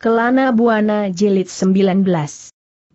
Kelana Buana Jilid 19.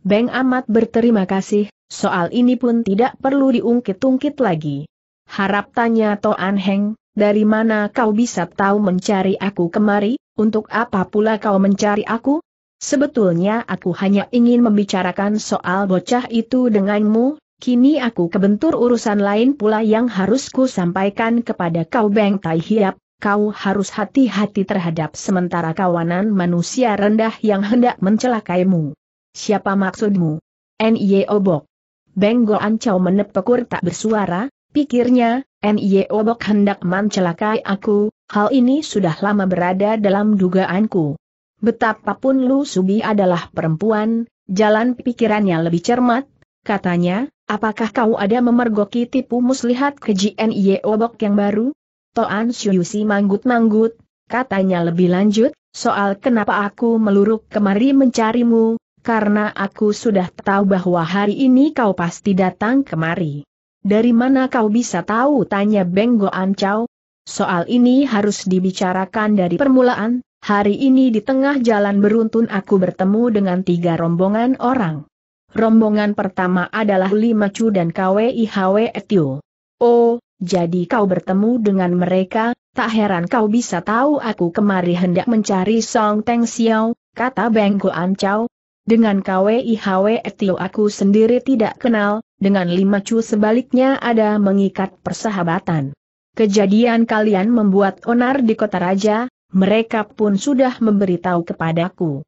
Beng amat berterima kasih, soal ini pun tidak perlu diungkit-ungkit lagi. Harap tanya Toan Heng, dari mana kau bisa tahu mencari aku kemari, untuk apa pula kau mencari aku? Sebetulnya aku hanya ingin membicarakan soal bocah itu denganmu, kini aku kebentur urusan lain pula yang harus ku sampaikan kepada kau Beng Tai Hiap, kau harus hati-hati terhadap sementara kawanan manusia rendah yang hendak mencelakaimu. Siapa maksudmu? N.I.E. Obok. Beng Goan Chow menepekur tak bersuara, pikirnya, N.I.E. Obok hendak mencelakai aku, hal ini sudah lama berada dalam dugaanku. Betapapun Lu Subi adalah perempuan, jalan pikirannya lebih cermat, katanya, apakah kau ada memergoki tipu muslihat keji N.I.E. Obok yang baru? Toan Syusi manggut-manggut, katanya lebih lanjut, soal kenapa aku meluruk kemari mencarimu, karena aku sudah tahu bahwa hari ini kau pasti datang kemari. Dari mana kau bisa tahu? tanya Beng Ancau. Soal ini harus dibicarakan dari permulaan, hari ini di tengah jalan beruntun aku bertemu dengan tiga rombongan orang. Rombongan pertama adalah Lima Chu dan KWI Hwe Etio. Oh, jadi kau bertemu dengan mereka, tak heran kau bisa tahu aku kemari hendak mencari Song Teng Xiao, kata Beng An Chow. Dengan KWIHW Etio aku sendiri tidak kenal, dengan lima cu sebaliknya ada mengikat persahabatan. Kejadian kalian membuat onar di kota raja, mereka pun sudah memberitahu kepadaku.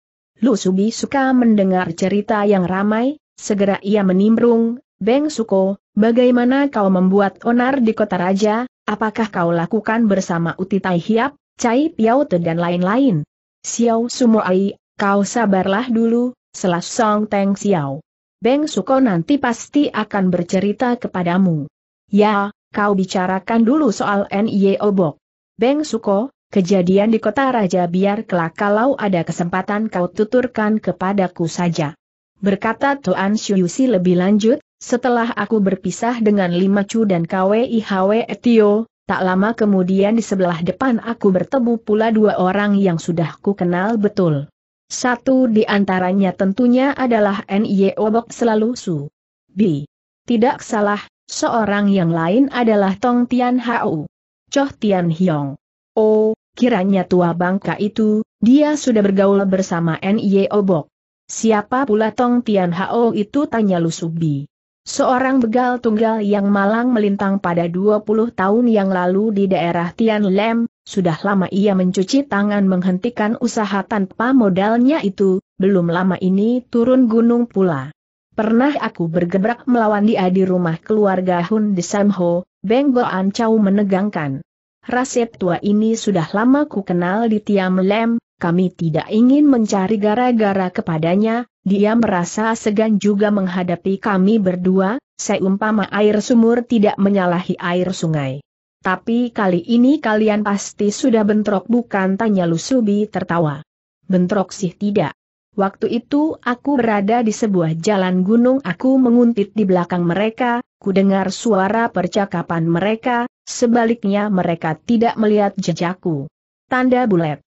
Lu Subi suka mendengar cerita yang ramai, segera ia menimbrung, Beng Suko, bagaimana kau membuat onar di kota raja, apakah kau lakukan bersama Uti Tai Hiap, Cai Piaute dan lain-lain? Xiao Sumoai, kau sabarlah dulu, selas Song Teng Xiao. Beng Suko nanti pasti akan bercerita kepadamu. Ya, kau bicarakan dulu soal NIE Obok. Beng Suko, kejadian di kota raja biar kelak kalau ada kesempatan kau tuturkan kepadaku saja. Berkata Tuan Yusi lebih lanjut, setelah aku berpisah dengan Lima Chu dan KWIHW Etio, tak lama kemudian di sebelah depan aku bertemu pula dua orang yang sudah ku kenal betul. Satu di antaranya tentunya adalah N.I.E. Obok selalu Su. B. Tidak salah, seorang yang lain adalah Tong Tian Hao. Choh Tian Hiong. Oh, kiranya tua bangka itu, dia sudah bergaul bersama N.I.E. Obok. Siapa pula Tong Tian Hao itu tanya Lu Subi. Seorang begal tunggal yang malang melintang pada 20 tahun yang lalu di daerah Tian Lem, sudah lama ia mencuci tangan menghentikan usaha tanpa modalnya itu, belum lama ini turun gunung pula. Pernah aku bergebrak melawan dia di rumah keluarga Hun de Samho, Beng An Chau menegangkan. Raset tua ini sudah lama ku kenal di Tian Lem, kami tidak ingin mencari gara-gara kepadanya, dia merasa segan juga menghadapi kami berdua, seumpama air sumur tidak menyalahi air sungai. Tapi kali ini kalian pasti sudah bentrok bukan tanya Lusubi tertawa. Bentrok sih tidak. Waktu itu aku berada di sebuah jalan gunung aku menguntit di belakang mereka, ku dengar suara percakapan mereka, sebaliknya mereka tidak melihat jejakku. Tanda bulat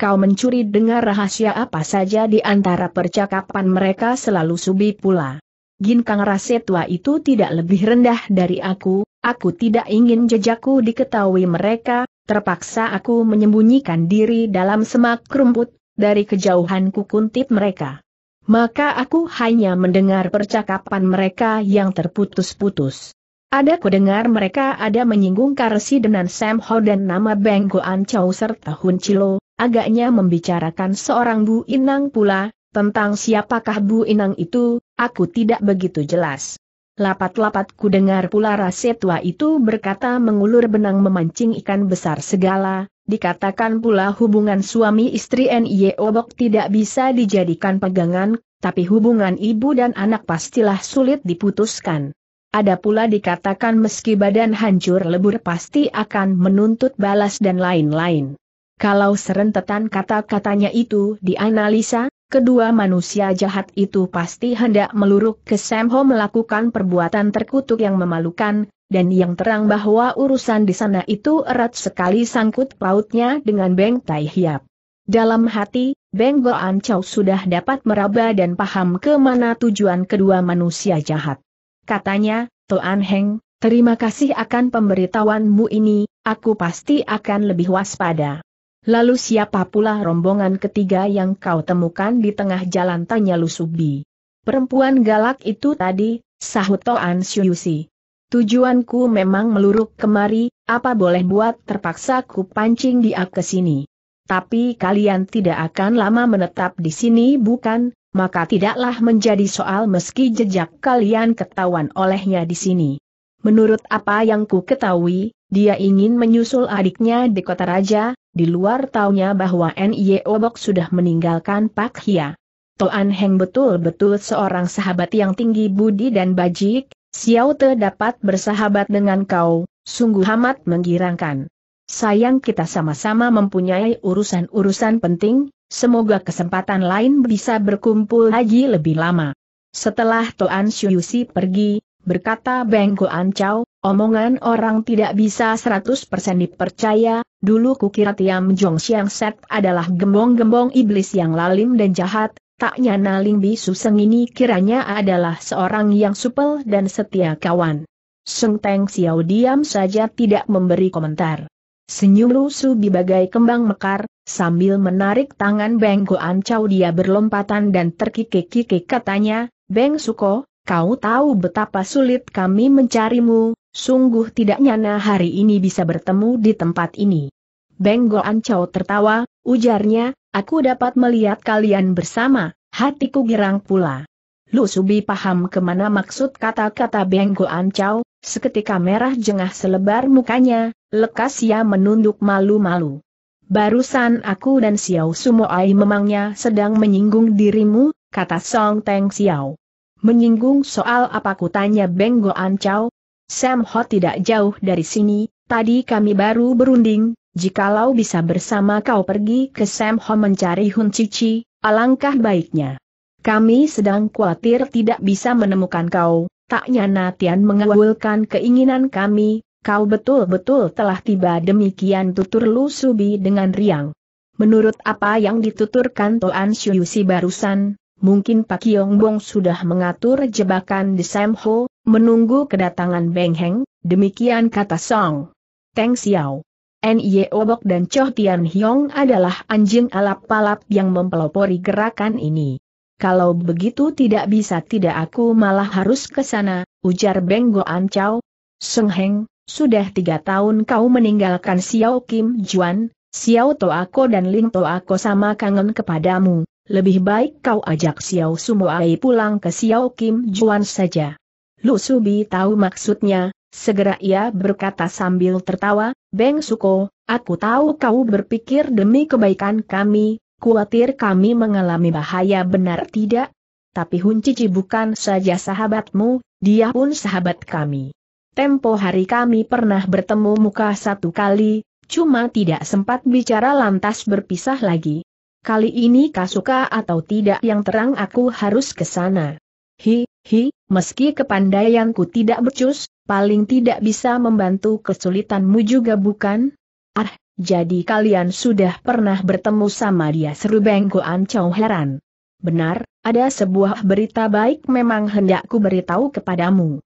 kau mencuri dengar rahasia apa saja di antara percakapan mereka selalu subi pula. Ginkang kang tua itu tidak lebih rendah dari aku, aku tidak ingin jejakku diketahui mereka, terpaksa aku menyembunyikan diri dalam semak rumput, dari kejauhan kukuntit mereka. Maka aku hanya mendengar percakapan mereka yang terputus-putus. Ada kudengar mereka ada menyinggung Karsi dengan Sam Ho dan nama Beng Goan Chow serta Hun Chilo, agaknya membicarakan seorang Bu Inang pula, tentang siapakah Bu Inang itu, aku tidak begitu jelas. Lapat-lapat ku dengar pula rasa tua itu berkata mengulur benang memancing ikan besar segala, dikatakan pula hubungan suami istri Nye Obok tidak bisa dijadikan pegangan, tapi hubungan ibu dan anak pastilah sulit diputuskan. Ada pula dikatakan meski badan hancur lebur pasti akan menuntut balas dan lain-lain. Kalau serentetan kata-katanya itu dianalisa, kedua manusia jahat itu pasti hendak meluruk ke Semho melakukan perbuatan terkutuk yang memalukan, dan yang terang bahwa urusan di sana itu erat sekali sangkut pautnya dengan Beng Tai Hiap. Dalam hati, Beng Goan Chow sudah dapat meraba dan paham kemana tujuan kedua manusia jahat katanya, Toan Heng, terima kasih akan pemberitahuanmu ini, aku pasti akan lebih waspada. Lalu siapa pula rombongan ketiga yang kau temukan di tengah jalan tanya Lusubi. Perempuan galak itu tadi, sahut Toan Syuyusi. Tujuanku memang meluruk kemari, apa boleh buat terpaksa ku pancing dia ke sini. Tapi kalian tidak akan lama menetap di sini bukan, maka tidaklah menjadi soal meski jejak kalian ketahuan olehnya di sini. Menurut apa yang ku ketahui, dia ingin menyusul adiknya di kota raja, di luar taunya bahwa Nye Obok sudah meninggalkan Pak Hia. Toan Heng betul-betul seorang sahabat yang tinggi budi dan bajik, Xiao Te dapat bersahabat dengan kau, sungguh amat menggirangkan. Sayang kita sama-sama mempunyai urusan-urusan penting, Semoga kesempatan lain bisa berkumpul lagi lebih lama. Setelah Toan Xi pergi, berkata Beng Ancau, omongan orang tidak bisa 100% dipercaya, dulu kukira Tiam Jong Siang Set adalah gembong-gembong iblis yang lalim dan jahat, tak nyana bisu Seng ini kiranya adalah seorang yang supel dan setia kawan. Seng Teng Xiao diam saja tidak memberi komentar. Senyum lusu bagai kembang mekar, Sambil menarik tangan Beng Goan Chow dia berlompatan dan terkikik-kikik katanya, Beng Suko, kau tahu betapa sulit kami mencarimu, sungguh tidak nyana hari ini bisa bertemu di tempat ini. Beng Goan Chow tertawa, ujarnya, aku dapat melihat kalian bersama, hatiku girang pula. Lu Subi paham kemana maksud kata-kata Beng Goan Chow, seketika merah jengah selebar mukanya, lekas ia menunduk malu-malu. Barusan aku dan Xiao Sumoai memangnya sedang menyinggung dirimu, kata Song Teng Xiao. Menyinggung soal apa ku tanya Beng Goan Chow? Sam Ho tidak jauh dari sini, tadi kami baru berunding, jikalau bisa bersama kau pergi ke Sam Ho mencari Hun Cici, alangkah baiknya. Kami sedang khawatir tidak bisa menemukan kau, tak nyana Tian mengawulkan keinginan kami, Kau betul-betul telah tiba demikian tutur Lu Subi dengan riang. Menurut apa yang dituturkan Toan Syuyusi barusan, mungkin Pak Yongbong sudah mengatur jebakan di Samho, menunggu kedatangan Beng Heng, demikian kata Song. Teng Xiao. Nye Obok dan Choh Tian Hyong adalah anjing alap-alap yang mempelopori gerakan ini. Kalau begitu tidak bisa tidak aku malah harus ke sana, ujar Beng Goan Chow. Seng Heng, sudah tiga tahun kau meninggalkan Xiao Kim Juan, Xiao Toako dan Ling Toako sama kangen kepadamu. Lebih baik kau ajak Xiao Sumo Sumoai pulang ke Xiao Kim Juan saja. Lu Subi tahu maksudnya, segera ia berkata sambil tertawa, Beng Suko, aku tahu kau berpikir demi kebaikan kami, khawatir kami mengalami bahaya benar tidak? Tapi Hun Cici bukan saja sahabatmu, dia pun sahabat kami. Tempo hari kami pernah bertemu muka satu kali, cuma tidak sempat bicara lantas berpisah lagi. Kali ini kasuka atau tidak yang terang aku harus ke sana. Hi, hi, meski kepandaianku tidak becus, paling tidak bisa membantu kesulitanmu juga bukan? Ah, jadi kalian sudah pernah bertemu sama dia seru Bengkoan Chow heran. Benar, ada sebuah berita baik memang hendakku beritahu kepadamu.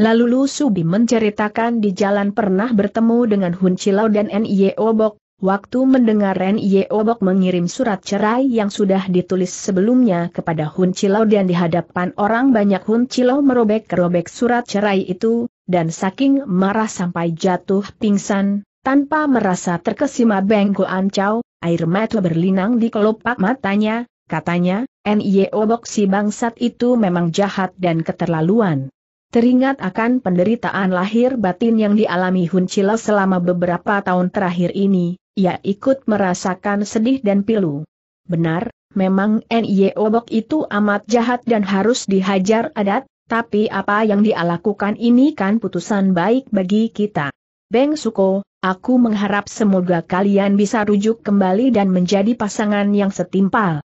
Lalu Lu Subi menceritakan di jalan pernah bertemu dengan Hun Chilau dan N.I.E. Obok, waktu mendengar N.I.E. Obok mengirim surat cerai yang sudah ditulis sebelumnya kepada Hun Chilau dan di hadapan orang banyak Hun Chilau merobek-robek surat cerai itu, dan saking marah sampai jatuh pingsan, tanpa merasa terkesima bengkoan Ancau, air mata berlinang di kelopak matanya, katanya, N.I.E. Obok si bangsat itu memang jahat dan keterlaluan. Teringat akan penderitaan lahir batin yang dialami Hun Chile selama beberapa tahun terakhir ini, ia ikut merasakan sedih dan pilu. Benar, memang Nye Obok itu amat jahat dan harus dihajar adat, tapi apa yang dia lakukan ini kan putusan baik bagi kita. Beng Suko, aku mengharap semoga kalian bisa rujuk kembali dan menjadi pasangan yang setimpal.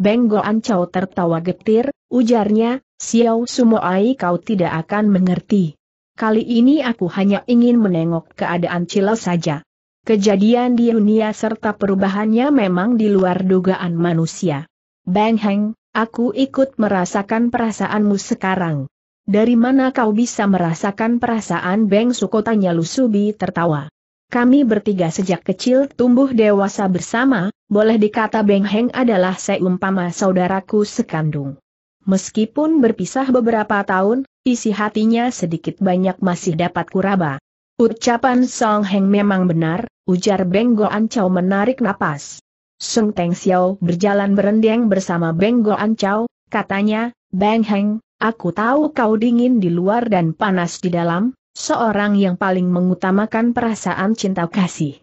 Benggo Ancau tertawa getir, ujarnya, Xiao Sumoai kau tidak akan mengerti. Kali ini aku hanya ingin menengok keadaan Cilo saja. Kejadian di dunia serta perubahannya memang di luar dugaan manusia. Bang Heng, aku ikut merasakan perasaanmu sekarang. Dari mana kau bisa merasakan perasaan Beng Sukotanya? Lusubi tertawa. Kami bertiga sejak kecil tumbuh dewasa bersama, boleh dikata Beng Heng adalah seumpama saudaraku sekandung. Meskipun berpisah beberapa tahun, isi hatinya sedikit banyak masih dapat kuraba. Ucapan Song Heng memang benar, ujar Beng An Chow menarik napas. Sung Teng Xiao berjalan berendeng bersama Beng An Chow, katanya, Beng Heng, aku tahu kau dingin di luar dan panas di dalam, seorang yang paling mengutamakan perasaan cinta kasih.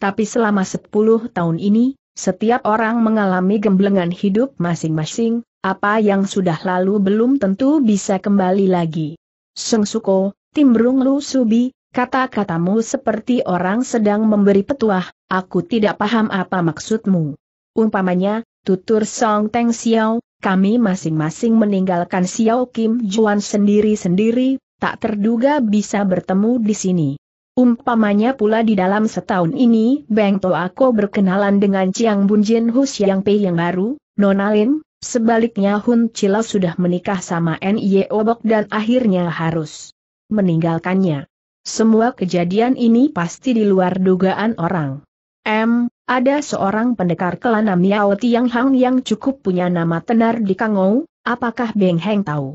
Tapi selama 10 tahun ini, setiap orang mengalami gemblengan hidup masing-masing, apa yang sudah lalu belum tentu bisa kembali lagi. Seng Suko, Timbrung Lu Subi, kata-katamu seperti orang sedang memberi petuah, aku tidak paham apa maksudmu. Umpamanya, tutur Song Teng Xiao, kami masing-masing meninggalkan Xiao Kim Juan sendiri-sendiri, tak terduga bisa bertemu di sini. Umpamanya pula di dalam setahun ini, Beng To aku berkenalan dengan Chiang Jin Hu Xiang Pei yang baru, Nona Lin, sebaliknya Hun Chila sudah menikah sama Nye Obok dan akhirnya harus meninggalkannya. Semua kejadian ini pasti di luar dugaan orang. M. Ada seorang pendekar kelana Miao Tiang Hang yang cukup punya nama tenar di Kangou, apakah Beng Heng tahu?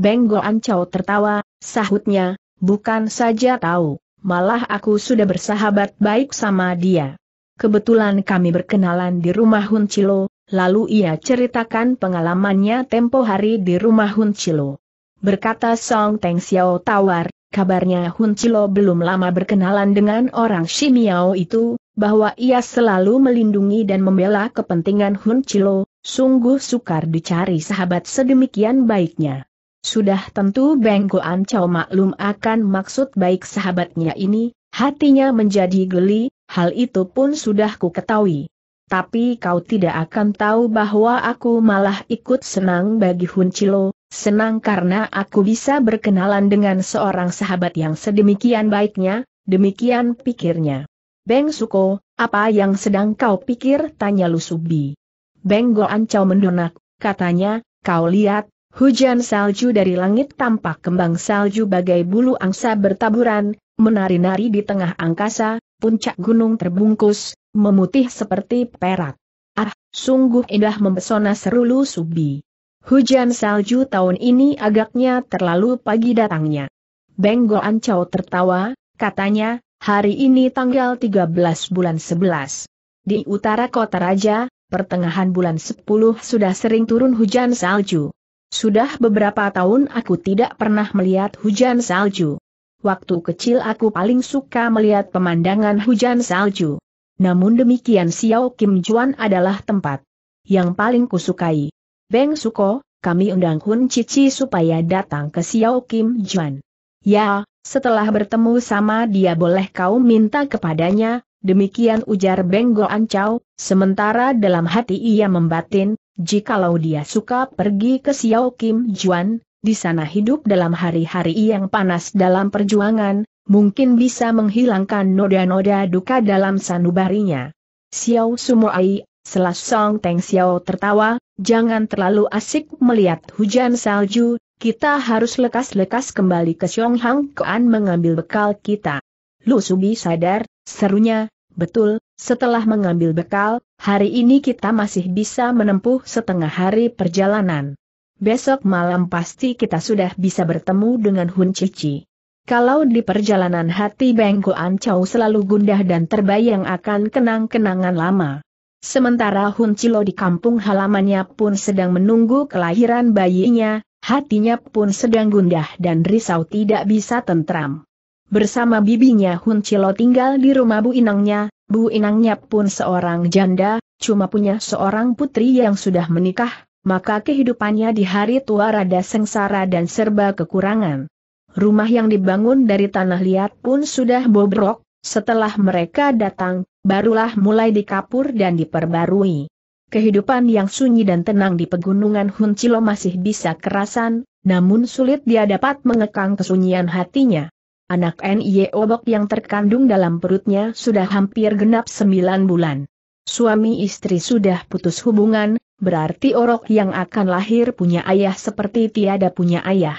Beng Goan tertawa, sahutnya, bukan saja tahu, malah aku sudah bersahabat baik sama dia. Kebetulan kami berkenalan di rumah Hun Chilo, lalu ia ceritakan pengalamannya tempo hari di rumah Hun Chilo. Berkata Song Teng Xiao Tawar, kabarnya Hun Chilo belum lama berkenalan dengan orang Shimiao itu, bahwa ia selalu melindungi dan membela kepentingan Hun Chilo, sungguh sukar dicari sahabat sedemikian baiknya. Sudah tentu Beng Goan maklum akan maksud baik sahabatnya ini, hatinya menjadi geli, hal itu pun sudah ku ketahui. Tapi kau tidak akan tahu bahwa aku malah ikut senang bagi Hun Chilo, senang karena aku bisa berkenalan dengan seorang sahabat yang sedemikian baiknya, demikian pikirnya. Beng Suko, apa yang sedang kau pikir? tanya Lusubi. Beng Goan Chow mendonak, katanya, kau lihat, Hujan salju dari langit tampak kembang salju bagai bulu angsa bertaburan, menari-nari di tengah angkasa, puncak gunung terbungkus, memutih seperti perak. Ah, sungguh indah mempesona serulu Subi. Hujan salju tahun ini agaknya terlalu pagi datangnya. Benggo Ancau tertawa, katanya, hari ini tanggal 13 bulan 11. Di utara kota raja, pertengahan bulan 10 sudah sering turun hujan salju. Sudah beberapa tahun aku tidak pernah melihat hujan salju. Waktu kecil aku paling suka melihat pemandangan hujan salju. Namun demikian Xiao Kim Juan adalah tempat yang paling kusukai. Beng Suko, kami undang Hun Cici supaya datang ke Xiao Kim Juan. Ya, setelah bertemu sama dia boleh kau minta kepadanya, demikian ujar Beng Goan Chow, sementara dalam hati ia membatin, Jikalau dia suka pergi ke Xiao Kim Juan, di sana hidup dalam hari-hari yang panas dalam perjuangan, mungkin bisa menghilangkan noda-noda duka dalam sanubarinya. Xiao Sumoai, selas Song Teng Xiao tertawa, jangan terlalu asik melihat hujan salju, kita harus lekas-lekas kembali ke Xiong Hang Kuan mengambil bekal kita. Lu Subi sadar, serunya, betul, setelah mengambil bekal, hari ini kita masih bisa menempuh setengah hari perjalanan. Besok malam pasti kita sudah bisa bertemu dengan Hun Cici. Kalau di perjalanan hati Bengko Ancau selalu gundah dan terbayang akan kenang-kenangan lama. Sementara Hun Cilo di kampung halamannya pun sedang menunggu kelahiran bayinya, hatinya pun sedang gundah dan risau tidak bisa tentram. Bersama bibinya Hun Cilo tinggal di rumah Bu Inangnya, Bu Inangnya pun seorang janda, cuma punya seorang putri yang sudah menikah, maka kehidupannya di hari tua rada sengsara dan serba kekurangan. Rumah yang dibangun dari tanah liat pun sudah bobrok, setelah mereka datang, barulah mulai dikapur dan diperbarui. Kehidupan yang sunyi dan tenang di pegunungan Huncilo masih bisa kerasan, namun sulit dia dapat mengekang kesunyian hatinya. Anak N.I.E. Obok yang terkandung dalam perutnya sudah hampir genap sembilan bulan. Suami istri sudah putus hubungan, berarti Orok yang akan lahir punya ayah seperti tiada punya ayah.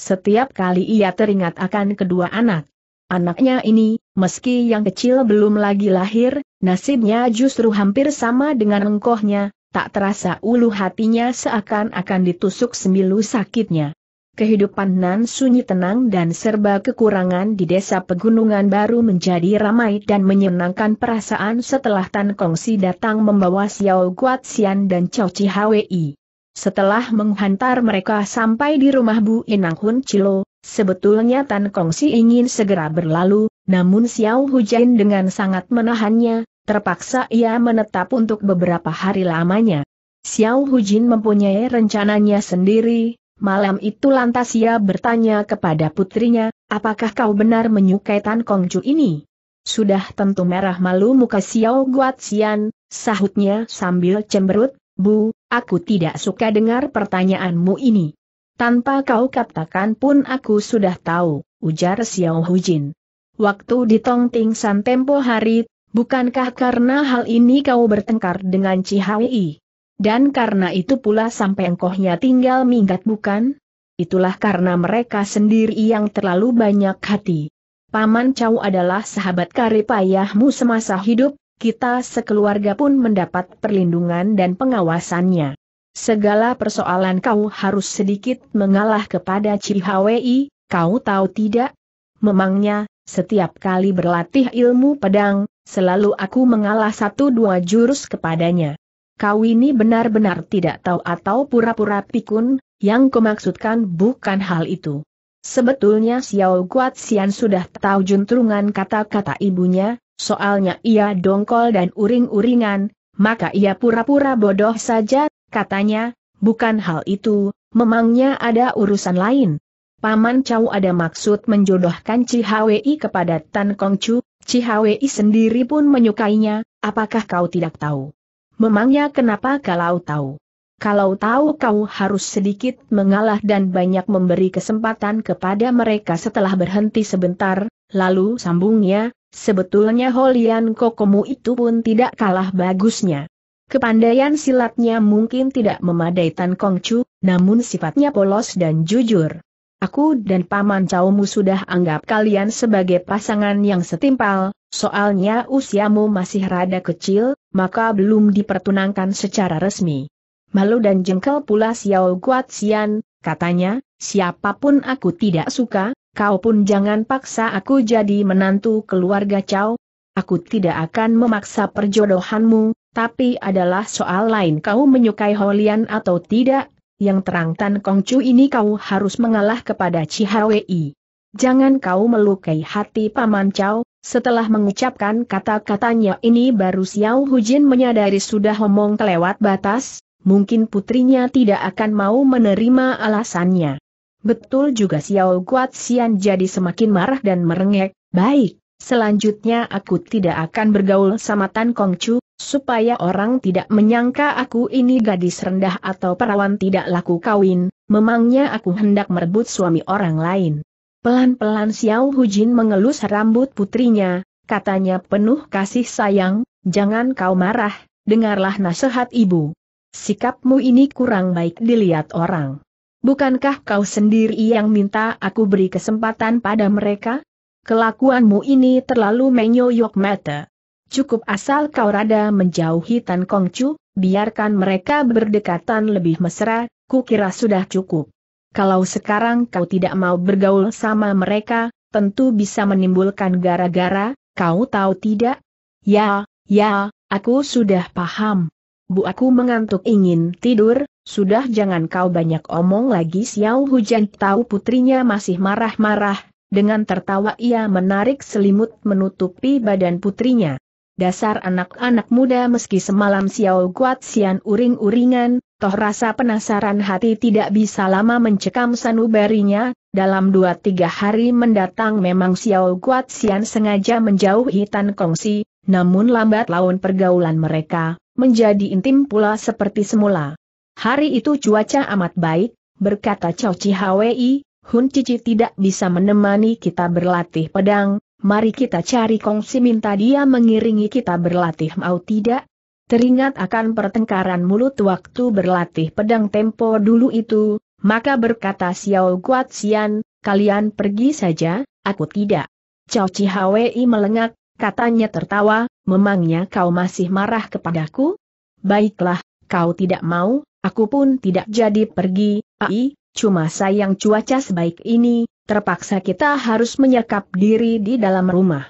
Setiap kali ia teringat akan kedua anak. Anaknya ini, meski yang kecil belum lagi lahir, nasibnya justru hampir sama dengan engkohnya, tak terasa ulu hatinya seakan-akan ditusuk semilu sakitnya kehidupan nan sunyi tenang dan serba kekurangan di desa pegunungan baru menjadi ramai dan menyenangkan perasaan setelah Tan Kongsi datang membawa Xiao Guatsian dan Chao Hwi. Setelah menghantar mereka sampai di rumah Bu Inang Hun Chilo, sebetulnya Tan Kongsi ingin segera berlalu, namun Xiao Hujain dengan sangat menahannya, terpaksa ia menetap untuk beberapa hari lamanya. Xiao Hujin mempunyai rencananya sendiri, Malam itu lantas ia bertanya kepada putrinya, apakah kau benar menyukai Tan Kongcu ini? Sudah tentu merah malu muka Xiao Guaxian, sahutnya sambil cemberut, Bu, aku tidak suka dengar pertanyaanmu ini. Tanpa kau katakan pun aku sudah tahu, ujar Xiao Hujin. Waktu di Tong Ting San tempo hari, bukankah karena hal ini kau bertengkar dengan Cihawi? Dan karena itu pula sampai engkohnya tinggal minggat bukan? Itulah karena mereka sendiri yang terlalu banyak hati. Paman Chow adalah sahabat karib ayahmu semasa hidup, kita sekeluarga pun mendapat perlindungan dan pengawasannya. Segala persoalan kau harus sedikit mengalah kepada Cihwi, kau tahu tidak? Memangnya, setiap kali berlatih ilmu pedang, selalu aku mengalah satu dua jurus kepadanya kau ini benar-benar tidak tahu atau pura-pura pikun, yang kumaksudkan bukan hal itu. Sebetulnya Xiao Guat Xian sudah tahu juntrungan kata-kata ibunya, soalnya ia dongkol dan uring-uringan, maka ia pura-pura bodoh saja, katanya, bukan hal itu, memangnya ada urusan lain. Paman Chow ada maksud menjodohkan Cihwi kepada Tan Kong Chu, Cihwi sendiri pun menyukainya, apakah kau tidak tahu? Memangnya kenapa kalau tahu? Kalau tahu kau harus sedikit mengalah dan banyak memberi kesempatan kepada mereka setelah berhenti sebentar, lalu sambungnya, sebetulnya Holian Kokomu itu pun tidak kalah bagusnya. Kepandaian silatnya mungkin tidak memadai Tan Kongcu, namun sifatnya polos dan jujur. Aku dan Paman Caumu sudah anggap kalian sebagai pasangan yang setimpal, soalnya usiamu masih rada kecil, maka belum dipertunangkan secara resmi. Malu dan jengkel pula Xiao Guatian, katanya, siapapun aku tidak suka, kau pun jangan paksa aku jadi menantu keluarga Cao. Aku tidak akan memaksa perjodohanmu, tapi adalah soal lain kau menyukai Holian atau tidak, yang terang Tan Kongcu ini kau harus mengalah kepada Cihawei. Jangan kau melukai hati Paman Cao, setelah mengucapkan kata-katanya ini baru Xiao Hujin menyadari sudah omong kelewat batas, mungkin putrinya tidak akan mau menerima alasannya. Betul juga Xiao Guat Xian jadi semakin marah dan merengek, baik, selanjutnya aku tidak akan bergaul sama Tan Kong Chu, supaya orang tidak menyangka aku ini gadis rendah atau perawan tidak laku kawin, memangnya aku hendak merebut suami orang lain. Pelan-pelan Xiao Hu Jin mengelus rambut putrinya, katanya penuh kasih sayang, jangan kau marah, dengarlah nasihat ibu. Sikapmu ini kurang baik dilihat orang. Bukankah kau sendiri yang minta aku beri kesempatan pada mereka? Kelakuanmu ini terlalu menyoyok mata. Cukup asal kau rada menjauhi Tan Kong Chu, biarkan mereka berdekatan lebih mesra, kukira sudah cukup kalau sekarang kau tidak mau bergaul sama mereka, tentu bisa menimbulkan gara-gara, kau tahu tidak? Ya, ya, aku sudah paham. Bu aku mengantuk ingin tidur, sudah jangan kau banyak omong lagi Xiao Hujan tahu putrinya masih marah-marah, dengan tertawa ia menarik selimut menutupi badan putrinya. Dasar anak-anak muda meski semalam Xiao Guat Xian uring-uringan, Toh rasa penasaran hati tidak bisa lama mencekam sanubarinya, dalam dua tiga hari mendatang memang Xiao Guat Xian sengaja menjauhi Tan Kongsi, namun lambat laun pergaulan mereka, menjadi intim pula seperti semula. Hari itu cuaca amat baik, berkata Cao Hwi, Hun Cici tidak bisa menemani kita berlatih pedang, mari kita cari Kongsi minta dia mengiringi kita berlatih mau tidak, teringat akan pertengkaran mulut waktu berlatih pedang tempo dulu itu, maka berkata Xiao Xian, kalian pergi saja, aku tidak. Cao Chihawei melengak, katanya tertawa, memangnya kau masih marah kepadaku? Baiklah, kau tidak mau, aku pun tidak jadi pergi, ai, cuma sayang cuaca sebaik ini, terpaksa kita harus menyekap diri di dalam rumah.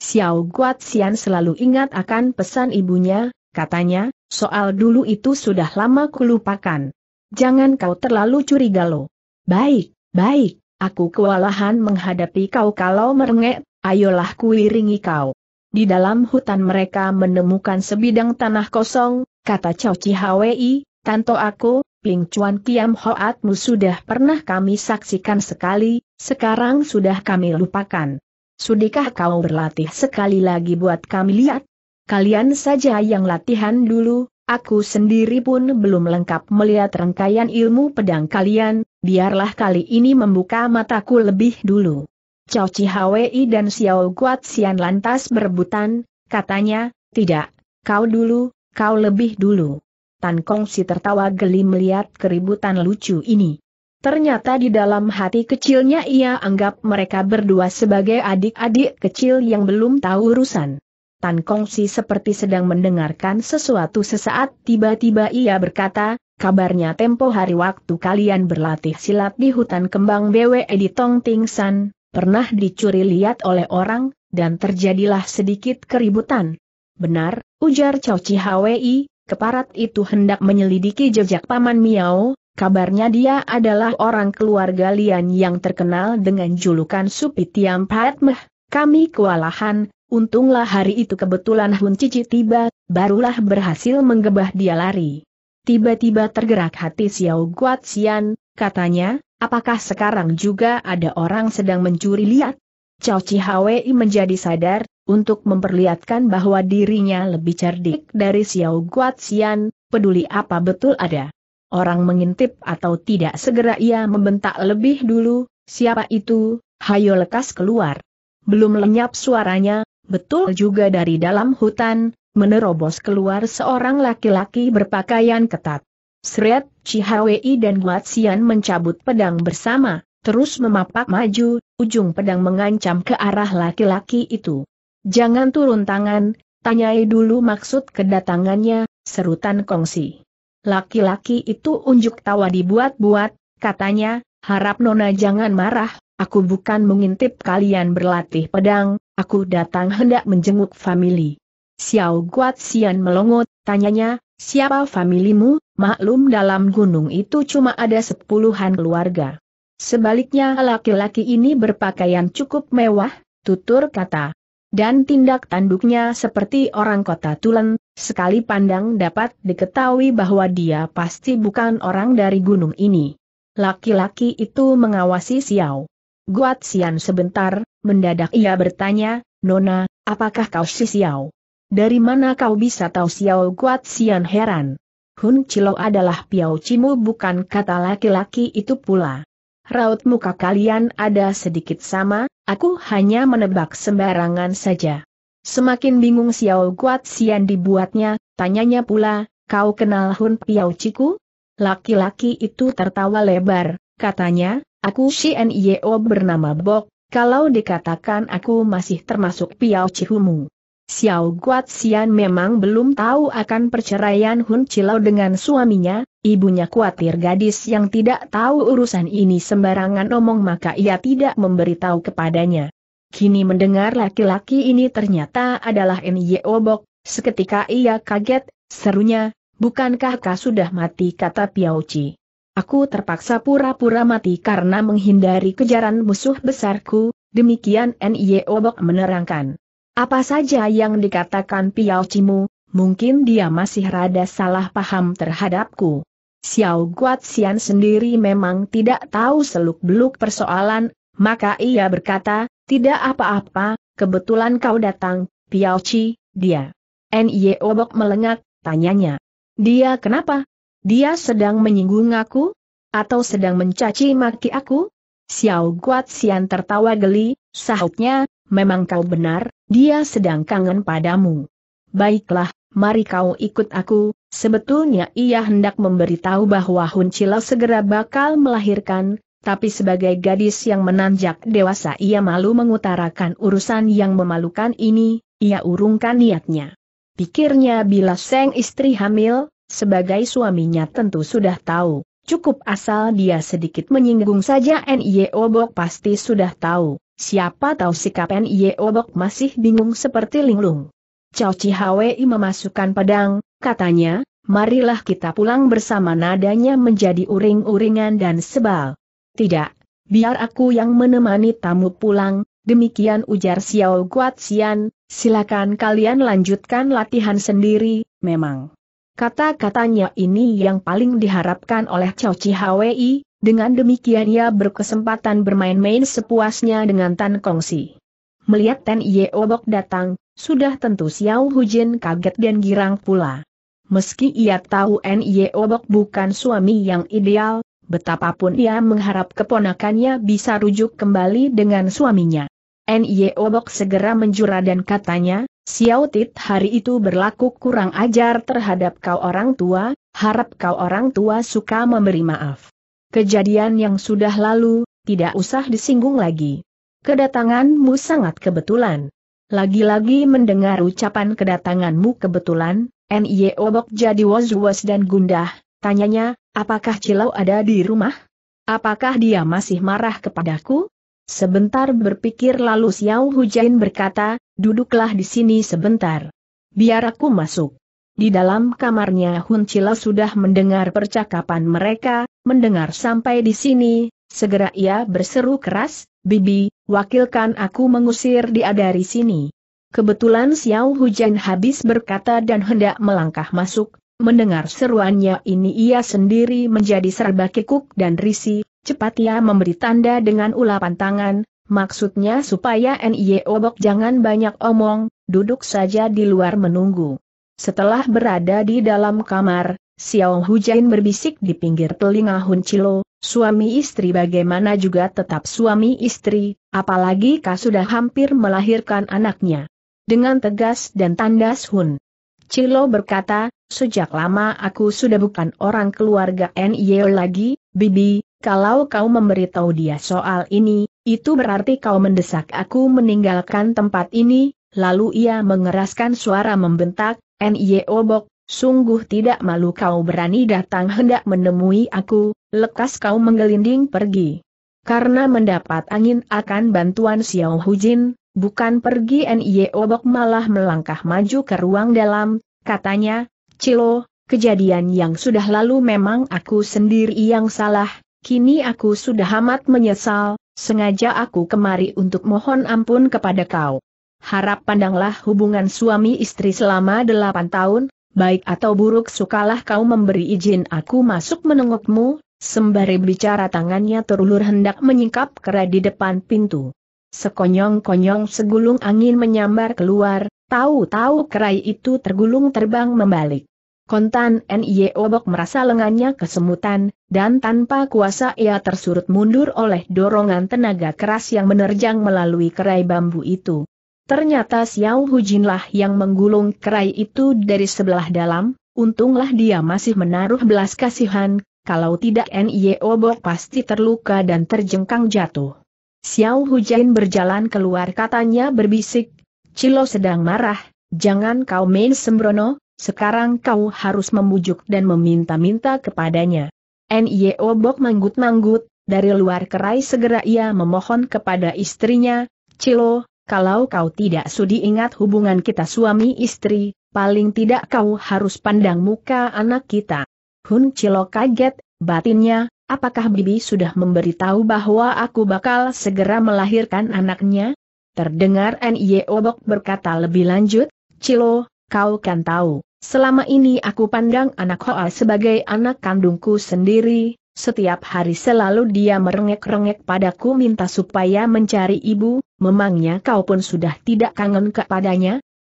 Xiao Xian selalu ingat akan pesan ibunya, katanya, soal dulu itu sudah lama kulupakan. Jangan kau terlalu curiga lo. Baik, baik, aku kewalahan menghadapi kau kalau merengek, ayolah kuiringi kau. Di dalam hutan mereka menemukan sebidang tanah kosong, kata Chow Hwi, Tanto aku, Ping Chuan Kiam Hoatmu sudah pernah kami saksikan sekali, sekarang sudah kami lupakan. Sudikah kau berlatih sekali lagi buat kami lihat? Kalian saja yang latihan dulu, aku sendiri pun belum lengkap melihat rangkaian ilmu pedang kalian, biarlah kali ini membuka mataku lebih dulu. Cao Hwi dan Xiao Guat Xian lantas berebutan, katanya, tidak, kau dulu, kau lebih dulu. Tan Kong Si tertawa geli melihat keributan lucu ini. Ternyata di dalam hati kecilnya ia anggap mereka berdua sebagai adik-adik kecil yang belum tahu urusan. Tan Kongsi seperti sedang mendengarkan sesuatu sesaat tiba-tiba ia berkata, kabarnya tempo hari waktu kalian berlatih silat di hutan kembang BWE di Tong Ting San, pernah dicuri lihat oleh orang, dan terjadilah sedikit keributan. Benar, ujar Cao Chi Hwi, keparat itu hendak menyelidiki jejak Paman Miao, Kabarnya dia adalah orang keluarga Lian yang terkenal dengan julukan Supi Tiam Pat Meh. Kami kewalahan, Untunglah hari itu kebetulan Hun Cici tiba, barulah berhasil menggebah dia lari. Tiba-tiba tergerak hati Xiao Guat Xian, katanya, apakah sekarang juga ada orang sedang mencuri lihat? Cao Cihawei menjadi sadar, untuk memperlihatkan bahwa dirinya lebih cerdik dari Xiao Guat Xian, peduli apa betul ada. Orang mengintip atau tidak segera ia membentak lebih dulu, siapa itu, hayo lekas keluar. Belum lenyap suaranya, betul juga dari dalam hutan, menerobos keluar seorang laki-laki berpakaian ketat. Sret, Cihawei dan Guatsian mencabut pedang bersama, terus memapak maju, ujung pedang mengancam ke arah laki-laki itu. Jangan turun tangan, tanyai dulu maksud kedatangannya, serutan Kongsi. Laki-laki itu unjuk tawa dibuat-buat, katanya, harap Nona jangan marah, aku bukan mengintip kalian berlatih pedang, Aku datang hendak menjenguk famili. Xiao Guat Xian melongot, tanyanya, siapa familimu? Maklum dalam gunung itu cuma ada sepuluhan keluarga. Sebaliknya laki-laki ini berpakaian cukup mewah, tutur kata. Dan tindak tanduknya seperti orang kota Tulen, sekali pandang dapat diketahui bahwa dia pasti bukan orang dari gunung ini. Laki-laki itu mengawasi Xiao Guat Sian sebentar, mendadak ia bertanya, Nona, apakah kau si Xiao? Dari mana kau bisa tahu Xiao Sian heran? Hun Chilo adalah Piao Cimu bukan kata laki-laki itu pula. Raut muka kalian ada sedikit sama, aku hanya menebak sembarangan saja. Semakin bingung Xiao Sian dibuatnya, tanyanya pula, kau kenal Hun Piao Ciku? Laki-laki itu tertawa lebar, katanya, Aku Shien Yeo bernama Bok, kalau dikatakan aku masih termasuk Piao Cihumu. Xiao Guat Xian memang belum tahu akan perceraian Hun Cilau dengan suaminya, ibunya khawatir gadis yang tidak tahu urusan ini sembarangan omong maka ia tidak memberitahu kepadanya. Kini mendengar laki-laki ini ternyata adalah N.Y.O. Bok, seketika ia kaget, serunya, bukankah kau sudah mati kata Piao Ci. Aku terpaksa pura-pura mati karena menghindari kejaran musuh besarku, demikian N.I.E. Obok menerangkan. Apa saja yang dikatakan Piao Cimu, mungkin dia masih rada salah paham terhadapku. Xiao Xian sendiri memang tidak tahu seluk-beluk persoalan, maka ia berkata, tidak apa-apa, kebetulan kau datang, Piao Ci, dia. N.I.E. Obok melengak, tanyanya. Dia kenapa? Dia sedang menyinggung aku? Atau sedang mencaci maki aku? Xiao Guat Xian tertawa geli, sahutnya, memang kau benar, dia sedang kangen padamu. Baiklah, mari kau ikut aku, sebetulnya ia hendak memberitahu bahwa Hun Chila segera bakal melahirkan, tapi sebagai gadis yang menanjak dewasa ia malu mengutarakan urusan yang memalukan ini, ia urungkan niatnya. Pikirnya bila Seng istri hamil, sebagai suaminya tentu sudah tahu, cukup asal dia sedikit menyinggung saja N.I. Obok pasti sudah tahu, siapa tahu sikap N.I. Obok masih bingung seperti linglung. Cao Hwi memasukkan pedang, katanya, marilah kita pulang bersama nadanya menjadi uring-uringan dan sebal. Tidak, biar aku yang menemani tamu pulang, demikian ujar Xiao Guat Xian. silakan kalian lanjutkan latihan sendiri, memang. Kata-katanya ini yang paling diharapkan oleh Cao Hwi, dengan demikian ia berkesempatan bermain-main sepuasnya dengan Tan Kongsi. Melihat Ten Ye Obok datang, sudah tentu Xiao Hujin kaget dan girang pula. Meski ia tahu N. Ye Obok bukan suami yang ideal, betapapun ia mengharap keponakannya bisa rujuk kembali dengan suaminya. N. Ye Obok segera menjura dan katanya, Xiao Tit hari itu berlaku kurang ajar terhadap kau orang tua, harap kau orang tua suka memberi maaf. Kejadian yang sudah lalu, tidak usah disinggung lagi. Kedatanganmu sangat kebetulan. Lagi-lagi mendengar ucapan kedatanganmu kebetulan, Nie Obok jadi was-was dan gundah, tanyanya, apakah Cilau ada di rumah? Apakah dia masih marah kepadaku? Sebentar berpikir lalu Xiao Hujain berkata, Duduklah di sini sebentar. Biar aku masuk. Di dalam kamarnya Hun Chila sudah mendengar percakapan mereka, mendengar sampai di sini, segera ia berseru keras, Bibi, wakilkan aku mengusir dia dari sini. Kebetulan Xiao Hujan habis berkata dan hendak melangkah masuk, mendengar seruannya ini ia sendiri menjadi serba kikuk dan risih, cepat ia memberi tanda dengan ulapan tangan, Maksudnya supaya NIE Obok jangan banyak omong, duduk saja di luar menunggu. Setelah berada di dalam kamar, Xiao Hujain berbisik di pinggir telinga Hun Chilo, suami istri bagaimana juga tetap suami istri, apalagi kau sudah hampir melahirkan anaknya. Dengan tegas dan tandas Hun. Chilo berkata, sejak lama aku sudah bukan orang keluarga NIE lagi, Bibi, kalau kau memberitahu dia soal ini, itu berarti kau mendesak aku meninggalkan tempat ini, lalu ia mengeraskan suara membentak, Nye Obok, sungguh tidak malu kau berani datang hendak menemui aku, lekas kau menggelinding pergi. Karena mendapat angin akan bantuan Xiao Hujin, bukan pergi Nye Obok malah melangkah maju ke ruang dalam, katanya, Cilo, kejadian yang sudah lalu memang aku sendiri yang salah, kini aku sudah amat menyesal, Sengaja aku kemari untuk mohon ampun kepada kau. Harap pandanglah hubungan suami istri selama delapan tahun, baik atau buruk sukalah kau memberi izin aku masuk menengokmu, sembari bicara tangannya terulur hendak menyingkap kera di depan pintu. Sekonyong-konyong segulung angin menyambar keluar, tahu-tahu kerai itu tergulung terbang membalik. Kontan Nye Obok merasa lengannya kesemutan, dan tanpa kuasa ia tersurut mundur oleh dorongan tenaga keras yang menerjang melalui kerai bambu itu. Ternyata Xiao Hujinlah yang menggulung kerai itu dari sebelah dalam, untunglah dia masih menaruh belas kasihan, kalau tidak Nye Obok pasti terluka dan terjengkang jatuh. Xiao Hujain berjalan keluar katanya berbisik, Cilo sedang marah, jangan kau main sembrono, sekarang kau harus membujuk dan meminta-minta kepadanya. N.I.O. Bok manggut-manggut, dari luar kerai segera ia memohon kepada istrinya, Cilo, kalau kau tidak sudi ingat hubungan kita suami istri, paling tidak kau harus pandang muka anak kita. Hun Cilo kaget, batinnya, apakah Bibi sudah memberitahu bahwa aku bakal segera melahirkan anaknya? Terdengar N.I.O. Bok berkata lebih lanjut, Cilo, kau kan tahu, Selama ini aku pandang anak Hoa sebagai anak kandungku sendiri, setiap hari selalu dia merengek-rengek padaku minta supaya mencari ibu, memangnya kau pun sudah tidak kangen kepadanya?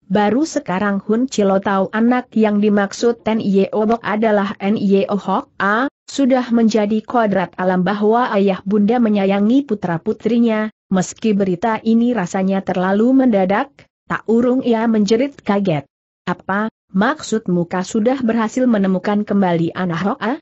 Baru sekarang Hun Chilo tahu anak yang dimaksud Ten Yeobok adalah Nyeo Ohok A, sudah menjadi kodrat alam bahwa ayah bunda menyayangi putra-putrinya, meski berita ini rasanya terlalu mendadak, tak urung ia menjerit kaget. Apa, Maksudmu kah sudah berhasil menemukan kembali anak Hoa?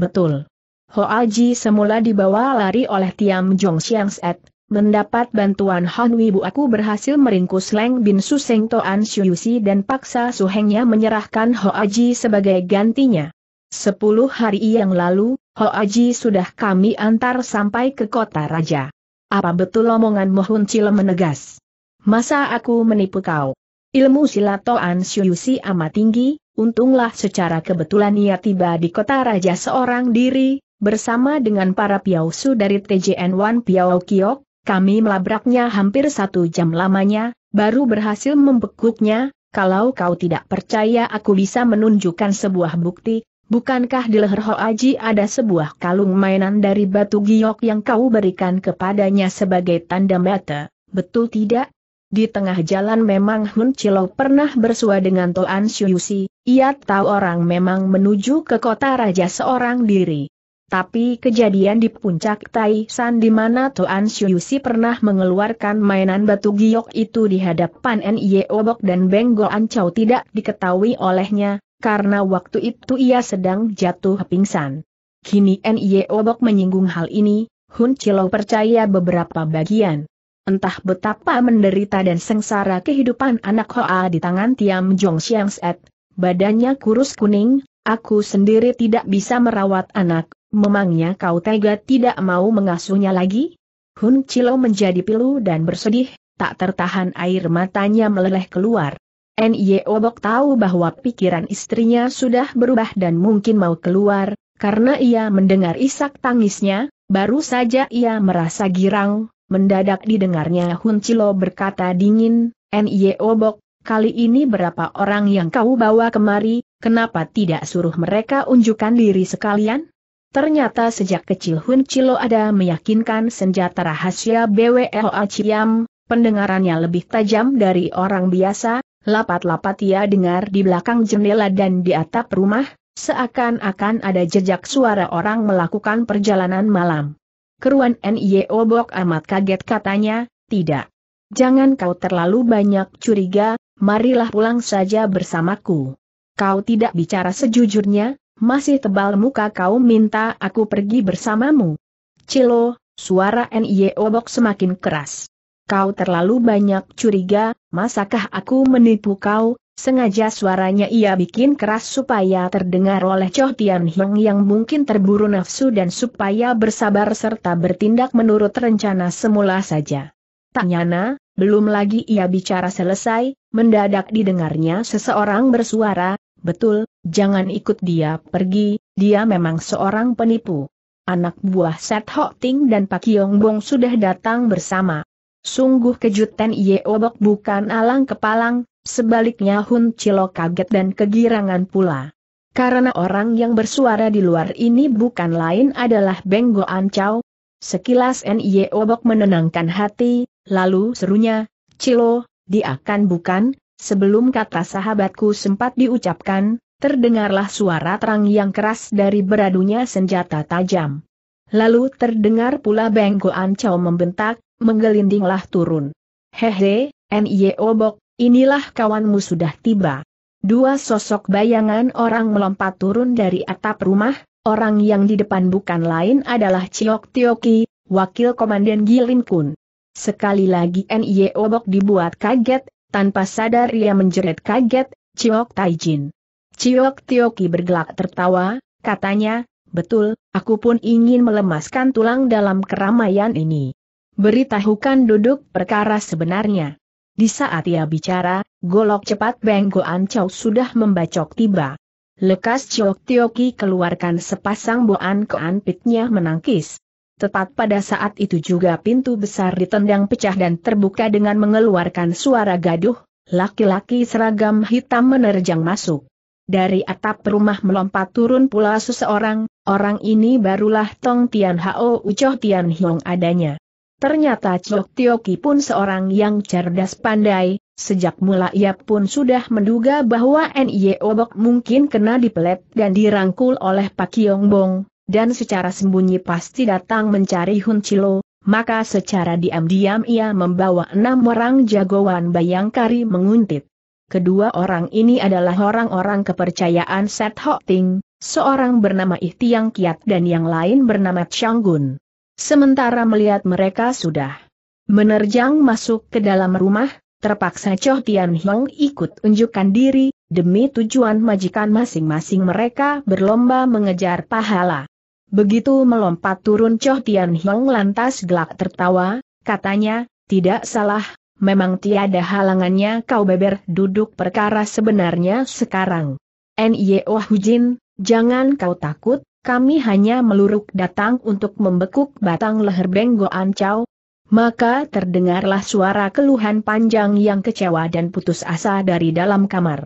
Betul. Hoa Ji semula dibawa lari oleh Tiam Jong Siang Set, mendapat bantuan Han Wibu aku berhasil meringkus Leng Bin Su Seng Toan Syuyusi dan paksa Su Hengnya menyerahkan Hoa Ji sebagai gantinya. Sepuluh hari yang lalu, Hoa Ji sudah kami antar sampai ke kota raja. Apa betul omongan Mohun Cile menegas? Masa aku menipu kau? Ilmu silat Toan Syuyusi amat tinggi, untunglah secara kebetulan ia tiba di kota raja seorang diri, bersama dengan para piausu dari TJN1 Piau Kiok, kami melabraknya hampir satu jam lamanya, baru berhasil membekuknya, kalau kau tidak percaya aku bisa menunjukkan sebuah bukti, bukankah di leher Ho Aji ada sebuah kalung mainan dari batu giok yang kau berikan kepadanya sebagai tanda mata, betul tidak? Di tengah jalan memang Hun Chilo pernah bersua dengan Toan Shuyusi, ia tahu orang memang menuju ke kota raja seorang diri. Tapi kejadian di puncak Tai Shan di mana Toan Shuyusi pernah mengeluarkan mainan batu giok itu di hadapan N.I.E. Obok dan Beng Ancau tidak diketahui olehnya, karena waktu itu ia sedang jatuh pingsan. Kini N.I.E. Obok menyinggung hal ini, Hun Chilo percaya beberapa bagian. Entah betapa menderita dan sengsara kehidupan anak Hoa di tangan Tiam Jong Siang Set, badannya kurus kuning, aku sendiri tidak bisa merawat anak, memangnya kau tega tidak mau mengasuhnya lagi? Hun Chilo menjadi pilu dan bersedih, tak tertahan air matanya meleleh keluar. Nye Obok tahu bahwa pikiran istrinya sudah berubah dan mungkin mau keluar, karena ia mendengar isak tangisnya, baru saja ia merasa girang, Mendadak didengarnya Hun Chilo berkata dingin, Nye Bok, kali ini berapa orang yang kau bawa kemari, kenapa tidak suruh mereka unjukkan diri sekalian? Ternyata sejak kecil Hun Chilo ada meyakinkan senjata rahasia BWLA Ciam, pendengarannya lebih tajam dari orang biasa, lapat-lapat ia dengar di belakang jendela dan di atap rumah, seakan-akan ada jejak suara orang melakukan perjalanan malam. Keruan NIO e Bok amat kaget katanya, tidak. Jangan kau terlalu banyak curiga, marilah pulang saja bersamaku. Kau tidak bicara sejujurnya, masih tebal muka kau minta aku pergi bersamamu. Cilo, suara NIO e Bok semakin keras. Kau terlalu banyak curiga, masakah aku menipu kau, Sengaja suaranya ia bikin keras supaya terdengar oleh Cho Tian Heng yang mungkin terburu nafsu dan supaya bersabar serta bertindak menurut rencana semula saja. Tak nyana, belum lagi ia bicara selesai, mendadak didengarnya seseorang bersuara, betul, jangan ikut dia pergi, dia memang seorang penipu. Anak buah Set Hok Ting dan Pak Yong Bong sudah datang bersama. Sungguh kejutan Ye Obok bukan alang kepalang, Sebaliknya Hun Cilo kaget dan kegirangan pula. Karena orang yang bersuara di luar ini bukan lain adalah Beng Ancau. Sekilas N.I.E. Obok menenangkan hati, lalu serunya, Cilo, dia akan bukan, sebelum kata sahabatku sempat diucapkan, terdengarlah suara terang yang keras dari beradunya senjata tajam. Lalu terdengar pula Beng Ancau membentak, menggelindinglah turun. Hehe, N.I.E. Obok, Inilah kawanmu sudah tiba. Dua sosok bayangan orang melompat turun dari atap rumah, orang yang di depan bukan lain adalah Ciok Tioki, wakil komandan Gilin Kun. Sekali lagi NIE Obok dibuat kaget, tanpa sadar ia menjerit kaget, Ciok Taijin. Ciok Tioki bergelak tertawa, katanya, betul, aku pun ingin melemaskan tulang dalam keramaian ini. Beritahukan duduk perkara sebenarnya. Di saat ia bicara, golok cepat Beng Goan Chow sudah membacok tiba. Lekas Chiok Tioki keluarkan sepasang boan kean pitnya menangkis. Tepat pada saat itu juga pintu besar ditendang pecah dan terbuka dengan mengeluarkan suara gaduh, laki-laki seragam hitam menerjang masuk. Dari atap rumah melompat turun pula seseorang, orang ini barulah Tong Tian Hao Ucoh Tian Hiong adanya. Ternyata Chok Tioki pun seorang yang cerdas pandai, sejak mula ia pun sudah menduga bahwa Nye Obok mungkin kena dipelet dan dirangkul oleh Pak Yong Bong, dan secara sembunyi pasti datang mencari Hun Chilo, maka secara diam-diam ia membawa enam orang jagoan bayangkari menguntit. Kedua orang ini adalah orang-orang kepercayaan Set Ho Ting, seorang bernama Ihtiang Kiat dan yang lain bernama Changgun. Sementara melihat mereka sudah menerjang masuk ke dalam rumah, terpaksa Choh Tian Hong ikut unjukkan diri, demi tujuan majikan masing-masing mereka berlomba mengejar pahala. Begitu melompat turun Choh Tian Hong lantas gelak tertawa, katanya, tidak salah, memang tiada halangannya kau beber duduk perkara sebenarnya sekarang. N.Y.O. Hujin, jangan kau takut, kami hanya meluruk datang untuk membekuk batang leher Benggo Ancau. Maka terdengarlah suara keluhan panjang yang kecewa dan putus asa dari dalam kamar.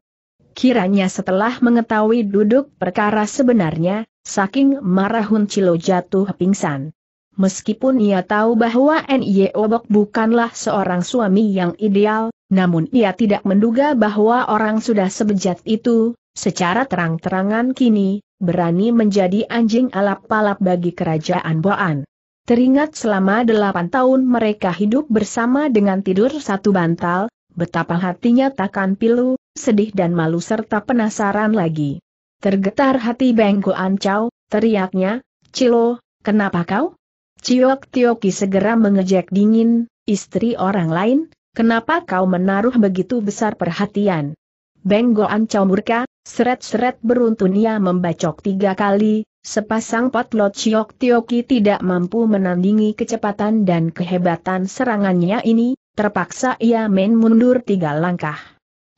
Kiranya setelah mengetahui duduk perkara sebenarnya, saking marah Hun Cilo jatuh pingsan. Meskipun ia tahu bahwa Nye Obok bukanlah seorang suami yang ideal, namun ia tidak menduga bahwa orang sudah sebejat itu, secara terang-terangan kini, berani menjadi anjing alap-alap bagi kerajaan Boan. Teringat selama delapan tahun mereka hidup bersama dengan tidur satu bantal, betapa hatinya takkan pilu, sedih dan malu serta penasaran lagi. Tergetar hati Bengku Ancau, teriaknya, Cilo, kenapa kau? Ciok Tioki segera mengejek dingin, istri orang lain, kenapa kau menaruh begitu besar perhatian? Benggoan Chow murka, seret-seret beruntun ia membacok tiga kali, sepasang potlot Chiok Tioki tidak mampu menandingi kecepatan dan kehebatan serangannya ini, terpaksa ia main mundur tiga langkah.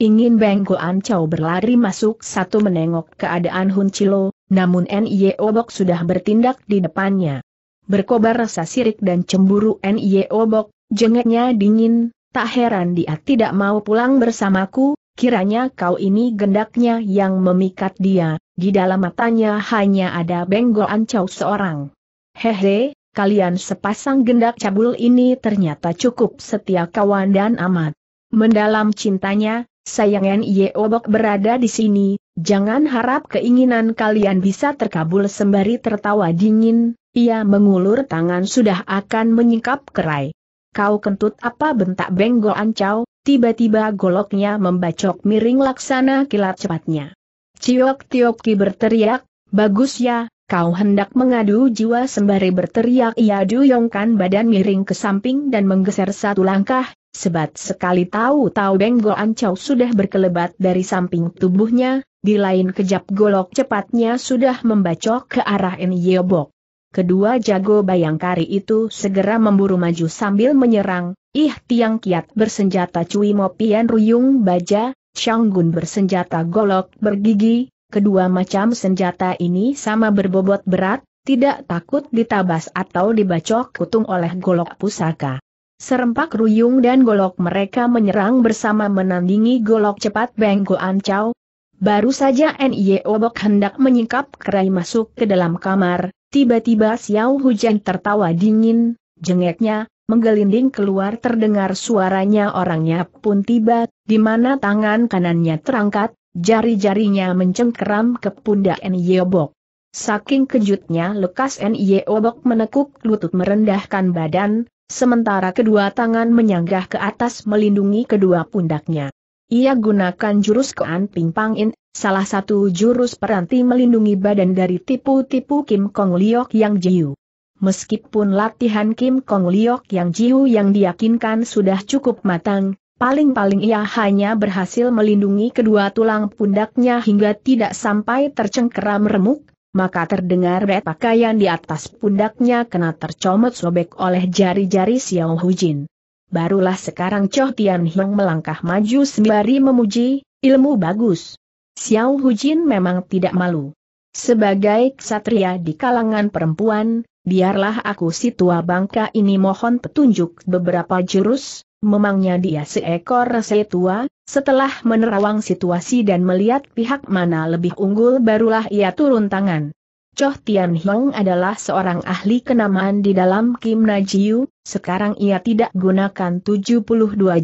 Ingin Benggoan Chow berlari masuk satu menengok keadaan Hun Chilo, namun N.I.O. E Bok sudah bertindak di depannya. Berkobar rasa sirik dan cemburu N.I.O. E Bok, jengeknya dingin, tak heran dia tidak mau pulang bersamaku, Kiranya kau ini gendaknya yang memikat dia, di dalam matanya hanya ada benggol ancau seorang. Hehe, kalian sepasang gendak cabul ini ternyata cukup setia kawan dan amat. Mendalam cintanya, sayangan Ye Obok berada di sini, jangan harap keinginan kalian bisa terkabul sembari tertawa dingin, ia mengulur tangan sudah akan menyingkap kerai. Kau kentut apa bentak Benggo Ancau, tiba-tiba goloknya membacok miring laksana kilat cepatnya. Ciok Tioki berteriak, bagus ya, kau hendak mengadu jiwa sembari berteriak ia duyongkan badan miring ke samping dan menggeser satu langkah, sebat sekali tahu-tahu Benggo Ancau sudah berkelebat dari samping tubuhnya, di lain kejap golok cepatnya sudah membacok ke arah Nyeobok kedua jago bayangkari itu segera memburu maju sambil menyerang, Ih Tiang Kiat bersenjata Cui Mopian Ruyung Baja, Shanggun bersenjata golok bergigi, kedua macam senjata ini sama berbobot berat, tidak takut ditabas atau dibacok kutung oleh golok pusaka. Serempak Ruyung dan golok mereka menyerang bersama menandingi golok cepat Benggo Ancau, Baru saja Nie Obok hendak menyingkap kerai masuk ke dalam kamar, Tiba-tiba Xiao Hujan tertawa dingin, jengeknya, menggelinding keluar terdengar suaranya orangnya pun tiba, di mana tangan kanannya terangkat, jari-jarinya mencengkeram ke pundak Nyeobok. Saking kejutnya lekas Nyeobok menekuk lutut merendahkan badan, sementara kedua tangan menyanggah ke atas melindungi kedua pundaknya. Ia gunakan jurus kean Ping Pang salah satu jurus peranti melindungi badan dari tipu-tipu Kim Kong Liok Yang Jiu. Meskipun latihan Kim Kong Liok Yang Jiu yang diyakinkan sudah cukup matang, paling-paling ia hanya berhasil melindungi kedua tulang pundaknya hingga tidak sampai tercengkeram remuk, maka terdengar red pakaian di atas pundaknya kena tercomot sobek oleh jari-jari Xiao Hu Jin. Barulah sekarang Choh Tian Hiong melangkah maju sembari memuji, ilmu bagus. Xiao Hujin memang tidak malu. Sebagai ksatria di kalangan perempuan, biarlah aku si tua bangka ini mohon petunjuk beberapa jurus, memangnya dia seekor rese tua, setelah menerawang situasi dan melihat pihak mana lebih unggul barulah ia turun tangan. Choh Tian Hong adalah seorang ahli kenamaan di dalam Kim Najiu. sekarang ia tidak gunakan 72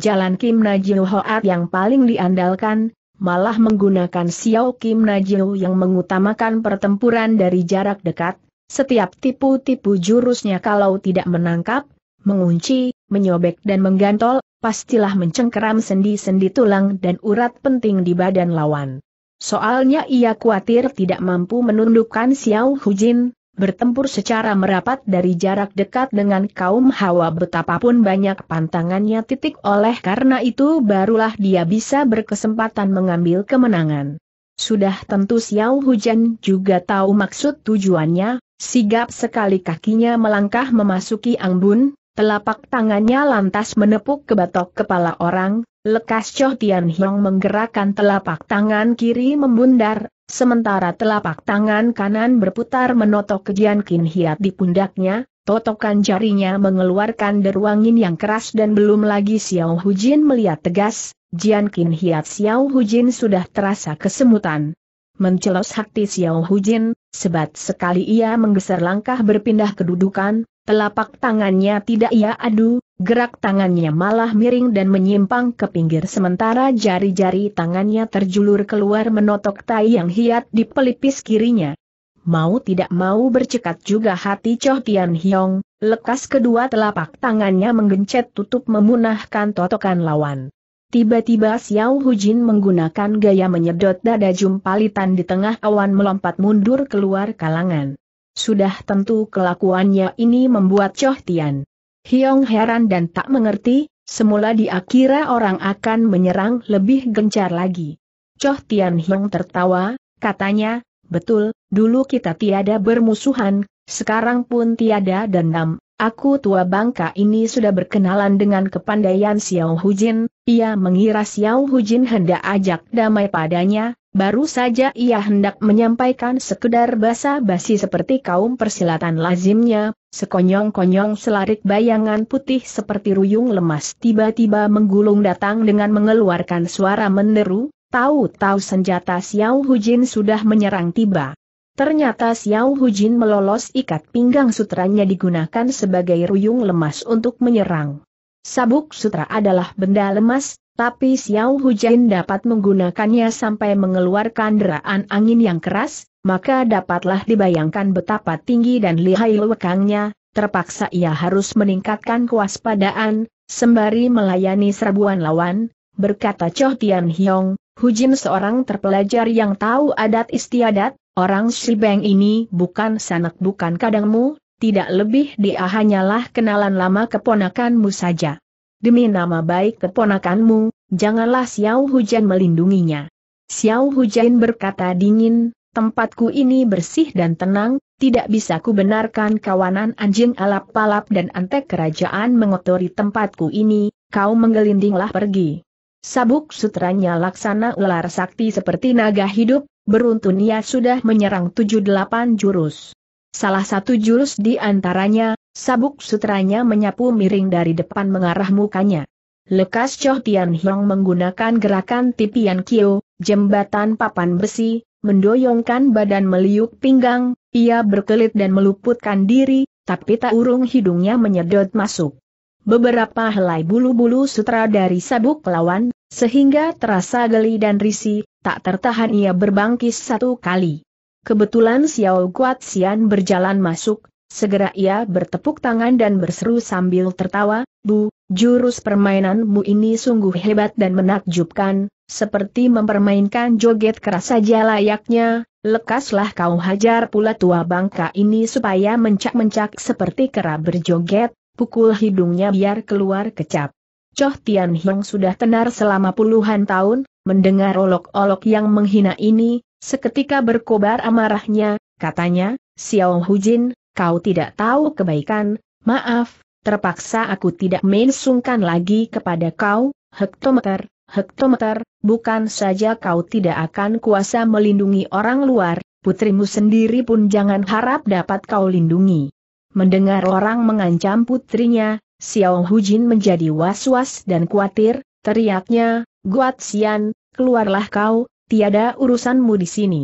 jalan Kim Najiu Hoat yang paling diandalkan, malah menggunakan Xiao Kim Najiu yang mengutamakan pertempuran dari jarak dekat, setiap tipu-tipu jurusnya kalau tidak menangkap, mengunci, menyobek dan menggantol, pastilah mencengkeram sendi-sendi tulang dan urat penting di badan lawan. Soalnya ia khawatir tidak mampu menundukkan Xiao Hujin, Bertempur secara merapat dari jarak dekat dengan kaum hawa betapapun banyak pantangannya titik oleh karena itu barulah dia bisa berkesempatan mengambil kemenangan. Sudah tentu Xiao Hujan juga tahu maksud tujuannya, sigap sekali kakinya melangkah memasuki Angbun, telapak tangannya lantas menepuk ke batok kepala orang, Lekas Cho Tian Hiong menggerakkan telapak tangan kiri membundar, sementara telapak tangan kanan berputar menotok ke Jian Kin Hiat di pundaknya, totokan jarinya mengeluarkan deruangin yang keras dan belum lagi Xiao Hujin melihat tegas, Jian Kin Hiat Xiao Hujin sudah terasa kesemutan. Mencelos hati Xiao Hujin, sebat sekali ia menggeser langkah berpindah kedudukan, Telapak tangannya tidak ia adu, Gerak tangannya malah miring dan menyimpang ke pinggir sementara jari-jari tangannya terjulur keluar menotok tai yang hiat di pelipis kirinya. Mau tidak mau bercekat juga hati Choh Tian Hiong, lekas kedua telapak tangannya menggencet tutup memunahkan totokan lawan. Tiba-tiba Xiao Hu Jin menggunakan gaya menyedot dada jumpalitan di tengah awan melompat mundur keluar kalangan. Sudah tentu kelakuannya ini membuat Choh Tian Hiong heran dan tak mengerti, semula dia kira orang akan menyerang lebih gencar lagi. Choh Tian Hiong tertawa, katanya, betul, dulu kita tiada bermusuhan, sekarang pun tiada dendam, Aku tua bangka ini sudah berkenalan dengan kepandaian Xiao Hujin, ia mengira Xiao Hujin hendak ajak damai padanya, baru saja ia hendak menyampaikan sekedar basa-basi seperti kaum persilatan lazimnya, sekonyong-konyong selarik bayangan putih seperti ruyung lemas tiba-tiba menggulung datang dengan mengeluarkan suara menderu, tahu-tahu senjata Xiao Hujin sudah menyerang tiba. Ternyata Xiao Hu Jin melolos ikat pinggang sutranya digunakan sebagai ruyung lemas untuk menyerang. Sabuk sutra adalah benda lemas, tapi Xiao Hu Jin dapat menggunakannya sampai mengeluarkan deraan angin yang keras, maka dapatlah dibayangkan betapa tinggi dan lihai lekangnya, terpaksa ia harus meningkatkan kewaspadaan, sembari melayani serbuan lawan, berkata Cho Tian Hiong, Hujin seorang terpelajar yang tahu adat istiadat, Orang si beng ini bukan sanak bukan kadangmu, tidak lebih dia hanyalah kenalan lama keponakanmu saja. Demi nama baik keponakanmu, janganlah Xiao Hujan melindunginya. Xiao Hujan berkata dingin, tempatku ini bersih dan tenang, tidak bisa kubenarkan kawanan anjing alap palap dan antek kerajaan mengotori tempatku ini, kau menggelindinglah pergi. Sabuk sutranya laksana ular sakti seperti naga hidup, beruntun ia sudah menyerang delapan jurus. Salah satu jurus di antaranya, sabuk sutranya menyapu miring dari depan mengarah mukanya. Lekas Choh Tian Hiong menggunakan gerakan tipian kio, jembatan papan besi, mendoyongkan badan meliuk pinggang, ia berkelit dan meluputkan diri, tapi tak urung hidungnya menyedot masuk. Beberapa helai bulu-bulu sutra dari sabuk lawan, sehingga terasa geli dan risih, tak tertahan ia berbangkis satu kali. Kebetulan Xiao Guat Xian berjalan masuk, segera ia bertepuk tangan dan berseru sambil tertawa, Bu, jurus permainanmu ini sungguh hebat dan menakjubkan, seperti mempermainkan joget keras saja layaknya, lekaslah kau hajar pula tua bangka ini supaya mencak-mencak seperti kera berjoget, pukul hidungnya biar keluar kecap. Choh Tian Hiong sudah tenar selama puluhan tahun, Mendengar olok-olok yang menghina ini, seketika berkobar amarahnya, katanya, Xiao Hujin, kau tidak tahu kebaikan, maaf, terpaksa aku tidak mensungkan lagi kepada kau, hektometer, hektometer, bukan saja kau tidak akan kuasa melindungi orang luar, putrimu sendiri pun jangan harap dapat kau lindungi. Mendengar orang mengancam putrinya, Xiao Hujin menjadi was-was dan khawatir, teriaknya, Guat Sian, keluarlah kau, tiada urusanmu di sini.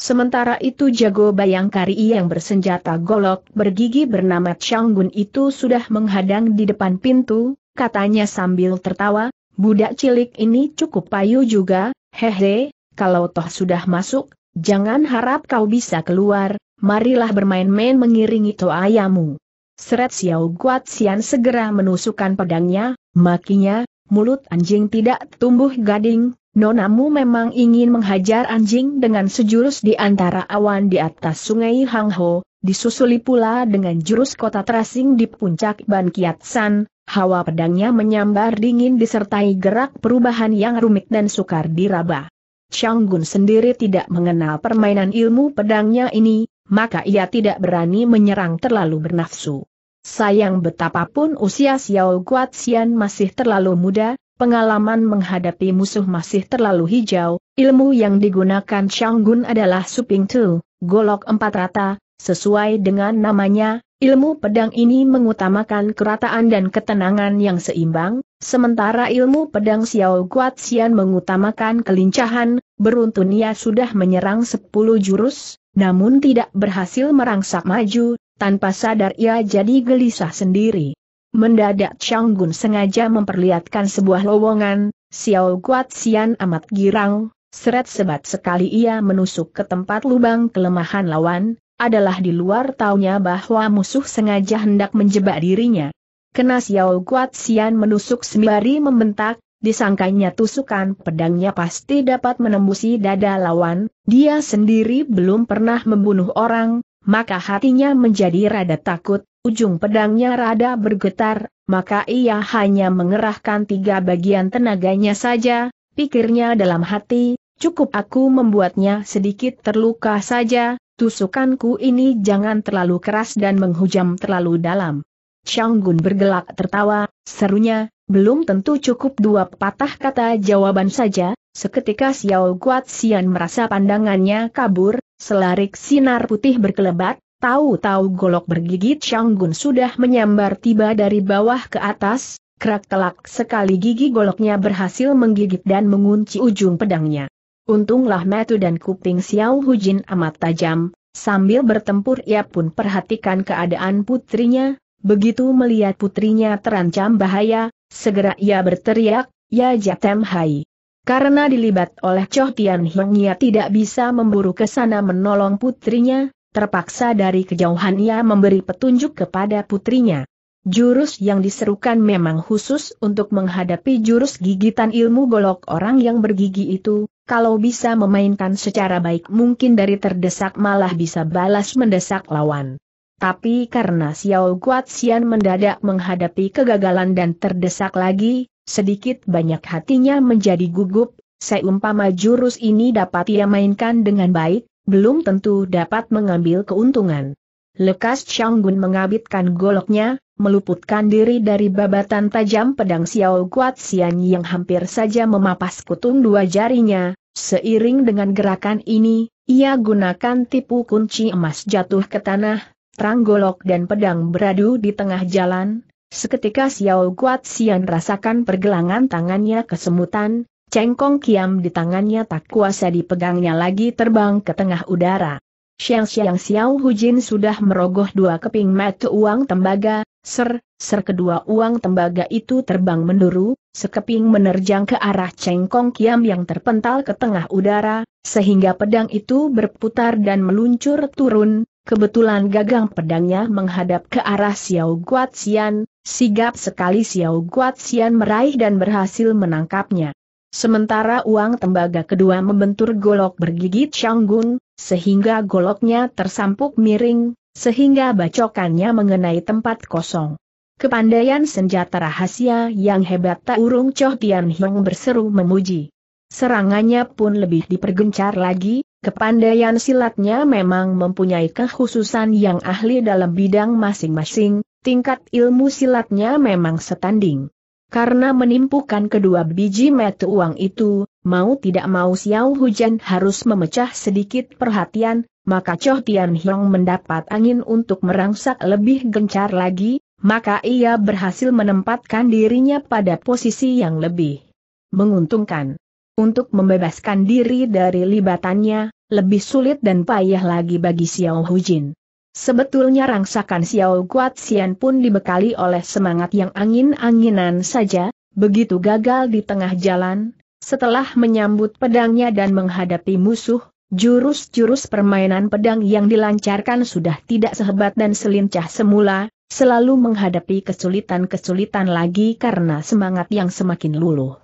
Sementara itu jago bayangkari yang bersenjata golok bergigi bernama Changgun itu sudah menghadang di depan pintu, katanya sambil tertawa, budak cilik ini cukup payu juga, hehe, kalau toh sudah masuk, jangan harap kau bisa keluar, marilah bermain-main mengiringi toayamu. Seret Xiao Guat Sian segera menusukkan pedangnya, makinya, mulut anjing tidak tumbuh gading, nonamu memang ingin menghajar anjing dengan sejurus di antara awan di atas sungai Hangho, disusuli pula dengan jurus kota terasing di puncak Ban Kiat San, hawa pedangnya menyambar dingin disertai gerak perubahan yang rumit dan sukar diraba. Changgun sendiri tidak mengenal permainan ilmu pedangnya ini, maka ia tidak berani menyerang terlalu bernafsu. Sayang betapapun usia Xiao Guatian masih terlalu muda, pengalaman menghadapi musuh masih terlalu hijau, ilmu yang digunakan Shanggun adalah Suping Tu, golok empat rata, sesuai dengan namanya, ilmu pedang ini mengutamakan kerataan dan ketenangan yang seimbang, sementara ilmu pedang Xiao Guatian mengutamakan kelincahan, beruntun ia sudah menyerang sepuluh jurus, namun tidak berhasil merangsak maju, tanpa sadar ia jadi gelisah sendiri. Mendadak Chang Gun sengaja memperlihatkan sebuah lowongan, Xiao Guat Xian amat girang, seret sebat sekali ia menusuk ke tempat lubang kelemahan lawan, adalah di luar taunya bahwa musuh sengaja hendak menjebak dirinya. Kena Xiao Guat Xian menusuk sembari membentak, disangkanya tusukan pedangnya pasti dapat menembusi dada lawan, dia sendiri belum pernah membunuh orang, maka hatinya menjadi rada takut, ujung pedangnya rada bergetar, maka ia hanya mengerahkan tiga bagian tenaganya saja, pikirnya dalam hati, cukup aku membuatnya sedikit terluka saja, tusukanku ini jangan terlalu keras dan menghujam terlalu dalam. Chang Gun bergelak tertawa, serunya, belum tentu cukup dua patah kata jawaban saja, seketika Xiao Guat Xian merasa pandangannya kabur, selarik sinar putih berkelebat, tahu-tahu golok bergigit Shanggun sudah menyambar tiba dari bawah ke atas, Kerak telak sekali gigi goloknya berhasil menggigit dan mengunci ujung pedangnya. Untunglah metu dan kuping Xiao Hujin amat tajam, sambil bertempur ia pun perhatikan keadaan putrinya, begitu melihat putrinya terancam bahaya, Segera ia berteriak, Ya Jatem Hai. Karena dilibat oleh Choh Tian Heng ia tidak bisa memburu ke sana menolong putrinya, terpaksa dari kejauhan ia memberi petunjuk kepada putrinya. Jurus yang diserukan memang khusus untuk menghadapi jurus gigitan ilmu golok orang yang bergigi itu, kalau bisa memainkan secara baik mungkin dari terdesak malah bisa balas mendesak lawan. Tapi karena Xiao Xian mendadak menghadapi kegagalan dan terdesak lagi, sedikit banyak hatinya menjadi gugup, seumpama jurus ini dapat ia mainkan dengan baik, belum tentu dapat mengambil keuntungan. Lekas Changgun mengabitkan goloknya, meluputkan diri dari babatan tajam pedang Xiao Xian yang hampir saja memapas kutung dua jarinya, seiring dengan gerakan ini, ia gunakan tipu kunci emas jatuh ke tanah, perang golok dan pedang beradu di tengah jalan, seketika Xiao Guat Xian rasakan pergelangan tangannya kesemutan, cengkong kiam di tangannya tak kuasa dipegangnya lagi terbang ke tengah udara. Xiang Xiang Xiao Hujin sudah merogoh dua keping mata uang tembaga, ser, ser kedua uang tembaga itu terbang menduru, sekeping menerjang ke arah cengkong kiam yang terpental ke tengah udara, sehingga pedang itu berputar dan meluncur turun, Kebetulan gagang pedangnya menghadap ke arah Xiao Guatian, sigap sekali Xiao Guatian meraih dan berhasil menangkapnya. Sementara uang tembaga kedua membentur golok bergigit Shanggun, sehingga goloknya tersampuk miring, sehingga bacokannya mengenai tempat kosong. Kepandaian senjata rahasia yang hebat tak urung Choh Tian Hiong berseru memuji. Serangannya pun lebih dipergencar lagi, Kepandaian silatnya memang mempunyai kekhususan yang ahli dalam bidang masing-masing, tingkat ilmu silatnya memang setanding. Karena menimpukan kedua biji metu uang itu, mau tidak mau Xiao Hujan harus memecah sedikit perhatian, maka Cho Tian Hiong mendapat angin untuk merangsak lebih gencar lagi, maka ia berhasil menempatkan dirinya pada posisi yang lebih menguntungkan. Untuk membebaskan diri dari libatannya, lebih sulit dan payah lagi bagi Xiao Hu Jin. Sebetulnya rangsakan Xiao Guat Xian pun dibekali oleh semangat yang angin-anginan saja, begitu gagal di tengah jalan, setelah menyambut pedangnya dan menghadapi musuh, jurus-jurus permainan pedang yang dilancarkan sudah tidak sehebat dan selincah semula, selalu menghadapi kesulitan-kesulitan lagi karena semangat yang semakin luluh.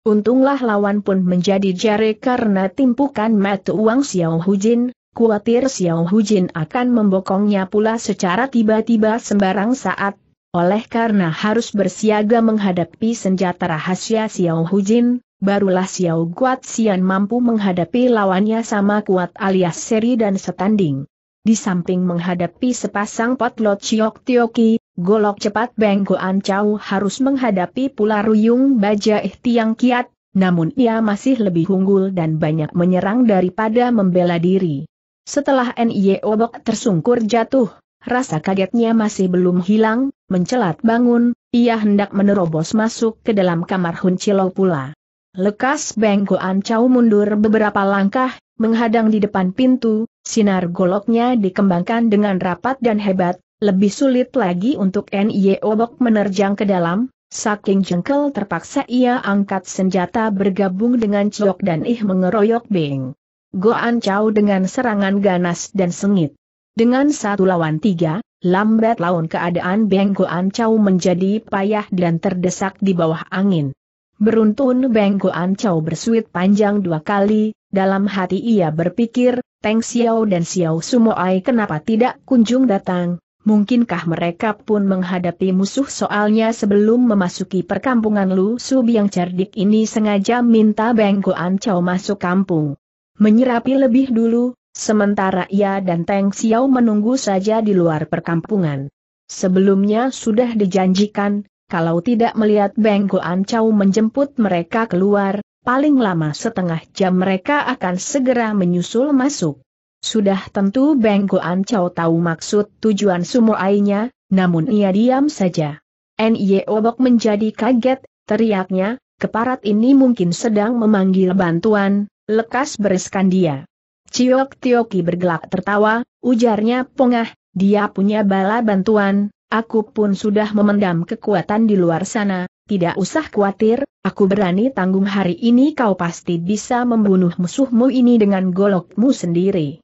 Untunglah lawan pun menjadi jare karena timpukan mata uang Xiao Hujin, kuatir Xiao Hujin akan membokongnya pula secara tiba-tiba sembarang saat, oleh karena harus bersiaga menghadapi senjata rahasia Xiao Hujin, barulah Xiao Guat Xian mampu menghadapi lawannya sama kuat alias seri dan setanding. Di samping menghadapi sepasang potlot Chiok Tioki, golok cepat Beng Goan Chow harus menghadapi pula Ruyung Baja ihtiang eh Kiat, namun ia masih lebih unggul dan banyak menyerang daripada membela diri. Setelah N.I.E. Obok tersungkur jatuh, rasa kagetnya masih belum hilang, mencelat bangun, ia hendak menerobos masuk ke dalam kamar Hun Chilo pula. Lekas Beng Goan Chow mundur beberapa langkah, menghadang di depan pintu, sinar goloknya dikembangkan dengan rapat dan hebat, lebih sulit lagi untuk Nye Obok menerjang ke dalam, saking jengkel terpaksa ia angkat senjata bergabung dengan Ciok dan Ih mengeroyok Beng. Goan Chow dengan serangan ganas dan sengit. Dengan satu lawan tiga, lambat laun keadaan Beng Goan Chow menjadi payah dan terdesak di bawah angin. Beruntun Beng Goan Chow bersuit panjang dua kali, dalam hati ia berpikir, Teng Xiao dan Xiao Sumo Ai kenapa tidak kunjung datang, mungkinkah mereka pun menghadapi musuh soalnya sebelum memasuki perkampungan Lu Sub yang cerdik ini sengaja minta Beng Goan Chow masuk kampung. Menyerapi lebih dulu, sementara ia dan Teng Xiao menunggu saja di luar perkampungan. Sebelumnya sudah dijanjikan, kalau tidak melihat Beng Goan Chow menjemput mereka keluar, paling lama setengah jam mereka akan segera menyusul masuk. Sudah tentu Beng Goan Chow tahu maksud tujuan airnya, namun ia diam saja. Nye Obok menjadi kaget, teriaknya, keparat ini mungkin sedang memanggil bantuan, lekas bereskan dia. Ciok Tioki bergelak tertawa, ujarnya pongah, dia punya bala bantuan, aku pun sudah memendam kekuatan di luar sana, tidak usah khawatir, aku berani tanggung hari ini kau pasti bisa membunuh musuhmu ini dengan golokmu sendiri.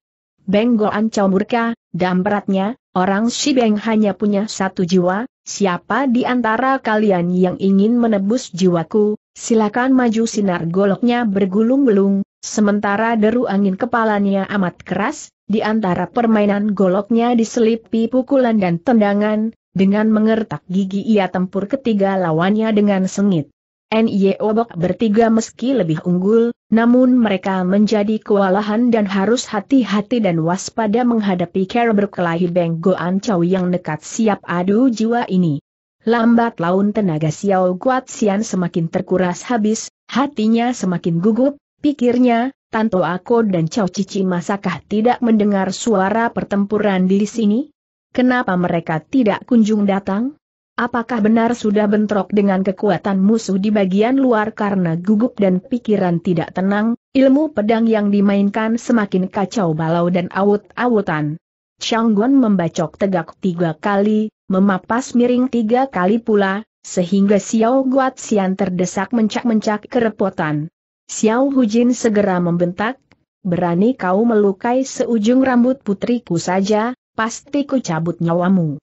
Benggoan Chow murka, beratnya, orang Beng hanya punya satu jiwa, siapa di antara kalian yang ingin menebus jiwaku, silakan maju sinar goloknya bergulung-gulung, sementara deru angin kepalanya amat keras, di antara permainan goloknya diselipi pukulan dan tendangan, dengan mengertak gigi ia tempur ketiga lawannya dengan sengit. N.Y.O. Bok bertiga meski lebih unggul, namun mereka menjadi kewalahan dan harus hati-hati dan waspada menghadapi cara berkelahi Beng Goan Chow yang nekat siap adu jiwa ini. Lambat laun tenaga Xiao Guat Xian semakin terkuras habis, hatinya semakin gugup, pikirnya, Tanto Ako dan Chow Cici masakah tidak mendengar suara pertempuran di sini? Kenapa mereka tidak kunjung datang? Apakah benar sudah bentrok dengan kekuatan musuh di bagian luar karena gugup dan pikiran tidak tenang, ilmu pedang yang dimainkan semakin kacau balau dan awut-awutan. Shangguan membacok tegak tiga kali, memapas miring tiga kali pula, sehingga Xiao Guat Xian terdesak mencak-mencak kerepotan. Xiao Hujin segera membentak, berani kau melukai seujung rambut putriku saja, pasti ku cabut nyawamu.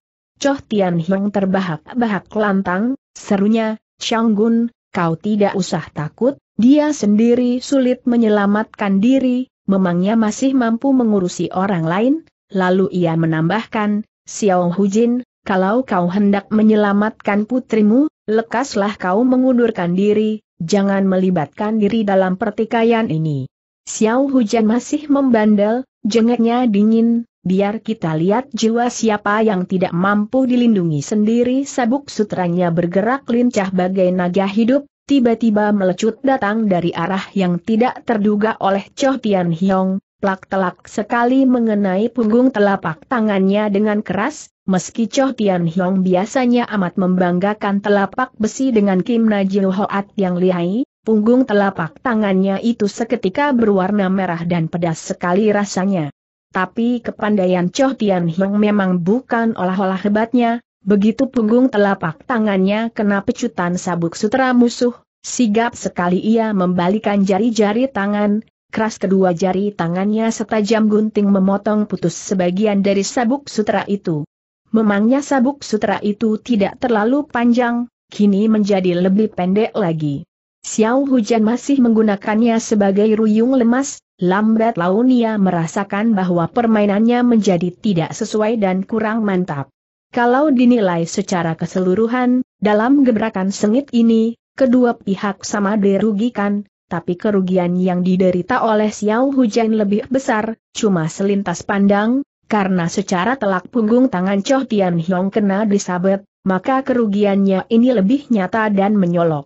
Choh Tian Hong terbahak-bahak lantang, serunya, Gun, kau tidak usah takut, dia sendiri sulit menyelamatkan diri, memangnya masih mampu mengurusi orang lain, lalu ia menambahkan, Xiao Hujin, kalau kau hendak menyelamatkan putrimu, lekaslah kau mengundurkan diri, jangan melibatkan diri dalam pertikaian ini. Xiao Hujan masih membandel, jengeknya dingin, biar kita lihat jiwa siapa yang tidak mampu dilindungi sendiri sabuk sutranya bergerak lincah bagai naga hidup, tiba-tiba melecut datang dari arah yang tidak terduga oleh Choh Tian Hiong, plak telak sekali mengenai punggung telapak tangannya dengan keras, meski Choh Tian Hiong biasanya amat membanggakan telapak besi dengan Kim Najil Hoat yang lihai, punggung telapak tangannya itu seketika berwarna merah dan pedas sekali rasanya tapi kepandaian Choh Tian Heng memang bukan olah-olah hebatnya, begitu punggung telapak tangannya kena pecutan sabuk sutra musuh, sigap sekali ia membalikan jari-jari tangan, keras kedua jari tangannya setajam gunting memotong putus sebagian dari sabuk sutra itu. Memangnya sabuk sutra itu tidak terlalu panjang, kini menjadi lebih pendek lagi. Xiao Hujan masih menggunakannya sebagai ruyung lemas, lambat Launia merasakan bahwa permainannya menjadi tidak sesuai dan kurang mantap. Kalau dinilai secara keseluruhan, dalam gebrakan sengit ini, kedua pihak sama dirugikan, tapi kerugian yang diderita oleh Xiao Hujan lebih besar, cuma selintas pandang, karena secara telak punggung tangan Choh Tian Hiong kena disabet, maka kerugiannya ini lebih nyata dan menyolok.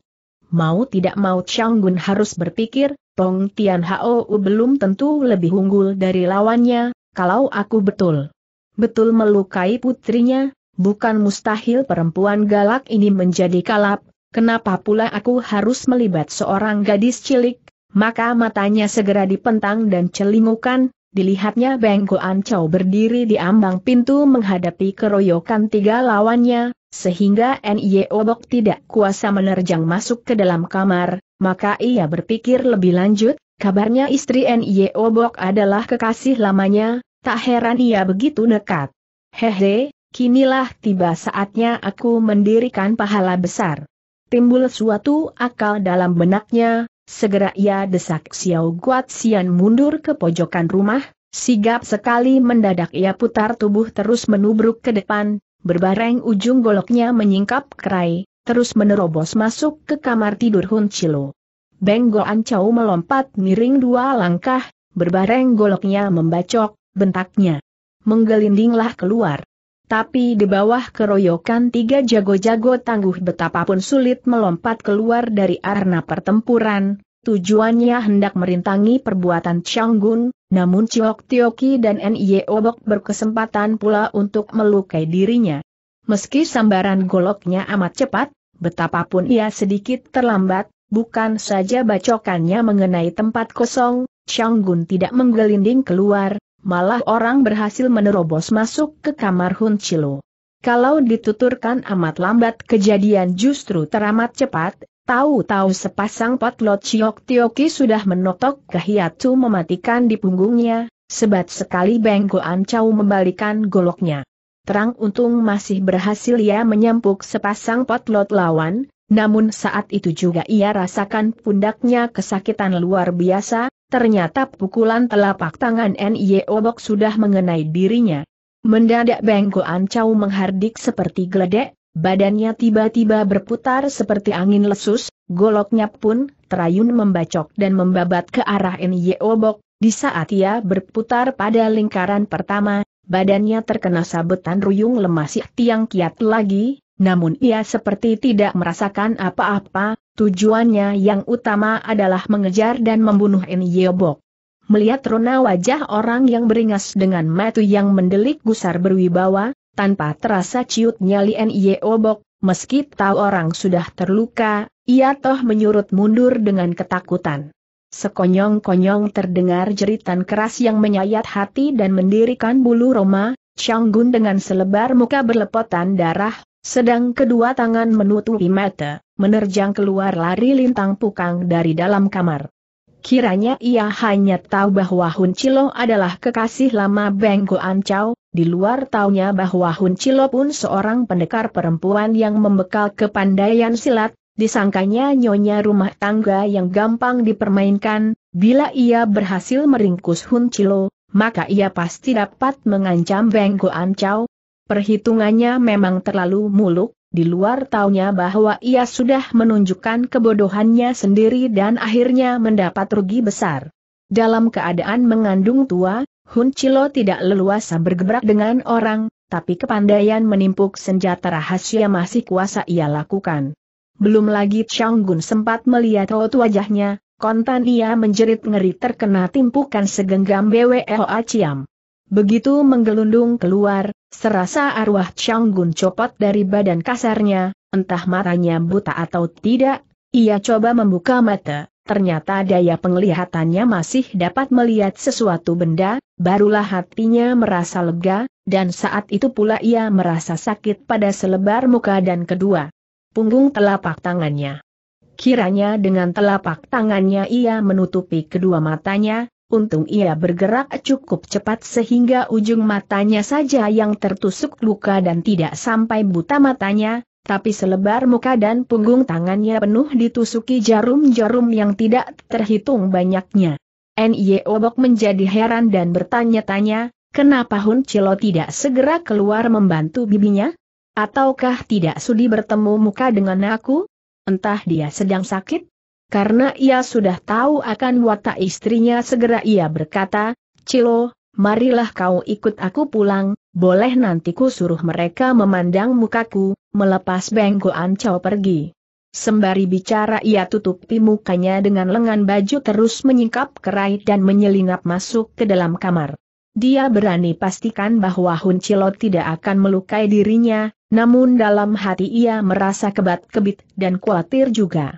Mau tidak mau Chang Gun harus berpikir, Tong Tian Hao belum tentu lebih unggul dari lawannya, kalau aku betul. Betul melukai putrinya, bukan mustahil perempuan galak ini menjadi kalap, kenapa pula aku harus melibat seorang gadis cilik, maka matanya segera dipentang dan celingukan, dilihatnya Beng Goan Chow berdiri di ambang pintu menghadapi keroyokan tiga lawannya, sehingga Nye Obok tidak kuasa menerjang masuk ke dalam kamar, maka ia berpikir lebih lanjut, kabarnya istri Nye Obok adalah kekasih lamanya, tak heran ia begitu nekat. Hehe, kinilah tiba saatnya aku mendirikan pahala besar. Timbul suatu akal dalam benaknya, Segera ia desak Xiao Guat Xian mundur ke pojokan rumah, sigap sekali mendadak ia putar tubuh terus menubruk ke depan, berbareng ujung goloknya menyingkap kerai, terus menerobos masuk ke kamar tidur Hun Chilo. Beng Goan melompat miring dua langkah, berbareng goloknya membacok, bentaknya. Menggelindinglah keluar tapi di bawah keroyokan tiga jago-jago tangguh betapapun sulit melompat keluar dari arena pertempuran, tujuannya hendak merintangi perbuatan Changgun, namun Chiok Tioki dan Nye Obok berkesempatan pula untuk melukai dirinya. Meski sambaran goloknya amat cepat, betapapun ia sedikit terlambat, bukan saja bacokannya mengenai tempat kosong, Changgun tidak menggelinding keluar, malah orang berhasil menerobos masuk ke kamar Hun Chilo. Kalau dituturkan amat lambat kejadian justru teramat cepat, tahu-tahu sepasang potlot Chiok Tioki sudah menotok ke Hiatu mematikan di punggungnya, sebat sekali Bengguan Chow membalikan goloknya. Terang untung masih berhasil ia menyempuk sepasang potlot lawan, namun saat itu juga ia rasakan pundaknya kesakitan luar biasa, Ternyata pukulan telapak tangan Nye Obok sudah mengenai dirinya. Mendadak Bengko Ancau menghardik seperti geledek, badannya tiba-tiba berputar seperti angin lesus, goloknya pun terayun membacok dan membabat ke arah Nye Obok. Di saat ia berputar pada lingkaran pertama, badannya terkena sabetan ruyung lemasih tiang kiat lagi, namun ia seperti tidak merasakan apa-apa, Tujuannya yang utama adalah mengejar dan membunuh En Melihat rona wajah orang yang beringas dengan mata yang mendelik gusar berwibawa, tanpa terasa ciut nyali En meski tahu orang sudah terluka, ia toh menyurut mundur dengan ketakutan. Sekonyong-konyong terdengar jeritan keras yang menyayat hati dan mendirikan bulu Roma, Chang Gun dengan selebar muka berlepotan darah, sedang kedua tangan menutupi mata, menerjang keluar lari lintang pukang dari dalam kamar. Kiranya ia hanya tahu bahwa Hun Chilo adalah kekasih lama Beng Ancau. di luar taunya bahwa Hun Chilo pun seorang pendekar perempuan yang membekal kepandaian silat, disangkanya nyonya rumah tangga yang gampang dipermainkan, bila ia berhasil meringkus Hun Chilo, maka ia pasti dapat mengancam Beng Ancau. Perhitungannya memang terlalu muluk, di luar taunya bahwa ia sudah menunjukkan kebodohannya sendiri dan akhirnya mendapat rugi besar. Dalam keadaan mengandung tua, Hun Chilo tidak leluasa bergebrak dengan orang, tapi kepandaian menimpuk senjata rahasia masih kuasa ia lakukan. Belum lagi Chang Gun sempat melihat raut wajahnya, kontan ia menjerit ngeri terkena timpukan segenggam BWLA Ciam. Begitu menggelundung keluar, serasa arwah Changgun copot dari badan kasarnya, entah matanya buta atau tidak, ia coba membuka mata, ternyata daya penglihatannya masih dapat melihat sesuatu benda, barulah hatinya merasa lega, dan saat itu pula ia merasa sakit pada selebar muka dan kedua punggung telapak tangannya. Kiranya dengan telapak tangannya ia menutupi kedua matanya, Untung ia bergerak cukup cepat sehingga ujung matanya saja yang tertusuk luka dan tidak sampai buta matanya, tapi selebar muka dan punggung tangannya penuh ditusuki jarum-jarum yang tidak terhitung banyaknya. N.Y. Obok menjadi heran dan bertanya-tanya, kenapa Hun Cilo tidak segera keluar membantu bibinya? Ataukah tidak sudi bertemu muka dengan aku? Entah dia sedang sakit? Karena ia sudah tahu akan watak istrinya segera ia berkata, Cilo, marilah kau ikut aku pulang, boleh nanti ku suruh mereka memandang mukaku, melepas bengkoan cowok pergi. Sembari bicara ia tutupi mukanya dengan lengan baju terus menyingkap kerai dan menyelinap masuk ke dalam kamar. Dia berani pastikan bahwa Hun Cilo tidak akan melukai dirinya, namun dalam hati ia merasa kebat-kebit dan khawatir juga.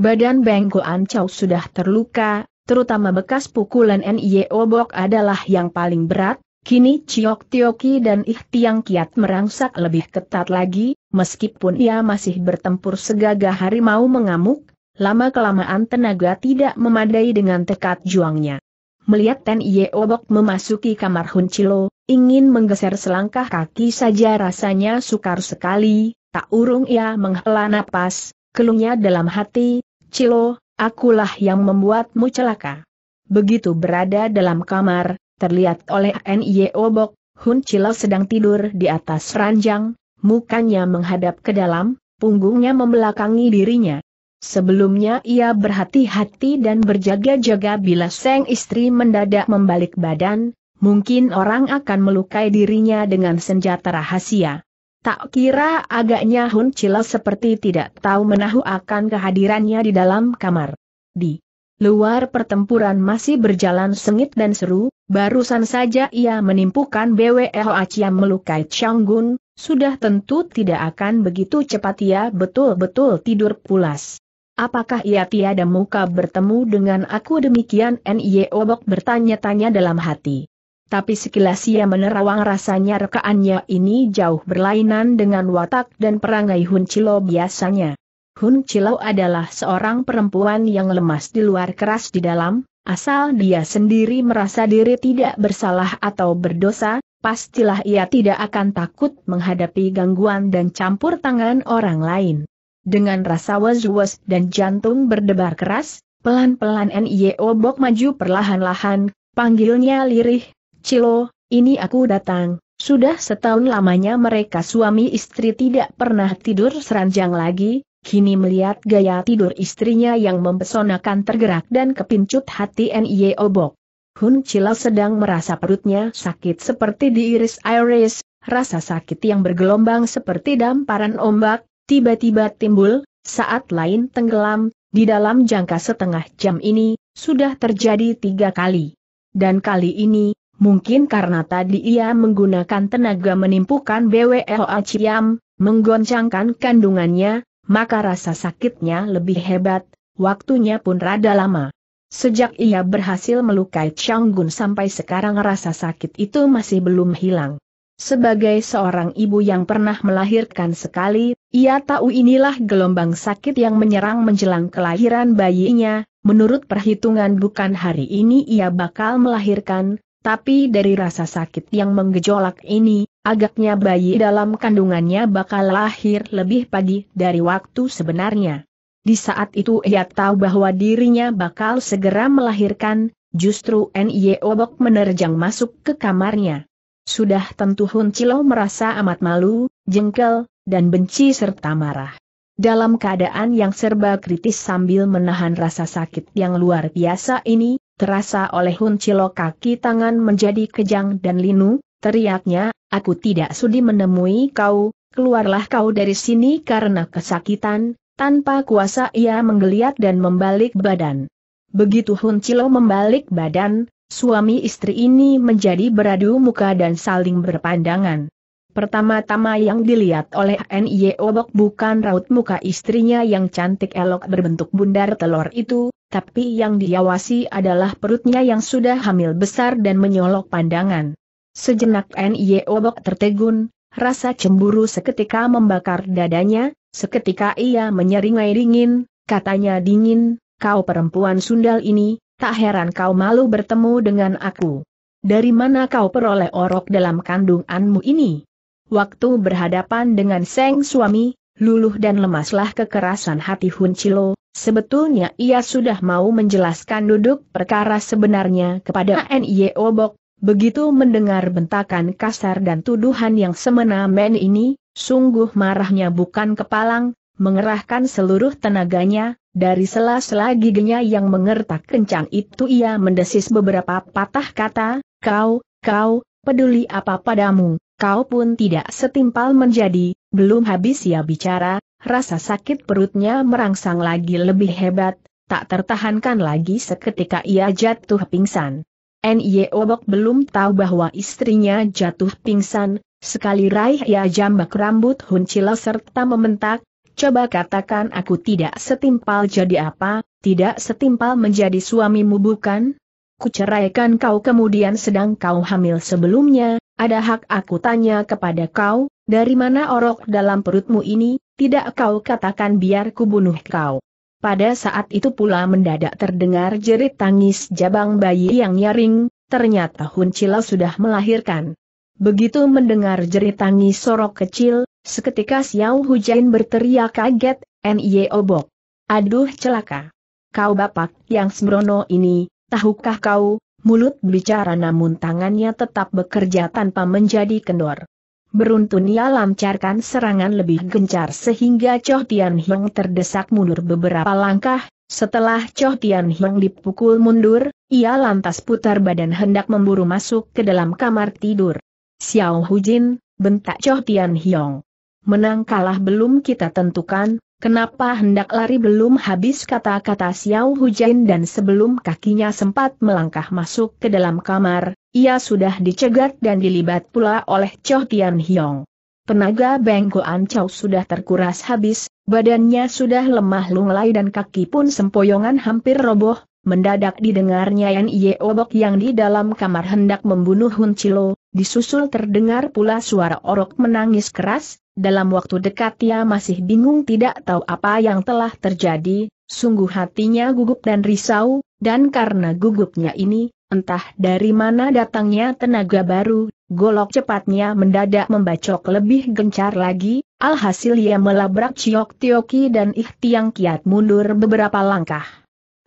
Badan Beng Goan Chow sudah terluka, terutama bekas pukulan N.I.O. Bok adalah yang paling berat, kini Chiok Tioki dan Ihtiang Kiat merangsak lebih ketat lagi, meskipun ia masih bertempur segagah harimau mengamuk, lama-kelamaan tenaga tidak memadai dengan tekad juangnya. Melihat Ten Ye Obok memasuki kamar Hun Chilo, ingin menggeser selangkah kaki saja rasanya sukar sekali, tak urung ia menghela napas, Kelungnya dalam hati, Cilo, akulah yang membuatmu celaka. Begitu berada dalam kamar, terlihat oleh N.Y. Obok, Hun Cilo sedang tidur di atas ranjang, mukanya menghadap ke dalam, punggungnya membelakangi dirinya. Sebelumnya ia berhati-hati dan berjaga-jaga bila sang istri mendadak membalik badan, mungkin orang akan melukai dirinya dengan senjata rahasia. Tak kira agaknya Hun Chila seperti tidak tahu menahu akan kehadirannya di dalam kamar. Di luar pertempuran masih berjalan sengit dan seru, barusan saja ia menimpukan BWLH yang melukai Chang Gun, sudah tentu tidak akan begitu cepat ia betul-betul tidur pulas. Apakah ia tiada muka bertemu dengan aku demikian Nye Obok bertanya-tanya dalam hati tapi sekilas ia menerawang rasanya rekaannya ini jauh berlainan dengan watak dan perangai Hun Chilo biasanya. Hun Chilo adalah seorang perempuan yang lemas di luar keras di dalam, asal dia sendiri merasa diri tidak bersalah atau berdosa, pastilah ia tidak akan takut menghadapi gangguan dan campur tangan orang lain. Dengan rasa was-was dan jantung berdebar keras, Pelan-pelan N.I.O. Bok maju perlahan-lahan, panggilnya lirih, Cilo, ini aku datang, sudah setahun lamanya mereka suami istri tidak pernah tidur seranjang lagi, kini melihat gaya tidur istrinya yang mempesonakan tergerak dan kepincut hati N.I.E. Obok. Hun Cilo sedang merasa perutnya sakit seperti diiris-iris, rasa sakit yang bergelombang seperti damparan ombak, tiba-tiba timbul, saat lain tenggelam, di dalam jangka setengah jam ini, sudah terjadi tiga kali. Dan kali ini, Mungkin karena tadi ia menggunakan tenaga menimpukan BWL Aciam, menggoncangkan kandungannya, maka rasa sakitnya lebih hebat, waktunya pun rada lama. Sejak ia berhasil melukai Changgun sampai sekarang rasa sakit itu masih belum hilang. Sebagai seorang ibu yang pernah melahirkan sekali, ia tahu inilah gelombang sakit yang menyerang menjelang kelahiran bayinya, menurut perhitungan bukan hari ini ia bakal melahirkan, tapi dari rasa sakit yang menggejolak ini, agaknya bayi dalam kandungannya bakal lahir lebih pagi dari waktu sebenarnya. Di saat itu ia tahu bahwa dirinya bakal segera melahirkan, justru Nye Obok menerjang masuk ke kamarnya. Sudah tentu Hun Cilo merasa amat malu, jengkel, dan benci serta marah. Dalam keadaan yang serba kritis sambil menahan rasa sakit yang luar biasa ini, Terasa oleh Hun Cilo kaki tangan menjadi kejang dan linu, teriaknya, aku tidak sudi menemui kau, keluarlah kau dari sini karena kesakitan, tanpa kuasa ia menggeliat dan membalik badan. Begitu Hun Cilo membalik badan, suami istri ini menjadi beradu muka dan saling berpandangan. Pertama-tama yang dilihat oleh NY Obok bukan raut muka istrinya yang cantik elok berbentuk bundar telur itu, tapi yang diawasi adalah perutnya yang sudah hamil besar dan menyolok pandangan. Sejenak N.Y. Obok tertegun, rasa cemburu seketika membakar dadanya, seketika ia menyeringai dingin, katanya dingin, kau perempuan sundal ini, tak heran kau malu bertemu dengan aku. Dari mana kau peroleh orok dalam kandunganmu ini? Waktu berhadapan dengan seng suami, luluh dan lemaslah kekerasan hati Hun Chilo, Sebetulnya ia sudah mau menjelaskan duduk perkara sebenarnya kepada NIO Obok, begitu mendengar bentakan kasar dan tuduhan yang semena-men ini, sungguh marahnya bukan kepalang, mengerahkan seluruh tenaganya, dari sela-sela giginya yang mengertak kencang itu ia mendesis beberapa patah kata, kau, kau, peduli apa padamu, kau pun tidak setimpal menjadi, belum habis ia bicara, Rasa sakit perutnya merangsang lagi lebih hebat, tak tertahankan lagi seketika ia jatuh pingsan. Nye Obok belum tahu bahwa istrinya jatuh pingsan, sekali raih ia jambak rambut Hun serta mementak, coba katakan aku tidak setimpal jadi apa, tidak setimpal menjadi suamimu bukan? Kuceraikan kau kemudian sedang kau hamil sebelumnya, ada hak aku tanya kepada kau, dari mana orok dalam perutmu ini, tidak kau katakan biar kubunuh kau. Pada saat itu pula mendadak terdengar jerit tangis jabang bayi yang nyaring, ternyata Huncila sudah melahirkan. Begitu mendengar jerit tangis sorok kecil, seketika Xiao Hujain berteriak kaget, NIE obok. Aduh celaka. Kau bapak yang sembrono ini, tahukah kau, mulut bicara namun tangannya tetap bekerja tanpa menjadi kendor. Beruntun ia lancarkan serangan lebih gencar sehingga Choh Tian Hiong terdesak mundur beberapa langkah, setelah Choh Tian Hiong dipukul mundur, ia lantas putar badan hendak memburu masuk ke dalam kamar tidur. Xiao Hu Jin, bentak Choh Tian Hiong. Menang kalah belum kita tentukan, Kenapa hendak lari belum habis kata-kata Xiao Hujain dan sebelum kakinya sempat melangkah masuk ke dalam kamar, ia sudah dicegat dan dilibat pula oleh Cho Tian Hiong. Tenaga Bengkoan Chow sudah terkuras habis, badannya sudah lemah lunglai dan kaki pun sempoyongan hampir roboh, mendadak didengarnya Yan Ye Obok yang di dalam kamar hendak membunuh Hun Chilo, disusul terdengar pula suara orok menangis keras, dalam waktu dekat ia masih bingung tidak tahu apa yang telah terjadi, sungguh hatinya gugup dan risau, dan karena gugupnya ini, entah dari mana datangnya tenaga baru, golok cepatnya mendadak membacok lebih gencar lagi, alhasil ia melabrak Ciok Tioki dan Ihtiang Kiat mundur beberapa langkah.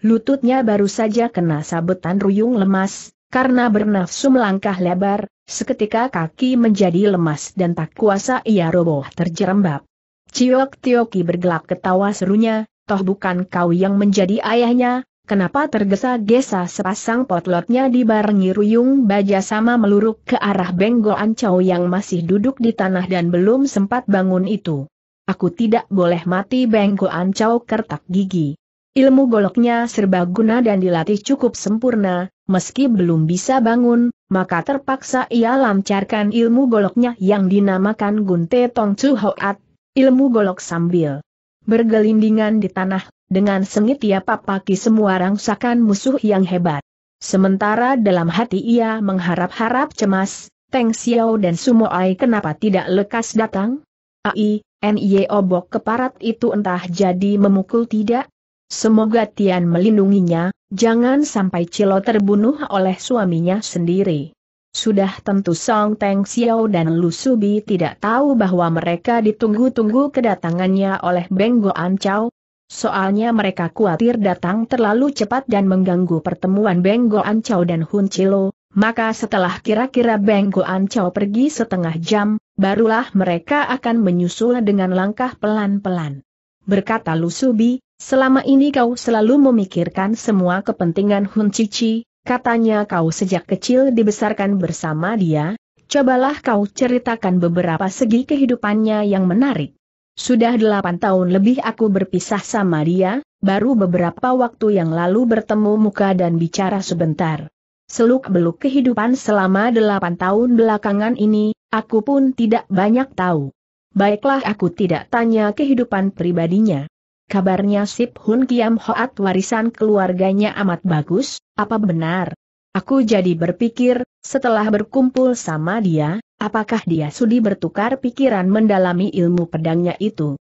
Lututnya baru saja kena sabetan ruyung lemas, karena bernafsu melangkah lebar, seketika kaki menjadi lemas dan tak kuasa ia roboh terjerembab. Ciok Tioki bergelak ketawa serunya, toh bukan kau yang menjadi ayahnya, Kenapa tergesa-gesa sepasang potlotnya dibarengi ruyung baja sama meluruk ke arah Benggo Ancau yang masih duduk di tanah dan belum sempat bangun itu? Aku tidak boleh mati Benggo Ancau kertak gigi. Ilmu goloknya serbaguna dan dilatih cukup sempurna, meski belum bisa bangun, maka terpaksa ia lancarkan ilmu goloknya yang dinamakan Gunte Tong Chu Hoat, ilmu golok sambil bergelindingan di tanah, dengan sengit ia papaki semua rangsakan musuh yang hebat. Sementara dalam hati ia mengharap-harap cemas, Teng Xiao dan Sumo Ai kenapa tidak lekas datang? Ai, Nye obok keparat itu entah jadi memukul tidak, Semoga Tian melindunginya, jangan sampai Cilo terbunuh oleh suaminya sendiri. Sudah tentu Song Teng Xiao dan Lu Subi tidak tahu bahwa mereka ditunggu-tunggu kedatangannya oleh Beng An Chow. Soalnya mereka khawatir datang terlalu cepat dan mengganggu pertemuan Beng An Chow dan Hun Cilo, maka setelah kira-kira Beng An Chow pergi setengah jam, barulah mereka akan menyusul dengan langkah pelan-pelan. Berkata Lu Subi, Selama ini kau selalu memikirkan semua kepentingan Hun Cici, katanya kau sejak kecil dibesarkan bersama dia, cobalah kau ceritakan beberapa segi kehidupannya yang menarik. Sudah delapan tahun lebih aku berpisah sama dia, baru beberapa waktu yang lalu bertemu muka dan bicara sebentar. Seluk-beluk kehidupan selama delapan tahun belakangan ini, aku pun tidak banyak tahu. Baiklah aku tidak tanya kehidupan pribadinya kabarnya Sip Hun Kiam Hoat warisan keluarganya amat bagus, apa benar? Aku jadi berpikir, setelah berkumpul sama dia, apakah dia sudi bertukar pikiran mendalami ilmu pedangnya itu?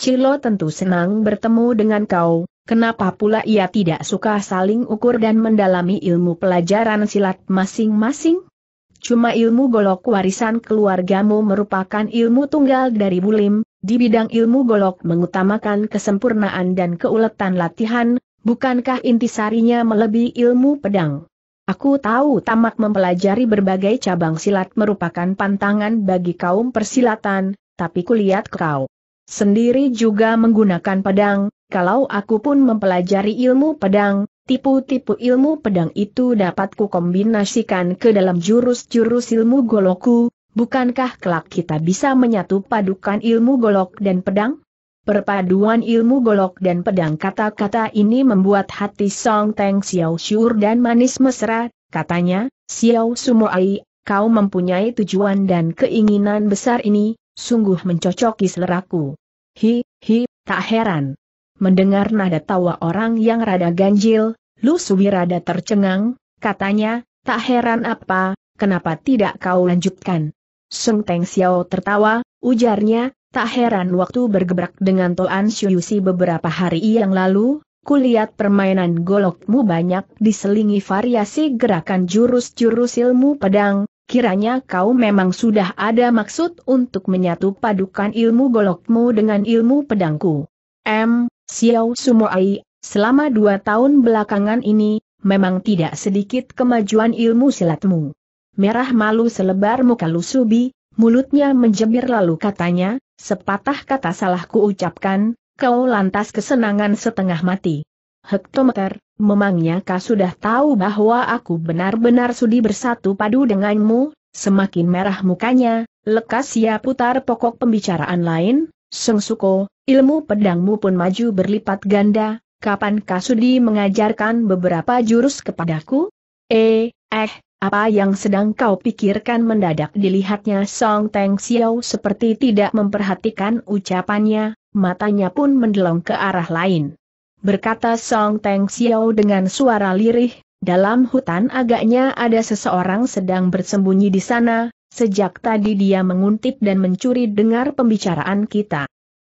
Cilo tentu senang bertemu dengan kau, kenapa pula ia tidak suka saling ukur dan mendalami ilmu pelajaran silat masing-masing? Cuma ilmu golok warisan keluargamu merupakan ilmu tunggal dari Bulim, di bidang ilmu golok mengutamakan kesempurnaan dan keuletan latihan, bukankah intisarinya melebihi ilmu pedang? Aku tahu tamak mempelajari berbagai cabang silat merupakan pantangan bagi kaum persilatan, tapi kulihat kau sendiri juga menggunakan pedang, kalau aku pun mempelajari ilmu pedang, tipu-tipu ilmu pedang itu dapat kukombinasikan ke dalam jurus-jurus ilmu goloku, Bukankah kelak kita bisa menyatu padukan ilmu golok dan pedang? Perpaduan ilmu golok dan pedang kata-kata ini membuat hati Song Teng Xiao Shur dan manis mesra, katanya, Xiao Sumoai, kau mempunyai tujuan dan keinginan besar ini, sungguh mencocoki seleraku. Hi, hi, tak heran. Mendengar nada tawa orang yang rada ganjil, Lu Suwi rada tercengang, katanya, tak heran apa, kenapa tidak kau lanjutkan? Sung Teng Xiao tertawa, ujarnya, tak heran waktu bergebrak dengan Toan Shuyusi beberapa hari yang lalu, kulihat permainan golokmu banyak diselingi variasi gerakan jurus-jurus ilmu pedang, Kiranya kau memang sudah ada maksud untuk menyatu padukan ilmu golokmu dengan ilmu pedangku. M. Xiao Sumoai, selama dua tahun belakangan ini, memang tidak sedikit kemajuan ilmu silatmu merah malu selebar muka Lusubi, mulutnya menjebir lalu katanya, sepatah kata salah ucapkan, kau lantas kesenangan setengah mati. Hektometer, memangnya kau sudah tahu bahwa aku benar-benar sudi bersatu padu denganmu, semakin merah mukanya, lekas ia putar pokok pembicaraan lain, Sengsuko, ilmu pedangmu pun maju berlipat ganda, kapan kau Sudi mengajarkan beberapa jurus kepadaku? Eh, eh, apa yang sedang kau pikirkan mendadak dilihatnya Song Teng Xiao seperti tidak memperhatikan ucapannya, matanya pun mendelong ke arah lain. Berkata Song Teng Xiao dengan suara lirih, dalam hutan agaknya ada seseorang sedang bersembunyi di sana, sejak tadi dia menguntit dan mencuri dengar pembicaraan kita.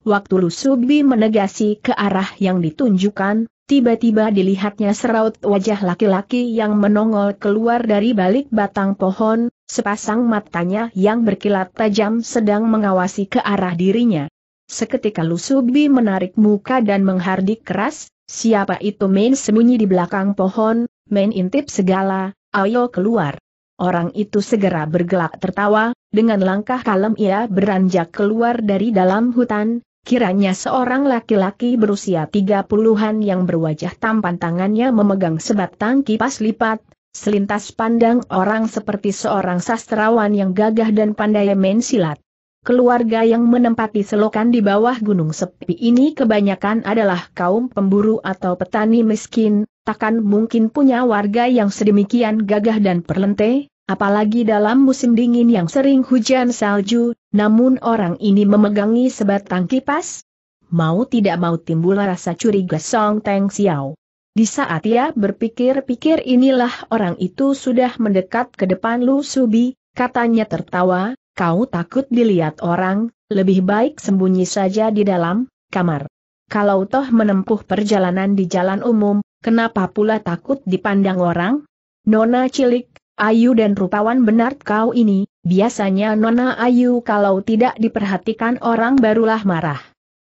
Waktu Lusubi menegasi ke arah yang ditunjukkan, tiba-tiba dilihatnya seraut wajah laki-laki yang menongol keluar dari balik batang pohon, sepasang matanya yang berkilat tajam sedang mengawasi ke arah dirinya. Seketika Lusubi menarik muka dan menghardik keras, siapa itu main sembunyi di belakang pohon, main intip segala, ayo keluar. Orang itu segera bergelak tertawa, dengan langkah kalem ia beranjak keluar dari dalam hutan, Kiranya seorang laki-laki berusia tiga puluhan yang berwajah tampan tangannya memegang sebatang kipas lipat, selintas pandang orang seperti seorang sastrawan yang gagah dan pandai main silat. Keluarga yang menempati selokan di bawah gunung sepi ini kebanyakan adalah kaum pemburu atau petani miskin, takkan mungkin punya warga yang sedemikian gagah dan perlente, Apalagi dalam musim dingin yang sering hujan salju, namun orang ini memegangi sebatang kipas? Mau tidak mau timbul rasa curiga Song Teng Xiao. Di saat ia berpikir-pikir inilah orang itu sudah mendekat ke depan Lu Subi, katanya tertawa, kau takut dilihat orang, lebih baik sembunyi saja di dalam kamar. Kalau toh menempuh perjalanan di jalan umum, kenapa pula takut dipandang orang? Nona cilik, Ayu dan rupawan benar kau ini, biasanya Nona Ayu kalau tidak diperhatikan orang barulah marah.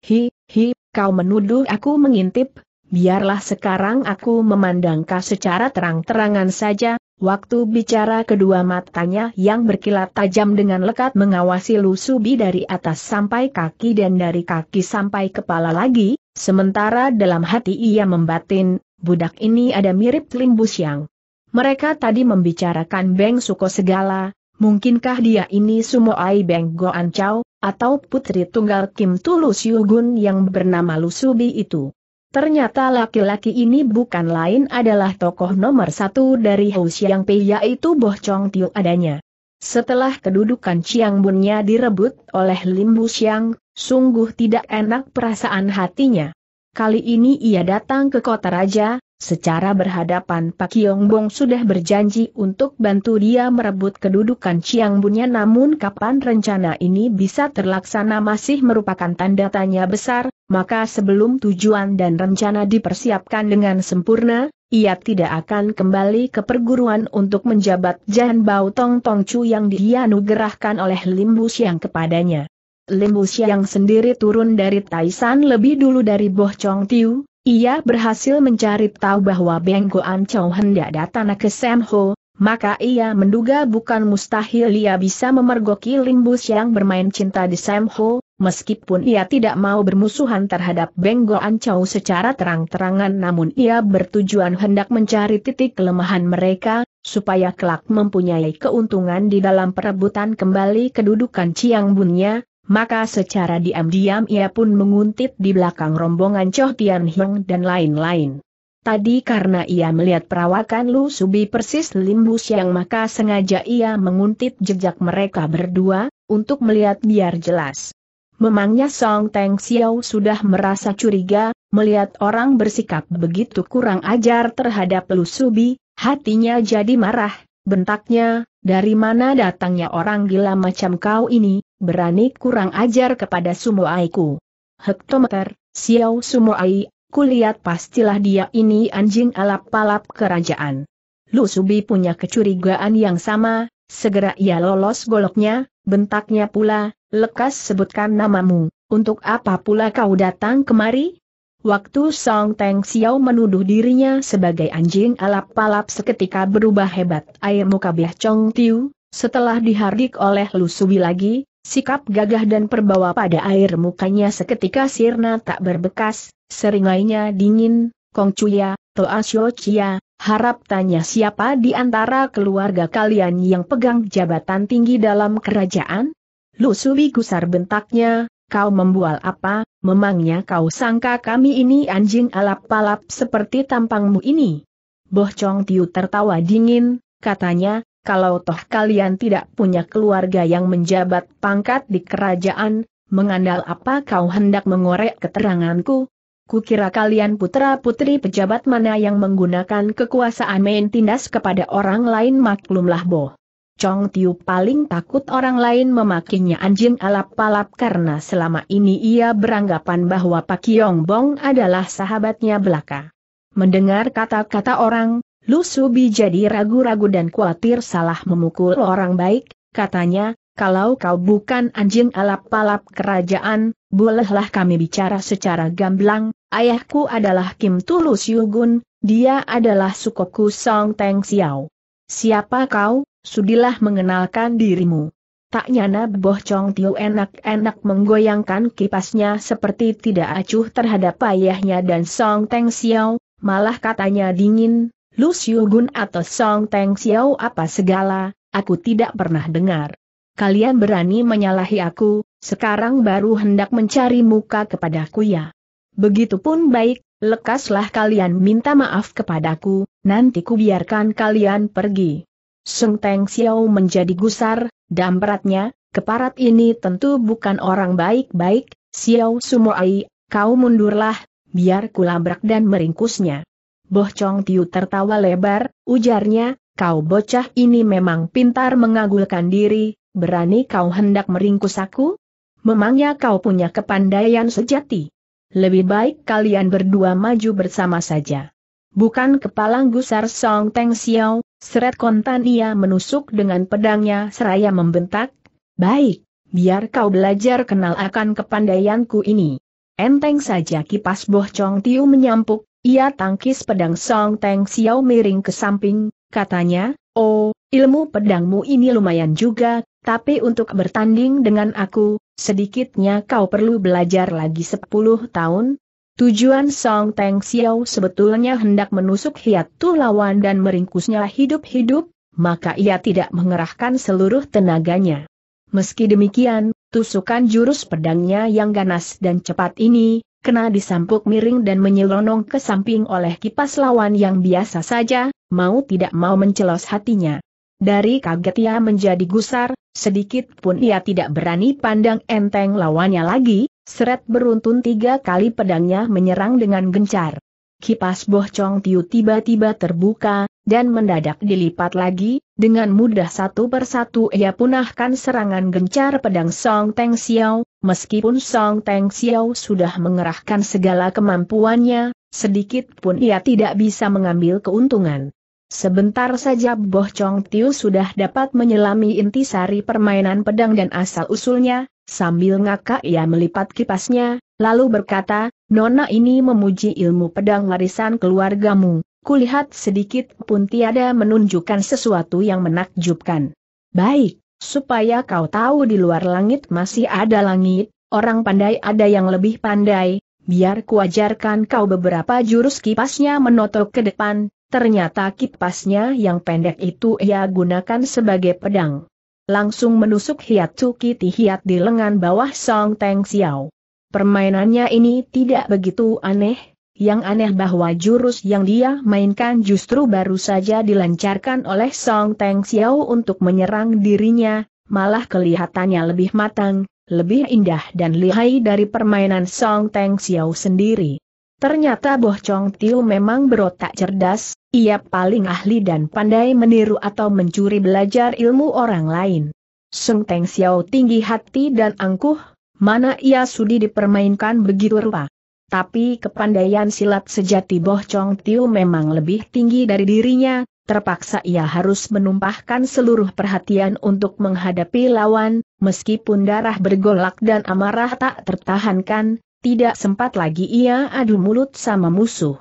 Hi, hi, kau menuduh aku mengintip, biarlah sekarang aku memandang kau secara terang-terangan saja, waktu bicara kedua matanya yang berkilat tajam dengan lekat mengawasi Lusubi dari atas sampai kaki dan dari kaki sampai kepala lagi, sementara dalam hati ia membatin, budak ini ada mirip Limbu yang. Mereka tadi membicarakan Beng Suko segala, mungkinkah dia ini Sumoai Beng An Chow, atau putri tunggal Kim Tulus Siugun yang bernama Lusubi itu. Ternyata laki-laki ini bukan lain adalah tokoh nomor satu dari Hou Siang Pei yaitu Boh Chong Tiu adanya. Setelah kedudukan Chiang Bunnya direbut oleh Lim Bu Xiang, sungguh tidak enak perasaan hatinya. Kali ini ia datang ke kota raja, Secara berhadapan Pak Yong Bong sudah berjanji untuk bantu dia merebut kedudukan Chiang Bunya namun kapan rencana ini bisa terlaksana masih merupakan tanda tanya besar, maka sebelum tujuan dan rencana dipersiapkan dengan sempurna, ia tidak akan kembali ke perguruan untuk menjabat Jan Bao Tong Tong Chu yang dianugerahkan oleh Lim Bu Siang kepadanya. Lim Bu Siang sendiri turun dari Taishan lebih dulu dari Boh Chong Tiu, ia berhasil mencari tahu bahwa Beng Goan Chow hendak datang ke Sam Ho, maka ia menduga bukan mustahil ia bisa memergoki Limbus yang bermain cinta di Sam Ho, meskipun ia tidak mau bermusuhan terhadap Beng Goan Chow secara terang-terangan namun ia bertujuan hendak mencari titik kelemahan mereka, supaya kelak mempunyai keuntungan di dalam perebutan kembali kedudukan Chiang Bunnya, maka secara diam-diam ia pun menguntit di belakang rombongan Choh Tian Hiong dan lain-lain. Tadi karena ia melihat perawakan Lu Subi persis Lim Bu Siang maka sengaja ia menguntit jejak mereka berdua, untuk melihat biar jelas. Memangnya Song Teng Xiao sudah merasa curiga, melihat orang bersikap begitu kurang ajar terhadap Lu Subi, hatinya jadi marah, bentaknya, dari mana datangnya orang gila macam kau ini, berani kurang ajar kepada sumoaiku. Hektometer, siau Sumoai, kulihat pastilah dia ini anjing alap palap kerajaan. Lu Subi punya kecurigaan yang sama, segera ia lolos goloknya, bentaknya pula, lekas sebutkan namamu, untuk apa pula kau datang kemari? Waktu Song Teng Xiao menuduh dirinya sebagai anjing alap palap seketika berubah hebat air muka Biah Chong Tiu, setelah dihardik oleh Lu Suwi lagi, sikap gagah dan perbawa pada air mukanya seketika sirna tak berbekas, seringainya dingin, Kong Chuya, Toa Xiao Chia, harap tanya siapa di antara keluarga kalian yang pegang jabatan tinggi dalam kerajaan? Lu Suwi gusar bentaknya, kau membual apa, memangnya kau sangka kami ini anjing alap-alap seperti tampangmu ini? Boh Chong Tiu tertawa dingin, katanya, kalau toh kalian tidak punya keluarga yang menjabat pangkat di kerajaan, mengandal apa kau hendak mengorek keteranganku? Kukira kalian putra-putri pejabat mana yang menggunakan kekuasaan main tindas kepada orang lain maklumlah boh. Chong Tiu paling takut orang lain memakinya anjing alap-alap karena selama ini ia beranggapan bahwa Pak Yong Bong adalah sahabatnya belaka. Mendengar kata-kata orang, Lu Subi jadi ragu-ragu dan khawatir salah memukul orang baik, katanya, kalau kau bukan anjing alap-alap kerajaan, bolehlah kami bicara secara gamblang, ayahku adalah Kim Tulus Yugun, dia adalah sukoku Song Teng Xiao. Siapa kau? Sudilah mengenalkan dirimu. Tak nyana Boh Chong Tio enak-enak menggoyangkan kipasnya seperti tidak acuh terhadap ayahnya dan Song Teng Xiao, malah katanya dingin, Lu Xiu Gun atau Song Teng Xiao apa segala, aku tidak pernah dengar. Kalian berani menyalahi aku, sekarang baru hendak mencari muka kepadaku ya. Begitupun baik, lekaslah kalian minta maaf kepadaku, nanti ku biarkan kalian pergi. Sung Teng Xiao menjadi gusar, beratnya, keparat ini tentu bukan orang baik-baik, Xiao Sumoai, kau mundurlah, biar labrak dan meringkusnya. Boh Chong Tiu tertawa lebar, ujarnya, kau bocah ini memang pintar mengagulkan diri, berani kau hendak meringkus aku? Memangnya kau punya kepandaian sejati? lebih baik kalian berdua maju bersama saja. Bukan kepala gusar Song Teng Xiao, seret kontan ia menusuk dengan pedangnya seraya membentak, Baik, biar kau belajar kenal akan kepandaianku ini. Enteng saja kipas Boh Chong Tiu menyampuk, ia tangkis pedang Song Teng Xiao miring ke samping, katanya, Oh, Ilmu pedangmu ini lumayan juga, tapi untuk bertanding dengan aku, sedikitnya kau perlu belajar lagi 10 tahun. Tujuan Song Teng Xiao sebetulnya hendak menusuk hiatu lawan dan meringkusnya hidup-hidup, maka ia tidak mengerahkan seluruh tenaganya. Meski demikian, tusukan jurus pedangnya yang ganas dan cepat ini, kena disampuk miring dan menyelonong ke samping oleh kipas lawan yang biasa saja, mau tidak mau mencelos hatinya. Dari kaget ia menjadi gusar, sedikit pun ia tidak berani pandang enteng lawannya lagi, seret beruntun tiga kali pedangnya menyerang dengan gencar. Kipas bohcong Tiu tiba-tiba terbuka, dan mendadak dilipat lagi, dengan mudah satu persatu ia punahkan serangan gencar pedang Song Teng Xiao, meskipun Song Teng Xiao sudah mengerahkan segala kemampuannya, sedikit pun ia tidak bisa mengambil keuntungan. Sebentar saja Boh Chong Tiu sudah dapat menyelami intisari permainan pedang dan asal-usulnya, sambil ngakak ia melipat kipasnya, lalu berkata, Nona ini memuji ilmu pedang warisan keluargamu, kulihat sedikit pun tiada menunjukkan sesuatu yang menakjubkan. Baik, supaya kau tahu di luar langit masih ada langit, orang pandai ada yang lebih pandai, biar kuajarkan kau beberapa jurus kipasnya menotok ke depan, Ternyata kipasnya yang pendek itu ia gunakan sebagai pedang. Langsung menusuk hiat cuki hiat di lengan bawah Song Teng Xiao. Permainannya ini tidak begitu aneh, yang aneh bahwa jurus yang dia mainkan justru baru saja dilancarkan oleh Song Teng Xiao untuk menyerang dirinya, malah kelihatannya lebih matang, lebih indah dan lihai dari permainan Song Teng Xiao sendiri. Ternyata Boh Chong Tiu memang berotak cerdas, ia paling ahli dan pandai meniru atau mencuri belajar ilmu orang lain. Sung Teng Xiao tinggi hati dan angkuh, mana ia sudi dipermainkan begitu rupa. Tapi kepandaian silat sejati Boh Chong Tiu memang lebih tinggi dari dirinya, terpaksa ia harus menumpahkan seluruh perhatian untuk menghadapi lawan, meskipun darah bergolak dan amarah tak tertahankan, tidak sempat lagi ia adu mulut sama musuh.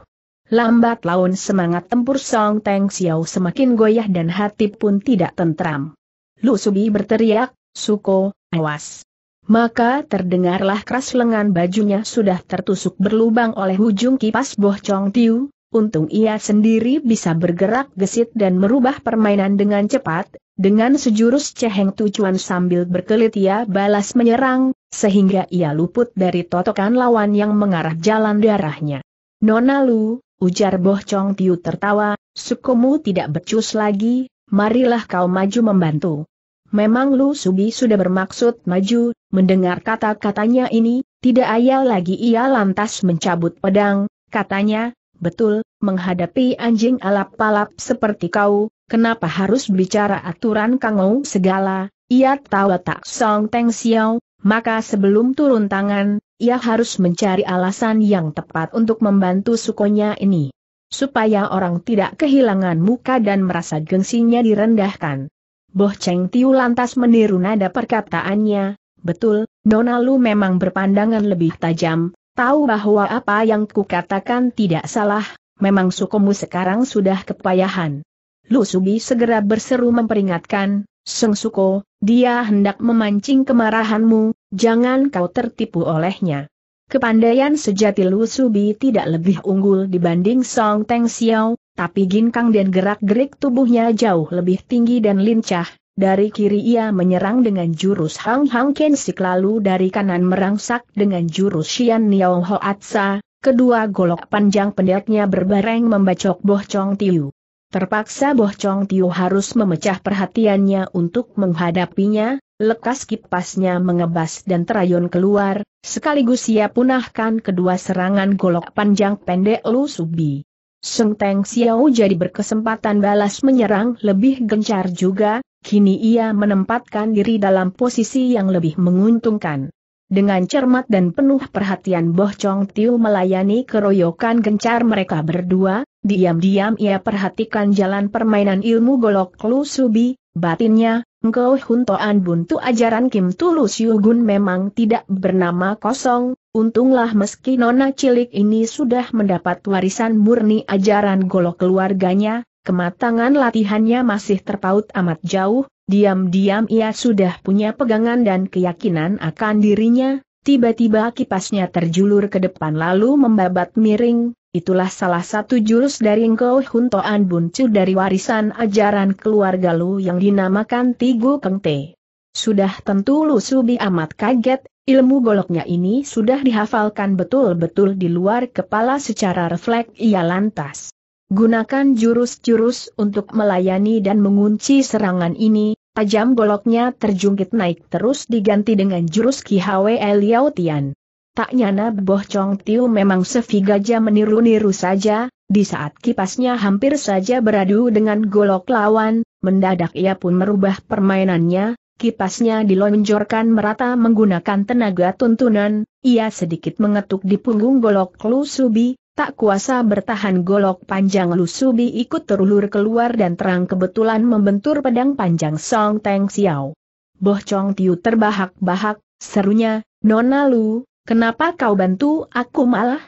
Lambat laun semangat tempur Song Teng Xiao semakin goyah dan hati pun tidak tentram. Lu Subi berteriak, Suko, awas. Maka terdengarlah keras lengan bajunya sudah tertusuk berlubang oleh ujung kipas Boh Chong Tiu, untung ia sendiri bisa bergerak gesit dan merubah permainan dengan cepat, dengan sejurus ceheng tujuan sambil berkelit ia balas menyerang, sehingga ia luput dari totokan lawan yang mengarah jalan darahnya. Nona Lu, ujar Boh Chong Tiu tertawa, sukumu tidak becus lagi, marilah kau maju membantu. Memang Lu Subi sudah bermaksud maju, mendengar kata-katanya ini, tidak ayal lagi ia lantas mencabut pedang, katanya, betul, menghadapi anjing alap-alap seperti kau, kenapa harus bicara aturan kangou segala, ia tahu tak song teng xiao, maka sebelum turun tangan, ia harus mencari alasan yang tepat untuk membantu sukonya ini. Supaya orang tidak kehilangan muka dan merasa gengsinya direndahkan. Boh Cheng Tiu lantas meniru nada perkataannya, betul, Nona Lu memang berpandangan lebih tajam, tahu bahwa apa yang kukatakan tidak salah, memang sukumu sekarang sudah kepayahan. Lu Subi segera berseru memperingatkan, Seng Suko, dia hendak memancing kemarahanmu, jangan kau tertipu olehnya. Kepandaian sejati Lu Subi tidak lebih unggul dibanding Song Teng Xiao, tapi ginkang dan gerak-gerik tubuhnya jauh lebih tinggi dan lincah. Dari kiri ia menyerang dengan jurus Hang Hang Kensik lalu dari kanan merangsak dengan jurus Xian Niao Hoatsa, Kedua golok panjang pendeknya berbareng membacok Boh Chong Tiu. Terpaksa Boh Chong Tiu harus memecah perhatiannya untuk menghadapinya, lekas kipasnya mengebas dan terayun keluar, sekaligus ia punahkan kedua serangan golok panjang pendek Lu Subi. Seng Teng Xiao jadi berkesempatan balas menyerang lebih gencar juga, kini ia menempatkan diri dalam posisi yang lebih menguntungkan. Dengan cermat dan penuh perhatian Boh Chong Tiu melayani keroyokan gencar mereka berdua, diam-diam ia perhatikan jalan permainan ilmu golok Lu Subi, batinnya, Engkau Huntoan buntu ajaran Kim Tulus Yugun memang tidak bernama kosong, untunglah meski nona cilik ini sudah mendapat warisan murni ajaran golok keluarganya, kematangan latihannya masih terpaut amat jauh, Diam-diam ia sudah punya pegangan dan keyakinan akan dirinya, tiba-tiba kipasnya terjulur ke depan lalu membabat miring, itulah salah satu jurus dari Engkau Huntoan Buncu dari warisan ajaran keluarga Lu yang dinamakan Tigu Kengte. Sudah tentu Lu Subi amat kaget, ilmu goloknya ini sudah dihafalkan betul-betul di luar kepala secara refleks ia lantas Gunakan jurus-jurus untuk melayani dan mengunci serangan ini, tajam goloknya terjungkit naik terus diganti dengan jurus Ki Hwe Liao Tian. Tak nyana Boh Chong Tiu memang sefigaja gajah meniru-niru saja, di saat kipasnya hampir saja beradu dengan golok lawan, mendadak ia pun merubah permainannya, kipasnya dilonjorkan merata menggunakan tenaga tuntunan, ia sedikit mengetuk di punggung golok Lu Subi, Tak kuasa bertahan golok panjang Lusubi ikut terulur keluar dan terang kebetulan membentur pedang panjang Song Teng Xiao. Boh Chong Tiu terbahak-bahak, serunya, Nona Lu, kenapa kau bantu aku malah?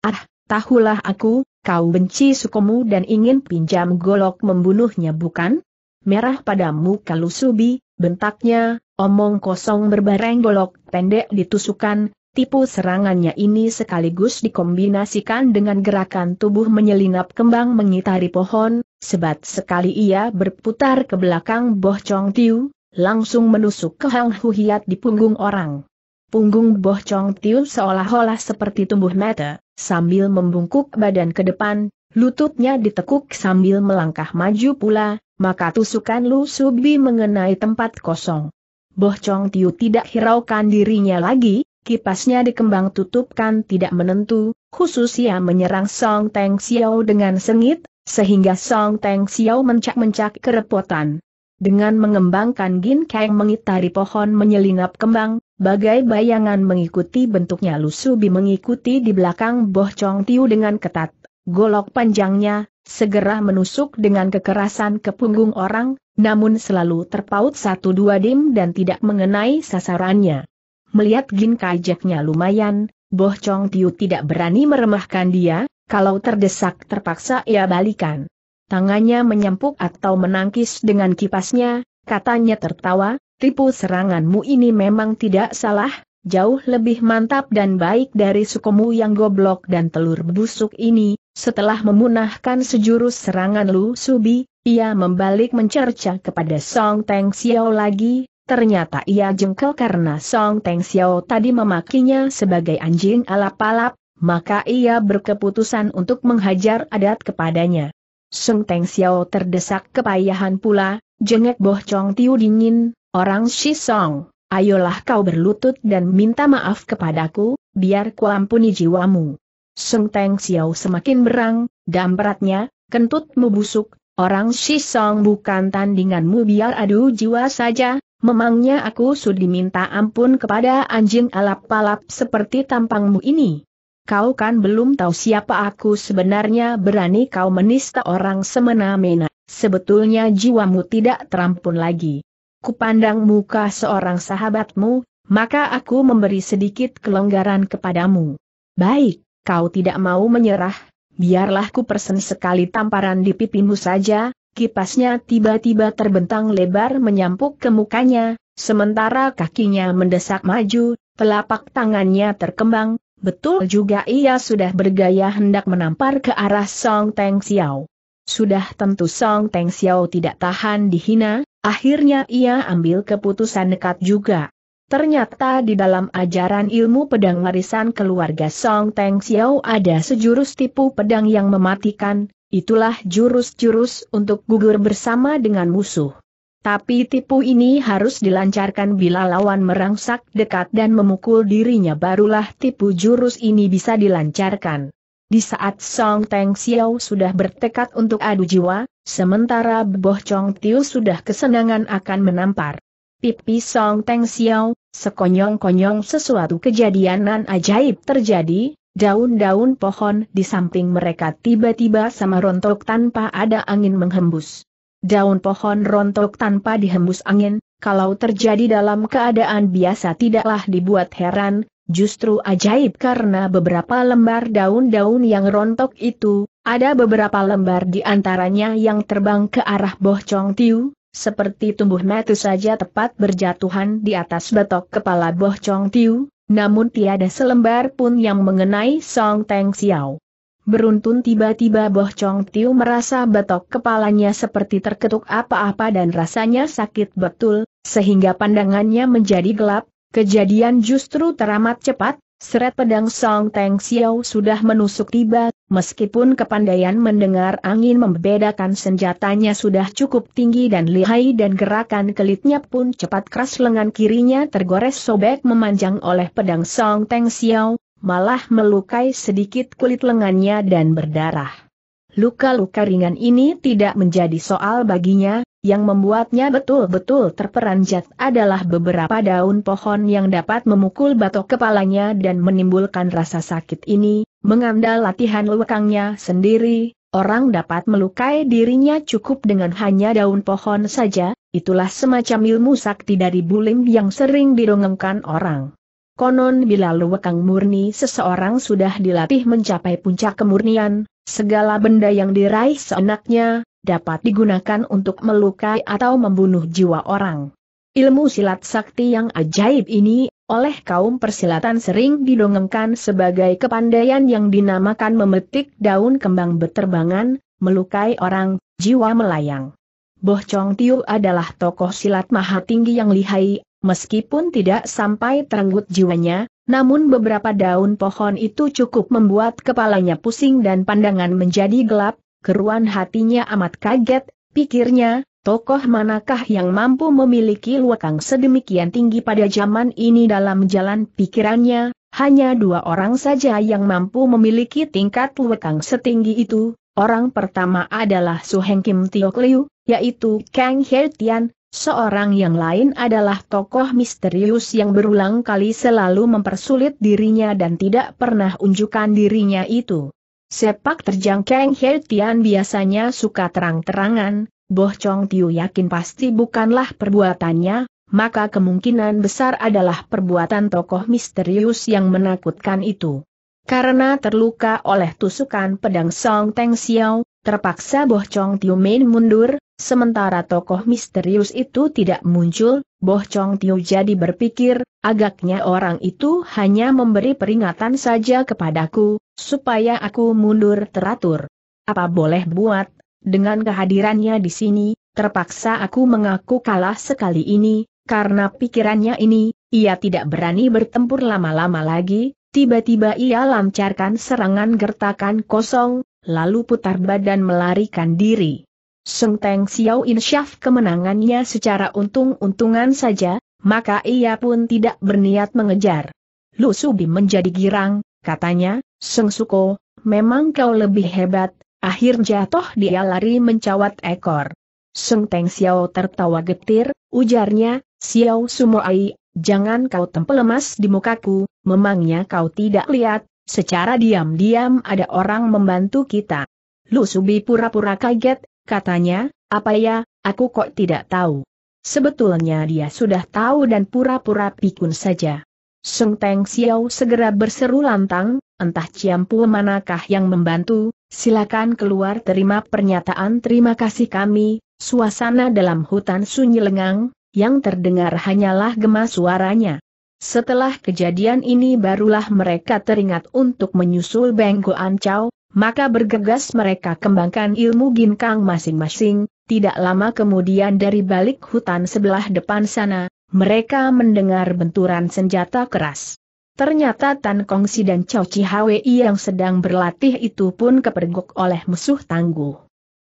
Ah, tahulah aku, kau benci sukumu dan ingin pinjam golok membunuhnya bukan? Merah padamu kalau subi, bentaknya, omong kosong berbareng golok pendek ditusukan, Tipu serangannya ini sekaligus dikombinasikan dengan gerakan tubuh menyelinap kembang mengitari pohon, sebat sekali ia berputar ke belakang Boh Chong Tiu, langsung menusuk ke Hang Hiat di punggung orang. Punggung Boh Chong Tiu seolah-olah seperti tumbuh mata, sambil membungkuk badan ke depan, lututnya ditekuk sambil melangkah maju pula, maka tusukan Lu Subi mengenai tempat kosong. Boh Chong Tiu tidak hiraukan dirinya lagi, Kipasnya dikembang tutupkan tidak menentu, khusus ia menyerang Song Teng Xiao dengan sengit, sehingga Song Teng Xiao mencak-mencak kerepotan. Dengan mengembangkan Gin Kang mengitari pohon menyelinap kembang, bagai bayangan mengikuti bentuknya lusuh Lusubi mengikuti di belakang Boh Chong Tiu dengan ketat. Golok panjangnya, segera menusuk dengan kekerasan ke punggung orang, namun selalu terpaut satu dua dim dan tidak mengenai sasarannya. Melihat Gin Kajaknya lumayan, Boh Chong Tiu tidak berani meremahkan dia, kalau terdesak terpaksa ia balikan. Tangannya menyempuk atau menangkis dengan kipasnya, katanya tertawa, tipu seranganmu ini memang tidak salah, jauh lebih mantap dan baik dari sukumu yang goblok dan telur busuk ini, setelah memunahkan sejurus serangan Lu Subi, ia membalik mencerca kepada Song Teng Xiao lagi, Ternyata ia jengkel karena Song Teng Xiao tadi memakinya sebagai anjing alap-alap, maka ia berkeputusan untuk menghajar adat kepadanya. Song Teng Xiao terdesak kepayahan pula, jengek Boh Chong Tiu dingin, orang Shi Song, ayolah kau berlutut dan minta maaf kepadaku, biar kuampuni jiwamu. Song Teng Xiao semakin berang, dampratnya, kentutmu busuk, orang Shi Song bukan tandinganmu biar adu jiwa saja, Memangnya aku sudi minta ampun kepada anjing alap-alap seperti tampangmu ini? Kau kan belum tahu siapa aku sebenarnya berani kau menista orang semena-mena. Sebetulnya jiwamu tidak terampun lagi. Kupandang muka seorang sahabatmu, maka aku memberi sedikit kelonggaran kepadamu. Baik, kau tidak mau menyerah, biarlah ku persen sekali tamparan di pipimu saja, Kipasnya tiba-tiba terbentang lebar menyampuk ke mukanya, sementara kakinya mendesak maju, telapak tangannya terkembang, betul juga ia sudah bergaya hendak menampar ke arah Song Teng Xiao. Sudah tentu Song Teng Xiao tidak tahan dihina, akhirnya ia ambil keputusan nekat juga. Ternyata di dalam ajaran ilmu pedang warisan keluarga Song Teng Xiao ada sejurus tipu pedang yang mematikan, Itulah jurus-jurus untuk gugur bersama dengan musuh. Tapi tipu ini harus dilancarkan bila lawan merangsak dekat dan memukul dirinya barulah tipu jurus ini bisa dilancarkan. Di saat Song Teng Xiao sudah bertekad untuk adu jiwa, sementara Boh Chong Tiu sudah kesenangan akan menampar. Pipi Song Teng Xiao, sekonyong-konyong sesuatu kejadianan ajaib terjadi, Daun-daun pohon di samping mereka tiba-tiba sama rontok tanpa ada angin menghembus. Daun pohon rontok tanpa dihembus angin, kalau terjadi dalam keadaan biasa tidaklah dibuat heran, justru ajaib karena beberapa lembar daun-daun yang rontok itu, ada beberapa lembar di antaranya yang terbang ke arah Boh Chong Tiu, seperti tumbuh metu saja tepat berjatuhan di atas batok kepala Boh Chong Tiu, namun tiada selembar pun yang mengenai Song Teng Xiao. Beruntun tiba-tiba Boh Chong Tiu merasa betok kepalanya seperti terketuk apa-apa dan rasanya sakit betul, sehingga pandangannya menjadi gelap, kejadian justru teramat cepat, seret pedang Song Teng Xiao sudah menusuk tiba Meskipun kepandaian mendengar angin membedakan senjatanya sudah cukup tinggi dan lihai dan gerakan kelitnya pun cepat keras lengan kirinya tergores sobek memanjang oleh pedang Song Teng Xiao, malah melukai sedikit kulit lengannya dan berdarah. Luka-luka ringan ini tidak menjadi soal baginya, yang membuatnya betul-betul terperanjat adalah beberapa daun pohon yang dapat memukul batok kepalanya dan menimbulkan rasa sakit ini, mengandal latihan lewekangnya sendiri, orang dapat melukai dirinya cukup dengan hanya daun pohon saja, itulah semacam ilmu sakti dari bulim yang sering didongengkan orang. Konon bila lewekang murni seseorang sudah dilatih mencapai puncak kemurnian, segala benda yang diraih seenaknya, dapat digunakan untuk melukai atau membunuh jiwa orang. Ilmu silat sakti yang ajaib ini, oleh kaum persilatan sering didongengkan sebagai kepandaian yang dinamakan memetik daun kembang beterbangan, melukai orang, jiwa melayang. Boh Chong Tiu adalah tokoh silat maha tinggi yang lihai, meskipun tidak sampai terenggut jiwanya, namun beberapa daun pohon itu cukup membuat kepalanya pusing dan pandangan menjadi gelap, keruan hatinya amat kaget, pikirnya, tokoh manakah yang mampu memiliki luakang sedemikian tinggi pada zaman ini dalam jalan pikirannya, hanya dua orang saja yang mampu memiliki tingkat luakang setinggi itu, orang pertama adalah Su Heng Kim Tiok Liu, yaitu Kang He Tian, Seorang yang lain adalah tokoh misterius yang berulang kali selalu mempersulit dirinya dan tidak pernah unjukkan dirinya itu. Sepak terjang Kang He Tian biasanya suka terang-terangan, Boh Chong Tiu yakin pasti bukanlah perbuatannya, maka kemungkinan besar adalah perbuatan tokoh misterius yang menakutkan itu. Karena terluka oleh tusukan pedang Song Teng Xiao, terpaksa Boh Chong Tiu main mundur, sementara tokoh misterius itu tidak muncul, Boh Chong Tiu jadi berpikir, agaknya orang itu hanya memberi peringatan saja kepadaku, supaya aku mundur teratur. Apa boleh buat, dengan kehadirannya di sini, terpaksa aku mengaku kalah sekali ini, karena pikirannya ini, ia tidak berani bertempur lama-lama lagi, tiba-tiba ia lancarkan serangan gertakan kosong, lalu putar badan melarikan diri. Seng Teng Xiao Insyaf kemenangannya secara untung-untungan saja, maka ia pun tidak berniat mengejar. Lu Subi menjadi girang, katanya, Seng Suko, memang kau lebih hebat, akhir jatuh dia lari mencawat ekor. Seng Teng Xiao tertawa getir, ujarnya, Xiao Sumoai, jangan kau tempel tempelemas di mukaku, memangnya kau tidak lihat, secara diam-diam ada orang membantu kita. Lu Subi pura-pura kaget, katanya, apa ya, aku kok tidak tahu. Sebetulnya dia sudah tahu dan pura-pura pikun saja. Seng Teng Xiao segera berseru lantang, entah Ciampu manakah yang membantu, silakan keluar terima pernyataan terima kasih kami, suasana dalam hutan sunyi lengang, yang terdengar hanyalah gema suaranya. Setelah kejadian ini barulah mereka teringat untuk menyusul Benggo Ancau, maka bergegas mereka kembangkan ilmu ginkang masing-masing, tidak lama kemudian dari balik hutan sebelah depan sana, mereka mendengar benturan senjata keras. Ternyata Tan Kongsi dan Chow Chi yang sedang berlatih itu pun kepergok oleh musuh tangguh.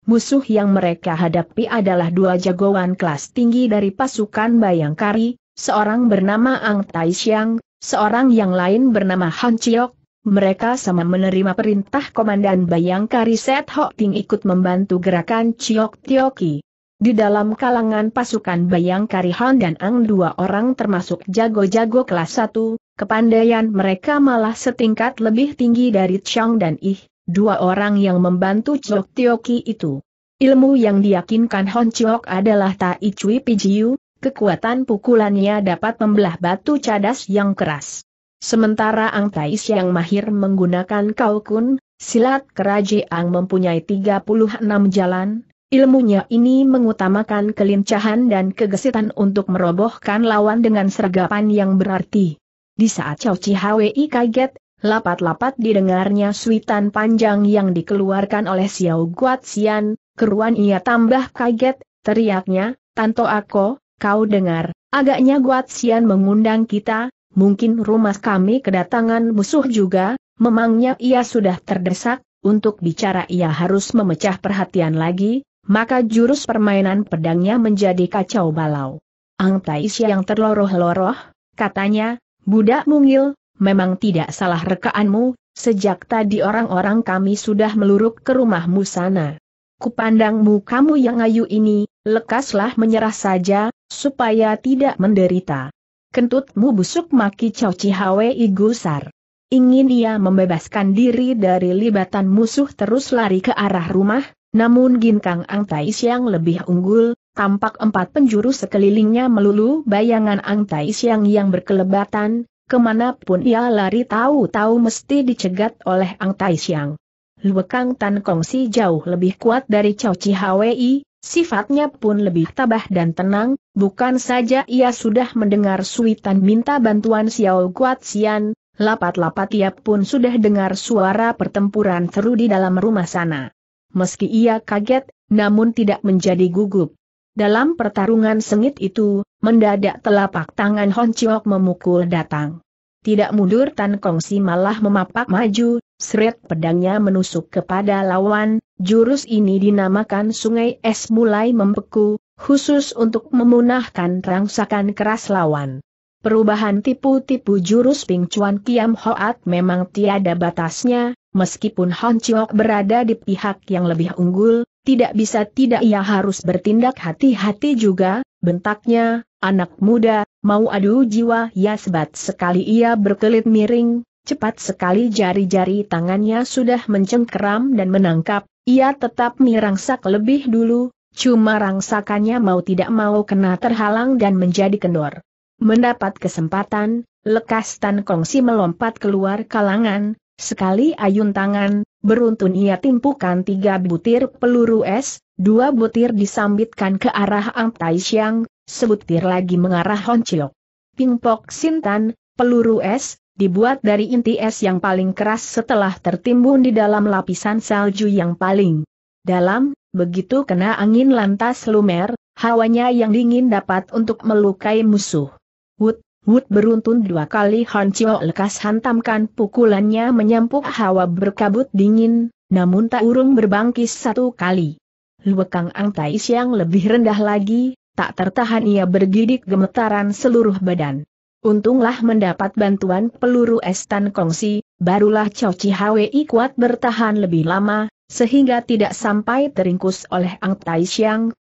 Musuh yang mereka hadapi adalah dua jagoan kelas tinggi dari pasukan Bayangkari, seorang bernama Ang Tai Xiang, seorang yang lain bernama Han Chiok. Mereka sama menerima perintah Komandan Bayangkari Set Ho Ting ikut membantu gerakan Chiok Tioki. Di dalam kalangan pasukan bayang karihan dan Ang dua orang termasuk jago-jago kelas satu, kepandaian mereka malah setingkat lebih tinggi dari Chong dan Ih, dua orang yang membantu Chok Tioki itu. Ilmu yang diyakinkan Hon Chok adalah Tai Chui Pijiu, kekuatan pukulannya dapat membelah batu cadas yang keras. Sementara Ang Tais yang mahir menggunakan Kau Kun, silat kerajaan mempunyai 36 jalan, Ilmunya ini mengutamakan kelincahan dan kegesitan untuk merobohkan lawan dengan sergapan yang berarti. Di saat Cao Hwi kaget, lapat-lapat didengarnya suitan panjang yang dikeluarkan oleh Xiao Xian. keruan ia tambah kaget, teriaknya, Tanto Ako, kau dengar, agaknya Xian mengundang kita, mungkin rumah kami kedatangan musuh juga, memangnya ia sudah terdesak, untuk bicara ia harus memecah perhatian lagi, maka jurus permainan pedangnya menjadi kacau balau. Ang Taisya yang terloroh-loroh, katanya, Budak mungil, memang tidak salah rekaanmu, sejak tadi orang-orang kami sudah meluruk ke rumahmu sana. Kupandangmu kamu yang ayu ini, lekaslah menyerah saja, supaya tidak menderita. Kentutmu busuk maki Cao hawe Igusar. Ingin ia membebaskan diri dari libatan musuh terus lari ke arah rumah, namun Ginkang Ang Tai Siang lebih unggul, tampak empat penjuru sekelilingnya melulu bayangan Ang Tai Siang yang berkelebatan, kemanapun ia lari tahu-tahu mesti dicegat oleh Ang Tai Siang. Luekang Tan Kong Si jauh lebih kuat dari Chow Chi Hwi, Sifatnya pun lebih tabah dan tenang, bukan saja ia sudah mendengar Suitan minta bantuan Xiao Guat Xian, lapat-lapat ia pun sudah dengar suara pertempuran seru di dalam rumah sana. Meski ia kaget, namun tidak menjadi gugup. Dalam pertarungan sengit itu, mendadak telapak tangan Hon Chiok memukul datang. Tidak mundur Tan Kongsi malah memapak maju, seret pedangnya menusuk kepada lawan, jurus ini dinamakan sungai es mulai membeku, khusus untuk memunahkan rangsakan keras lawan. Perubahan tipu-tipu jurus Ping Chuan Kiam Hoat memang tiada batasnya, meskipun Hon Chiok berada di pihak yang lebih unggul, tidak bisa tidak ia harus bertindak hati-hati juga, bentaknya, anak muda, mau adu jiwa ya sebat sekali ia berkelit miring, cepat sekali jari-jari tangannya sudah mencengkeram dan menangkap, ia tetap mirangsak lebih dulu, cuma rangsakannya mau tidak mau kena terhalang dan menjadi kendor. Mendapat kesempatan, lekas Tan Kongsi melompat keluar kalangan, sekali ayun tangan, beruntun ia timpukan tiga butir peluru es, dua butir disambitkan ke arah Ang Tai Siang, sebutir lagi mengarah Hon Chilok. Pingpok Sintan, peluru es, dibuat dari inti es yang paling keras setelah tertimbun di dalam lapisan salju yang paling dalam, begitu kena angin lantas lumer, hawanya yang dingin dapat untuk melukai musuh. Wut, wut beruntun dua kali Han Chiu lekas hantamkan pukulannya menyampuk hawa berkabut dingin, namun tak urung berbangkis satu kali. Luekang Ang Tai Siang lebih rendah lagi, tak tertahan ia bergidik gemetaran seluruh badan. Untunglah mendapat bantuan peluru Estan Kongsi, barulah Chi Hwi kuat bertahan lebih lama, sehingga tidak sampai teringkus oleh Ang Tai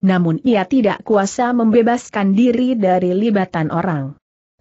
namun ia tidak kuasa membebaskan diri dari libatan orang.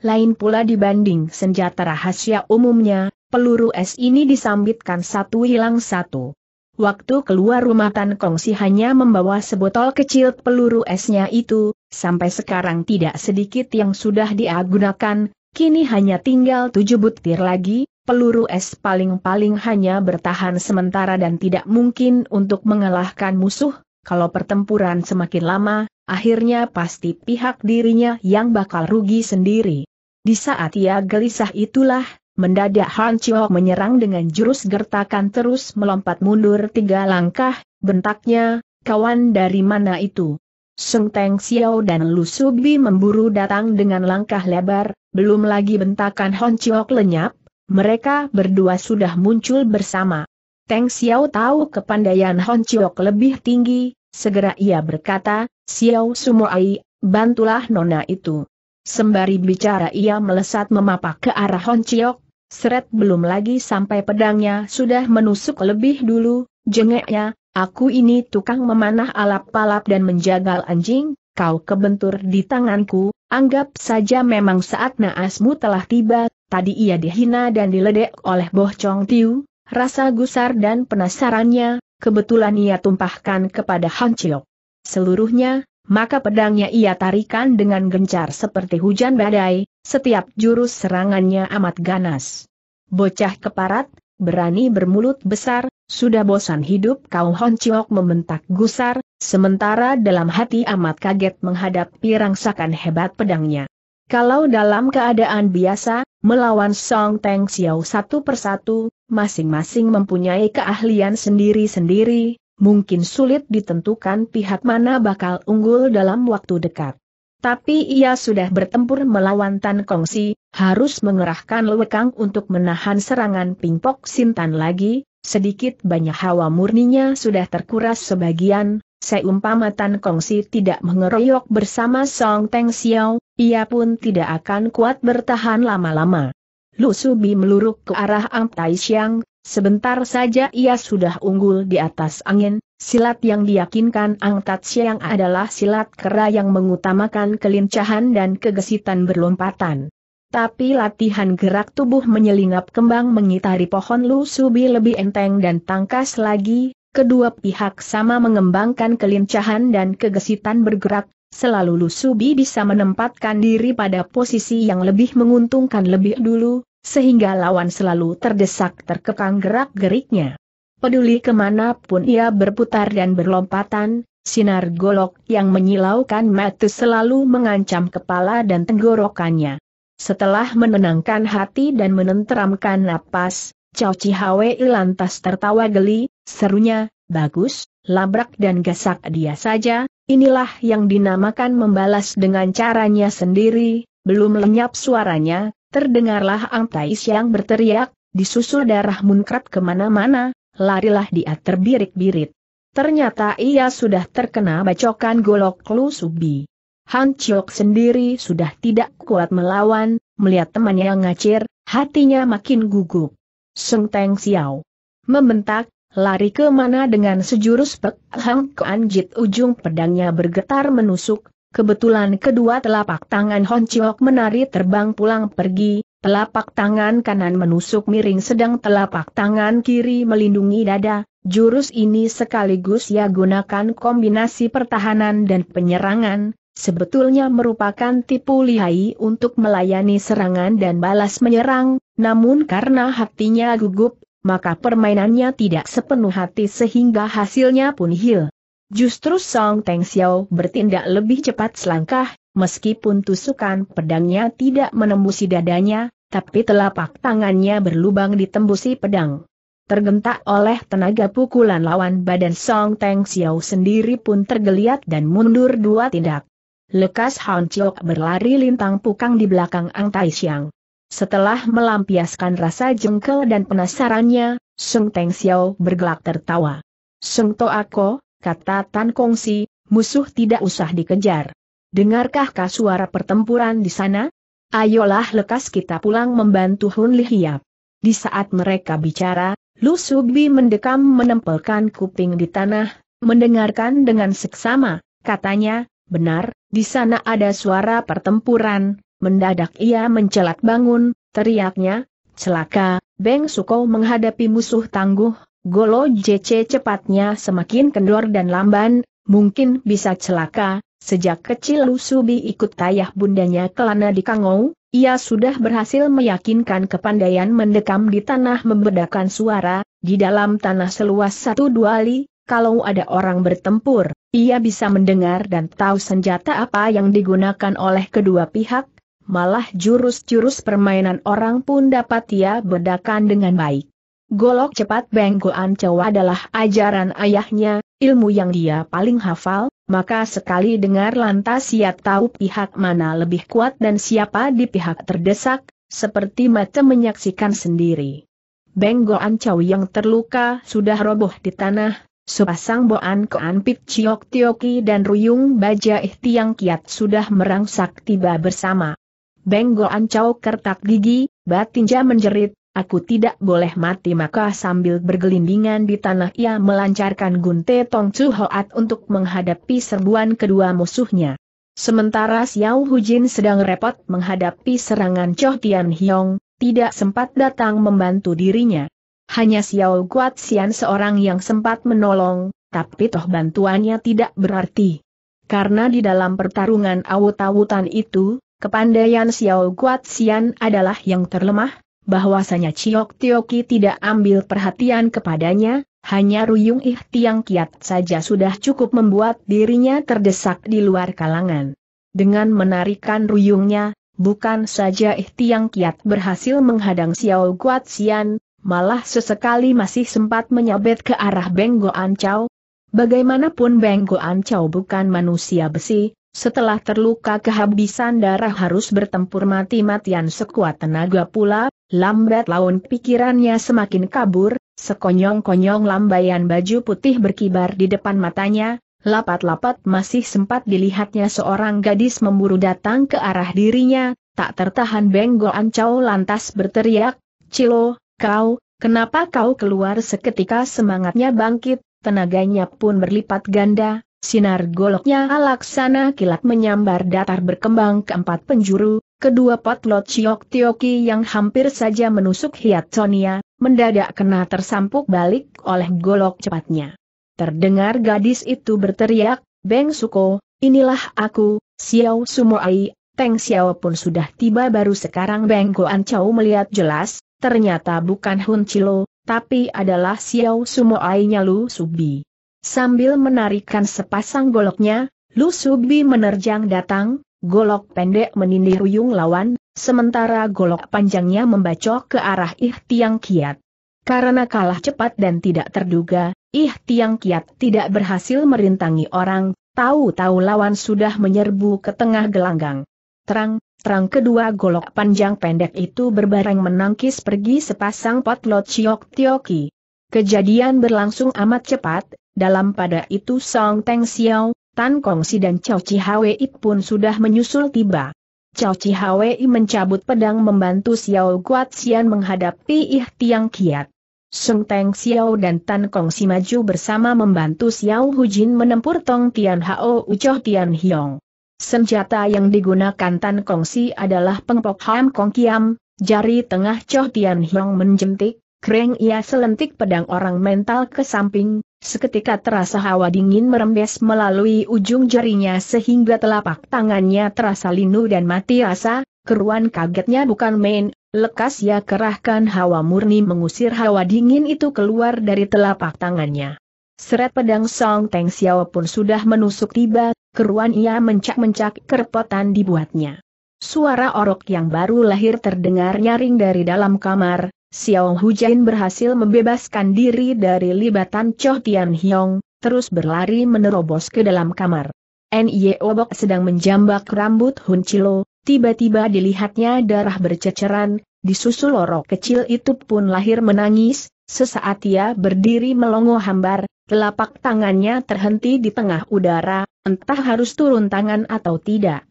Lain pula dibanding senjata rahasia umumnya, peluru es ini disambitkan satu hilang satu. Waktu keluar rumah Tan Kong Si hanya membawa sebotol kecil peluru esnya itu, sampai sekarang tidak sedikit yang sudah dia gunakan, kini hanya tinggal tujuh butir lagi, peluru es paling-paling hanya bertahan sementara dan tidak mungkin untuk mengalahkan musuh, kalau pertempuran semakin lama, akhirnya pasti pihak dirinya yang bakal rugi sendiri. Di saat ia gelisah itulah, mendadak Han Chio menyerang dengan jurus gertakan terus melompat mundur tiga langkah, bentaknya, kawan dari mana itu? Seng Teng Xiao dan Lu Subi memburu datang dengan langkah lebar, belum lagi bentakan Hon Chiok lenyap, mereka berdua sudah muncul bersama. Teng Xiao tahu kepandaian Hon Chiok lebih tinggi, segera ia berkata, Xiao Sumoai, bantulah nona itu. Sembari bicara ia melesat memapak ke arah Hon Chiok, seret belum lagi sampai pedangnya sudah menusuk lebih dulu, jengeknya, aku ini tukang memanah alap palap dan menjagal anjing, kau kebentur di tanganku, Anggap saja memang saat naasmu telah tiba, tadi ia dihina dan diledek oleh Boh Chong Tiu, rasa gusar dan penasarannya, kebetulan ia tumpahkan kepada Han Chiok. Seluruhnya, maka pedangnya ia tarikan dengan gencar seperti hujan badai, setiap jurus serangannya amat ganas. Bocah keparat, berani bermulut besar, sudah bosan hidup kau Hon Chiok membentak gusar, sementara dalam hati amat kaget menghadapi rangsakan hebat pedangnya. Kalau dalam keadaan biasa, melawan Song Teng Xiao satu persatu, masing-masing mempunyai keahlian sendiri-sendiri, mungkin sulit ditentukan pihak mana bakal unggul dalam waktu dekat. Tapi ia sudah bertempur melawan Tan Kongsi, harus mengerahkan Lekang untuk menahan serangan Pingpok Sintan lagi, sedikit banyak hawa murninya sudah terkuras sebagian, seumpama Tan Kongsi tidak mengeroyok bersama Song Teng Xiao, ia pun tidak akan kuat bertahan lama-lama. Lu Subi meluruk ke arah Ang Tai Xiang, Sebentar saja ia sudah unggul di atas angin, silat yang diyakinkan Ang Siang adalah silat kera yang mengutamakan kelincahan dan kegesitan berlompatan. Tapi latihan gerak tubuh menyelinap kembang mengitari pohon lusubi lebih enteng dan tangkas lagi, kedua pihak sama mengembangkan kelincahan dan kegesitan bergerak, selalu lusubi bisa menempatkan diri pada posisi yang lebih menguntungkan lebih dulu, sehingga lawan selalu terdesak terkekang gerak-geriknya. Peduli kemanapun ia berputar dan berlompatan, sinar golok yang menyilaukan mata selalu mengancam kepala dan tenggorokannya. Setelah menenangkan hati dan menenteramkan napas, Cao Chihwe lantas tertawa geli, serunya, bagus, labrak dan gasak dia saja, inilah yang dinamakan membalas dengan caranya sendiri, belum lenyap suaranya, Terdengarlah Ang Tais yang berteriak, disusul darah munkrat kemana-mana, larilah dia terbirik-birit. Ternyata ia sudah terkena bacokan golok Lu Subi. Han Chiok sendiri sudah tidak kuat melawan, melihat temannya yang ngacir, hatinya makin gugup. Seng Teng Xiao membentak, lari kemana dengan sejurus pek Hang Kuan Jit ujung pedangnya bergetar menusuk, Kebetulan kedua telapak tangan Hon Chiok menari terbang pulang pergi, telapak tangan kanan menusuk miring sedang telapak tangan kiri melindungi dada, jurus ini sekaligus ia gunakan kombinasi pertahanan dan penyerangan, sebetulnya merupakan tipu lihai untuk melayani serangan dan balas menyerang, namun karena hatinya gugup, maka permainannya tidak sepenuh hati sehingga hasilnya pun hil. Justru Song Teng Xiao bertindak lebih cepat selangkah, meskipun tusukan pedangnya tidak menembusi dadanya, tapi telapak tangannya berlubang ditembusi pedang. Tergentak oleh tenaga pukulan lawan badan Song Teng Xiao sendiri pun tergeliat dan mundur dua tindak. Lekas Han Chok berlari lintang pukang di belakang Ang Tai Xiang. Setelah melampiaskan rasa jengkel dan penasarannya, Song Teng Xiao bergelak tertawa. Sung To Ako, kata Tan Kongsi, musuh tidak usah dikejar. Dengarkah kah suara pertempuran di sana? Ayolah lekas kita pulang membantu Hun Lihiap. Di saat mereka bicara, Lu Subi mendekam menempelkan kuping di tanah, mendengarkan dengan seksama, katanya, benar, di sana ada suara pertempuran, mendadak ia mencelat bangun, teriaknya, celaka, Beng Suko menghadapi musuh tangguh, Golo JC cepatnya semakin kendor dan lamban, mungkin bisa celaka, sejak kecil Lusubi ikut ayah bundanya kelana di Kangou, ia sudah berhasil meyakinkan kepandaian mendekam di tanah membedakan suara, di dalam tanah seluas satu dua li, kalau ada orang bertempur, ia bisa mendengar dan tahu senjata apa yang digunakan oleh kedua pihak, malah jurus-jurus permainan orang pun dapat ia bedakan dengan baik. Golok cepat Beng Goan adalah ajaran ayahnya, ilmu yang dia paling hafal, maka sekali dengar lantas ia tahu pihak mana lebih kuat dan siapa di pihak terdesak, seperti mata menyaksikan sendiri. Beng Ancau yang terluka sudah roboh di tanah, sepasang Boan Koan Pit Chiok Tioki dan Ruyung Baja Ihtiang Kiat sudah merangsak tiba bersama. Beng Ancau kertak gigi, batinja menjerit, Aku tidak boleh mati maka sambil bergelindingan di tanah ia melancarkan Gunte Tong Chu Hoat untuk menghadapi serbuan kedua musuhnya. Sementara Xiao Hujin sedang repot menghadapi serangan Cho Tian Hiong, tidak sempat datang membantu dirinya. Hanya Xiao Guat Xian seorang yang sempat menolong, tapi toh bantuannya tidak berarti. Karena di dalam pertarungan awut-awutan itu, kepandaian Xiao Guat Xian adalah yang terlemah, bahwasanya Ciok Tioki tidak ambil perhatian kepadanya, hanya Ruyung Ih Kiat saja sudah cukup membuat dirinya terdesak di luar kalangan. Dengan menarikan ruyungnya, bukan saja Ih Kiat berhasil menghadang Xiao Guat Xian, malah sesekali masih sempat menyabet ke arah Beng Ancau. Bagaimanapun Beng Ancau bukan manusia besi, setelah terluka kehabisan darah harus bertempur mati-matian sekuat tenaga pula Lambat laun pikirannya semakin kabur, sekonyong-konyong lambaian baju putih berkibar di depan matanya, lapat-lapat masih sempat dilihatnya seorang gadis memburu datang ke arah dirinya, tak tertahan Benggo Ancau lantas berteriak, Cilo, kau, kenapa kau keluar seketika semangatnya bangkit, tenaganya pun berlipat ganda, sinar goloknya alaksana kilat menyambar datar berkembang ke empat penjuru, Kedua potlot Chiok Tioki yang hampir saja menusuk hiat Sonia, mendadak kena tersampuk balik oleh golok cepatnya. Terdengar gadis itu berteriak, Beng Suko, inilah aku, Xiao Sumoai, Teng Xiao pun sudah tiba baru sekarang Beng Goan Chow melihat jelas, ternyata bukan Hun Chilo, tapi adalah Xiao Sumoainya Lu Subi. Sambil menarikan sepasang goloknya, Lu Subi menerjang datang, Golok pendek menindih Ruyung lawan, sementara golok panjangnya membacok ke arah Ih Tiang Kiat. Karena kalah cepat dan tidak terduga, Ih Tiang Kiat tidak berhasil merintangi orang, tahu-tahu lawan sudah menyerbu ke tengah gelanggang. Terang, terang kedua golok panjang pendek itu berbareng menangkis pergi sepasang potlot Ciok Tioki. Kejadian berlangsung amat cepat, dalam pada itu Song Teng Xiao, Tan Kong Si dan Chao Hwi pun sudah menyusul tiba. Chao Hwi mencabut pedang membantu Xiao Guat Xian menghadapi Ih Tiang Kiat. Song Teng Xiao dan Tan Kong Si maju bersama membantu Xiao Hujin menempur Tong Tian Hao Ucoh Tian Hiong. Senjata yang digunakan Tan Kong Si adalah pengpok Ham Kong Kiam, jari tengah Cho Tian Hiong menjentik, kering ia selentik pedang orang mental ke samping, Seketika terasa hawa dingin merembes melalui ujung jarinya sehingga telapak tangannya terasa linu dan mati rasa, keruan kagetnya bukan main, lekas ia kerahkan hawa murni mengusir hawa dingin itu keluar dari telapak tangannya. Seret pedang Song Teng Xiao pun sudah menusuk tiba, keruan ia mencak-mencak kerepotan dibuatnya. Suara orok yang baru lahir terdengar nyaring dari dalam kamar, Xiao Hujain berhasil membebaskan diri dari libatan Cho Tian Hiong, terus berlari menerobos ke dalam kamar. Nye Obok sedang menjambak rambut Hun Chilo, tiba-tiba dilihatnya darah berceceran, disusul lorok kecil itu pun lahir menangis, sesaat ia berdiri melongo hambar, telapak tangannya terhenti di tengah udara, entah harus turun tangan atau tidak.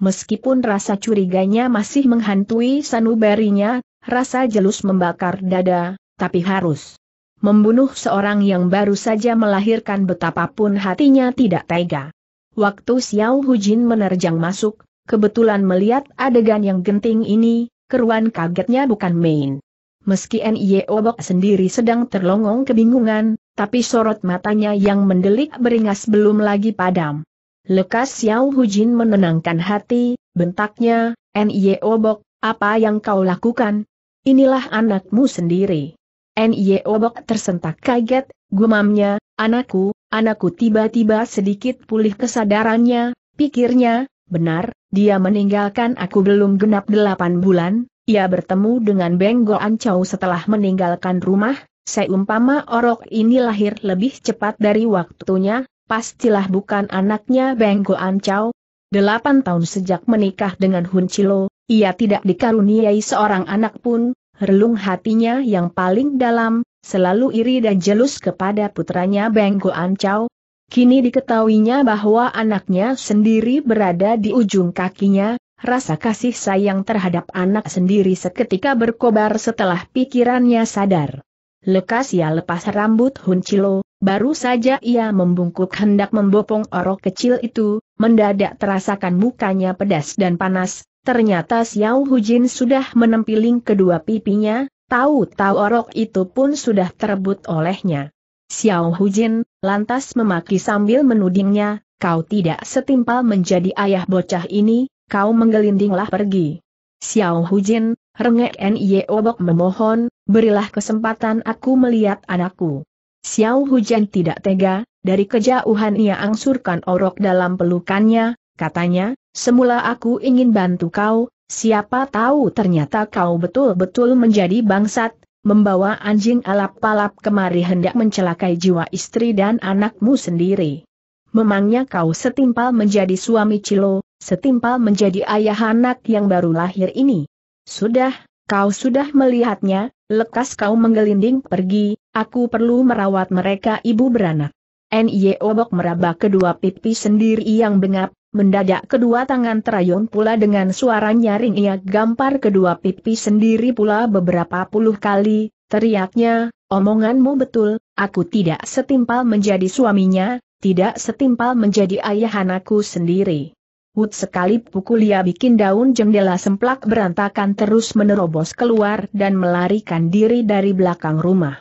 Meskipun rasa curiganya masih menghantui sanubarinya, Rasa jelus membakar dada, tapi harus membunuh seorang yang baru saja melahirkan betapapun hatinya tidak tega. Waktu Xiao Hujin menerjang masuk, kebetulan melihat adegan yang genting ini, keruan kagetnya bukan main. Meski N.I.O. Obok sendiri sedang terlongong kebingungan, tapi sorot matanya yang mendelik beringas belum lagi padam. Lekas Xiao Hujin menenangkan hati, bentaknya, N.I.O. Obok, apa yang kau lakukan, Inilah anakmu sendiri. N.Y. Obok tersentak kaget, gumamnya, anakku, anakku tiba-tiba sedikit pulih kesadarannya, pikirnya, benar, dia meninggalkan aku belum genap delapan bulan, ia bertemu dengan Benggo Ancau setelah meninggalkan rumah, seumpama orok ini lahir lebih cepat dari waktunya, pastilah bukan anaknya Benggo Ancau, Delapan tahun sejak menikah dengan Hun Chilo, ia tidak dikaruniai seorang anak pun, relung hatinya yang paling dalam, selalu iri dan jelus kepada putranya Beng Ancau. Kini diketahuinya bahwa anaknya sendiri berada di ujung kakinya, rasa kasih sayang terhadap anak sendiri seketika berkobar setelah pikirannya sadar. Lekas ia lepas rambut Hun Chilo, baru saja ia membungkuk hendak membopong orok kecil itu, mendadak terasakan mukanya pedas dan panas, ternyata Xiao Hujin sudah menempiling kedua pipinya, tahu-tahu orok itu pun sudah terebut olehnya. Xiao Hujin, lantas memaki sambil menudingnya, kau tidak setimpal menjadi ayah bocah ini, kau menggelindinglah pergi. Xiao Hujin, rengek N.I.O. Obok memohon, Berilah kesempatan aku melihat anakku. Xiao Hujan tidak tega, dari kejauhan ia angsurkan orok dalam pelukannya, katanya, semula aku ingin bantu kau, siapa tahu ternyata kau betul-betul menjadi bangsat, membawa anjing alap-alap kemari hendak mencelakai jiwa istri dan anakmu sendiri. Memangnya kau setimpal menjadi suami Cilo, setimpal menjadi ayah anak yang baru lahir ini. Sudah, kau sudah melihatnya, lekas kau menggelinding pergi, aku perlu merawat mereka ibu beranak. N.Y. Obok meraba kedua pipi sendiri yang bengap, mendadak kedua tangan terayun pula dengan suara nyaring ia gampar kedua pipi sendiri pula beberapa puluh kali, teriaknya, omonganmu betul, aku tidak setimpal menjadi suaminya, tidak setimpal menjadi ayah anakku sendiri. Wut sekali pukul ia bikin daun jendela semplak berantakan terus menerobos keluar dan melarikan diri dari belakang rumah.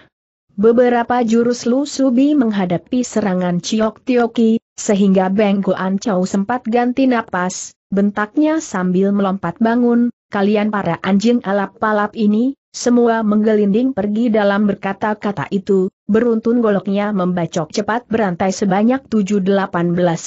Beberapa jurus Lu Subi menghadapi serangan Ciok Tioki, sehingga Beng Goan Chow sempat ganti napas, bentaknya sambil melompat bangun, kalian para anjing alap-alap ini, semua menggelinding pergi dalam berkata-kata itu, beruntun goloknya membacok cepat berantai sebanyak 7-18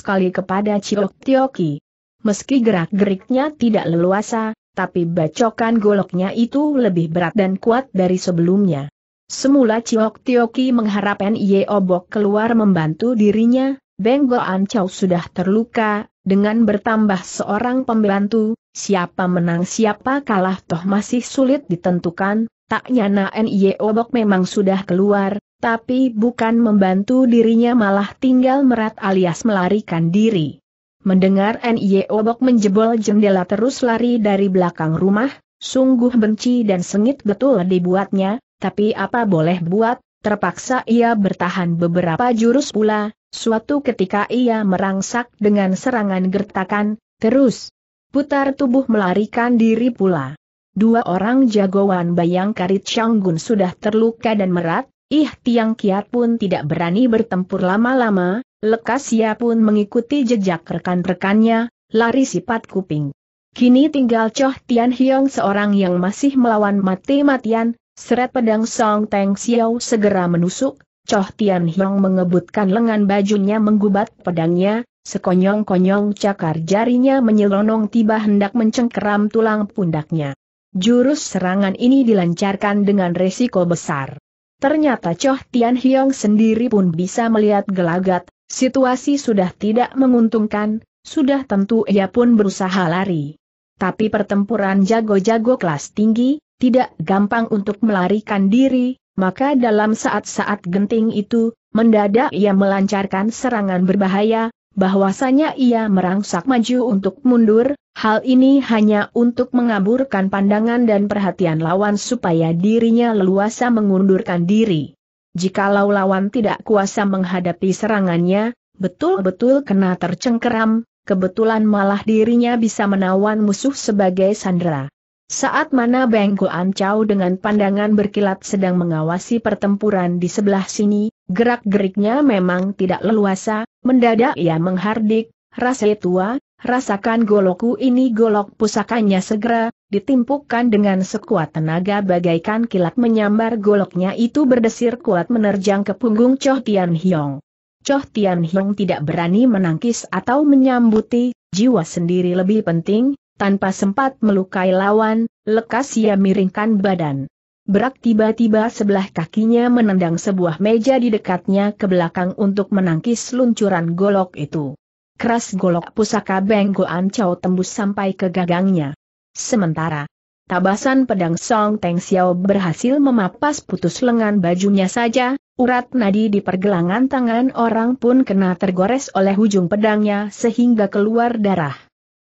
kali kepada Ciok Tioki. Meski gerak-geriknya tidak leluasa, tapi bacokan goloknya itu lebih berat dan kuat dari sebelumnya. Semula Ciok Tioki mengharapkan Nye Obok keluar membantu dirinya, Beng Ancau sudah terluka, dengan bertambah seorang pembantu, siapa menang siapa kalah toh masih sulit ditentukan, tak nyana Nye Obok memang sudah keluar, tapi bukan membantu dirinya malah tinggal merat alias melarikan diri. Mendengar Nye Obok menjebol jendela terus lari dari belakang rumah, sungguh benci dan sengit betul dibuatnya, tapi apa boleh buat, terpaksa ia bertahan beberapa jurus pula, suatu ketika ia merangsak dengan serangan gertakan, terus putar tubuh melarikan diri pula. Dua orang jagoan bayang karit Shanggun sudah terluka dan merat, Ih Tiang Kiat pun tidak berani bertempur lama-lama, Lekas ia pun mengikuti jejak rekan-rekannya, lari sifat kuping. Kini tinggal Choh Tian Hiong seorang yang masih melawan mati-matian, seret pedang Song Teng Xiao segera menusuk, Choh Tian Hiong mengebutkan lengan bajunya menggubat pedangnya, sekonyong-konyong cakar jarinya menyelonong tiba hendak mencengkeram tulang pundaknya. Jurus serangan ini dilancarkan dengan resiko besar. Ternyata Choh Tian Hiong sendiri pun bisa melihat gelagat, Situasi sudah tidak menguntungkan, sudah tentu ia pun berusaha lari. Tapi pertempuran jago-jago kelas tinggi, tidak gampang untuk melarikan diri, maka dalam saat-saat genting itu, mendadak ia melancarkan serangan berbahaya, bahwasanya ia merangsak maju untuk mundur, hal ini hanya untuk mengaburkan pandangan dan perhatian lawan supaya dirinya leluasa mengundurkan diri. Jikalau lawan tidak kuasa menghadapi serangannya, betul-betul kena tercengkeram, kebetulan malah dirinya bisa menawan musuh sebagai sandera. Saat mana Beng ancau dengan pandangan berkilat sedang mengawasi pertempuran di sebelah sini, gerak-geriknya memang tidak leluasa, mendadak ia menghardik, rasa tua, rasakan goloku ini golok pusakanya segera, ditimpukan dengan sekuat tenaga bagaikan kilat menyambar goloknya itu berdesir kuat menerjang ke punggung Choh Tian Hiong. Choh Tian Hiong tidak berani menangkis atau menyambuti, jiwa sendiri lebih penting, tanpa sempat melukai lawan, lekas ia miringkan badan. Berak tiba-tiba sebelah kakinya menendang sebuah meja di dekatnya ke belakang untuk menangkis luncuran golok itu. Keras golok pusaka Benggoan Chow tembus sampai ke gagangnya. Sementara tabasan pedang Song Teng Xiao berhasil memapas putus lengan bajunya saja, urat nadi di pergelangan tangan orang pun kena tergores oleh ujung pedangnya sehingga keluar darah.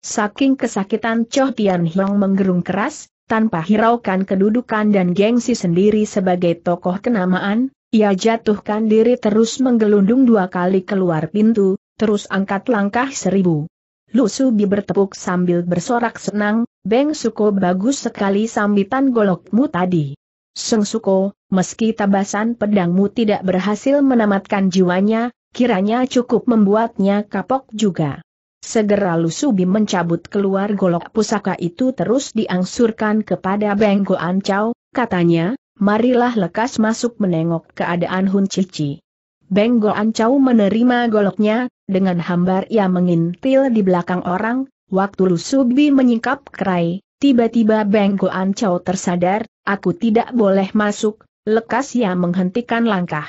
Saking kesakitan Choh Tian Hiong menggerung keras, tanpa hiraukan kedudukan dan gengsi sendiri sebagai tokoh kenamaan, ia jatuhkan diri terus menggelundung dua kali keluar pintu, terus angkat langkah seribu. Lu Subi bertepuk sambil bersorak senang, Beng Suko bagus sekali sambitan golokmu tadi. Seng Suko, meski tabasan pedangmu tidak berhasil menamatkan jiwanya, kiranya cukup membuatnya kapok juga. Segera Lusubi mencabut keluar golok pusaka itu terus diangsurkan kepada Beng Goan Chow, katanya, marilah lekas masuk menengok keadaan Hun Cici. Beng Ancau menerima goloknya, dengan hambar ia mengintil di belakang orang, waktu Lusubi menyingkap kerai, tiba-tiba Beng Ancau tersadar, aku tidak boleh masuk, lekas ia menghentikan langkah.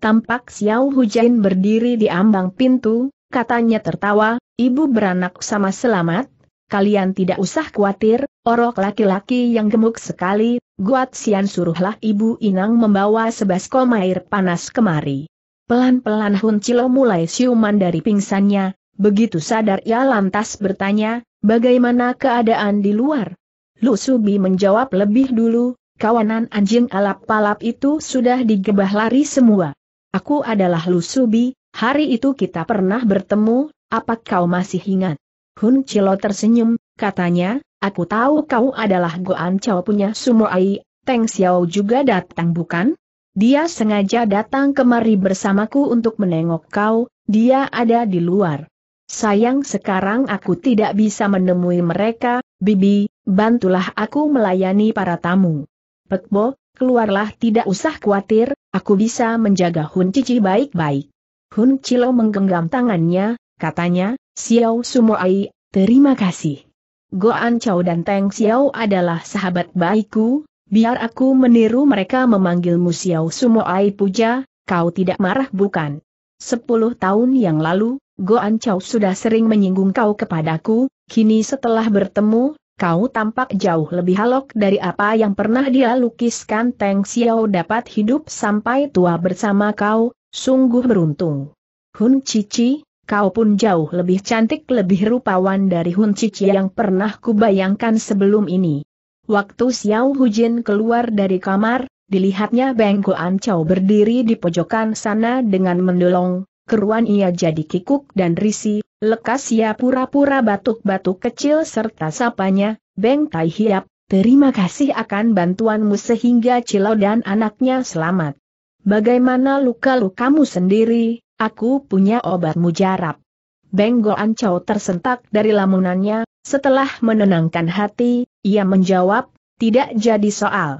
Tampak Xiao Hujain berdiri di ambang pintu, katanya tertawa, ibu beranak sama selamat, kalian tidak usah khawatir, orok laki-laki yang gemuk sekali, Guat Sian suruhlah ibu Inang membawa sebaskom air panas kemari. Pelan-pelan Hun Cilo mulai siuman dari pingsannya, begitu sadar ia lantas bertanya, bagaimana keadaan di luar? Lu Subi menjawab lebih dulu, kawanan anjing alap palap itu sudah digebah lari semua. Aku adalah Lu Subi, hari itu kita pernah bertemu, apa kau masih ingat? Hun Cilo tersenyum, katanya, aku tahu kau adalah Goan cowok punya Sumo Ai. Teng Xiao juga datang bukan? Dia sengaja datang kemari bersamaku untuk menengok kau, dia ada di luar. Sayang sekarang aku tidak bisa menemui mereka, Bibi, bantulah aku melayani para tamu. Pekbo, keluarlah tidak usah khawatir, aku bisa menjaga Hun Cici baik-baik. Hun Cilo menggenggam tangannya, katanya, Xiao Sumoai, terima kasih. Goan Chow dan Teng Xiao adalah sahabat baikku, Biar aku meniru mereka memanggilmu Xiao Sumoai Puja, kau tidak marah bukan? Sepuluh tahun yang lalu, Goan Chow sudah sering menyinggung kau kepadaku, kini setelah bertemu, kau tampak jauh lebih halok dari apa yang pernah dia lukiskan Teng Xiao dapat hidup sampai tua bersama kau, sungguh beruntung. Hun Cici, kau pun jauh lebih cantik lebih rupawan dari Hun Cici yang pernah kubayangkan sebelum ini. Waktu Xiao Hujin keluar dari kamar, dilihatnya Beng Goan Chow berdiri di pojokan sana dengan mendolong, keruan ia jadi kikuk dan risi, lekas ia pura-pura batuk-batuk kecil serta sapanya, Beng Tai Hiap, terima kasih akan bantuanmu sehingga Cilau dan anaknya selamat. Bagaimana luka kamu sendiri, aku punya obat mujarab. Beng Goan Chow tersentak dari lamunannya, setelah menenangkan hati, ia menjawab, tidak jadi soal.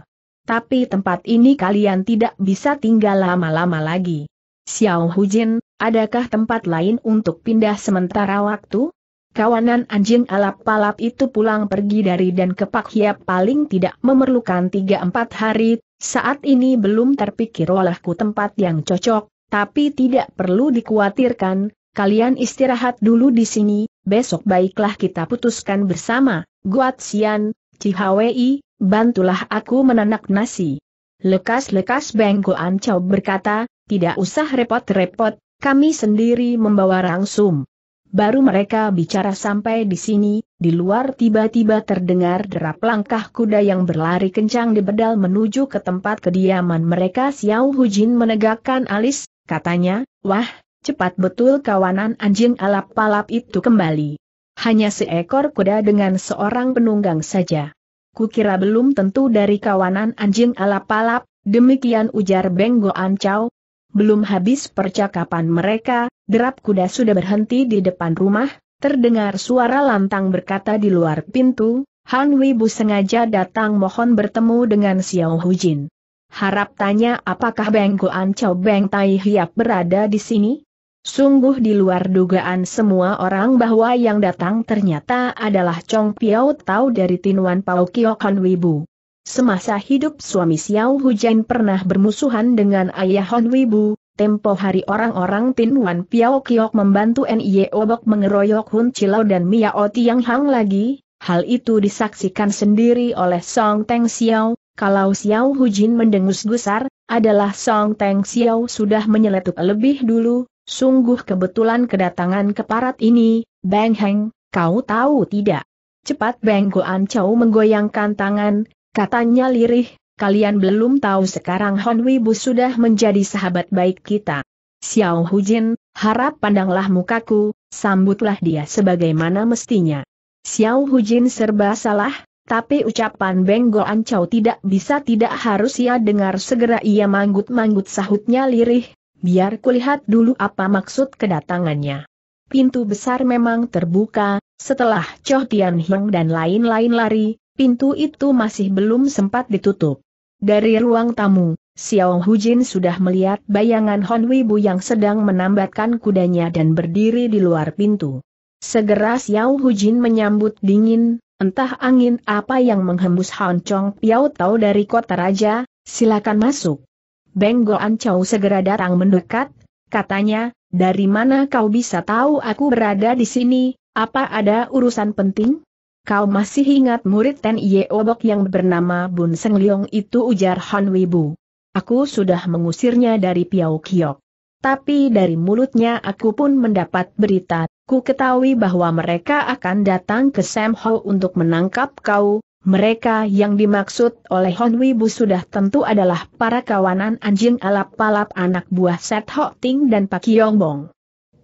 Tapi tempat ini kalian tidak bisa tinggal lama-lama lagi. Xiao Hujin, adakah tempat lain untuk pindah sementara waktu? Kawanan anjing alap-alap itu pulang pergi dari dan ke Pak Hiap paling tidak memerlukan 3-4 hari, saat ini belum terpikir olehku tempat yang cocok, tapi tidak perlu dikhawatirkan, kalian istirahat dulu di sini, besok baiklah kita putuskan bersama, Guat Xian, Cihawei, bantulah aku menanak nasi. Lekas-lekas Bengko Ancau berkata, tidak usah repot-repot, kami sendiri membawa rangsum. Baru mereka bicara sampai di sini, di luar tiba-tiba terdengar derap langkah kuda yang berlari kencang di bedal menuju ke tempat kediaman mereka Xiao Hujin menegakkan alis, katanya, wah, Cepat betul kawanan anjing alap palap itu kembali. Hanya seekor kuda dengan seorang penunggang saja. Kukira belum tentu dari kawanan anjing alap palap. demikian ujar Beng Ancau. Belum habis percakapan mereka, derap kuda sudah berhenti di depan rumah, terdengar suara lantang berkata di luar pintu, Han Wibu sengaja datang mohon bertemu dengan Xiao Hu Jin. Harap tanya apakah Beng Ancau Chow Beng Tai Hiap berada di sini? Sungguh di luar dugaan semua orang bahwa yang datang ternyata adalah Chong Piao Tau dari Tinuan Pao Kiokan Wibu. Semasa hidup suami Xiao Hujan pernah bermusuhan dengan ayah Hon Wibu, tempo hari orang-orang Tinuan Piao Kiok membantu N.I.E. Obok mengeroyok Hun Chilau dan Mia O Tiang Hang lagi, hal itu disaksikan sendiri oleh Song Teng Xiao, kalau Xiao Hujin mendengus gusar, adalah Song Teng Xiao sudah menyeletuk lebih dulu, Sungguh kebetulan kedatangan keparat ini, Bang Heng, kau tahu tidak? Cepat Bang Goan Chow menggoyangkan tangan, katanya lirih, kalian belum tahu sekarang Hon Wibu sudah menjadi sahabat baik kita. Xiao Hujin, harap pandanglah mukaku, sambutlah dia sebagaimana mestinya. Xiao Hujin serba salah, tapi ucapan Beng Goan Chow tidak bisa tidak harus ia dengar segera ia manggut-manggut sahutnya lirih, Biar kulihat dulu apa maksud kedatangannya. Pintu besar memang terbuka, setelah Choh Tian Hiong dan lain-lain lari, pintu itu masih belum sempat ditutup. Dari ruang tamu, Xiao Hu Jin sudah melihat bayangan Hon Wibu yang sedang menambatkan kudanya dan berdiri di luar pintu. Segera Xiao Hu Jin menyambut dingin, entah angin apa yang menghembus Hon Chong Piao Tau dari kota raja, silakan masuk. Beng Goan segera datang mendekat, katanya, dari mana kau bisa tahu aku berada di sini, apa ada urusan penting? Kau masih ingat murid Ten Ye Obok yang bernama Bun Seng Leong itu ujar Han Wibu. Aku sudah mengusirnya dari Piau Kiok. Tapi dari mulutnya aku pun mendapat berita, ku ketahui bahwa mereka akan datang ke Sam Ho untuk menangkap kau, mereka yang dimaksud oleh Hon Wibu sudah tentu adalah para kawanan anjing alap palap anak buah Set Ho Ting dan Pak Bong.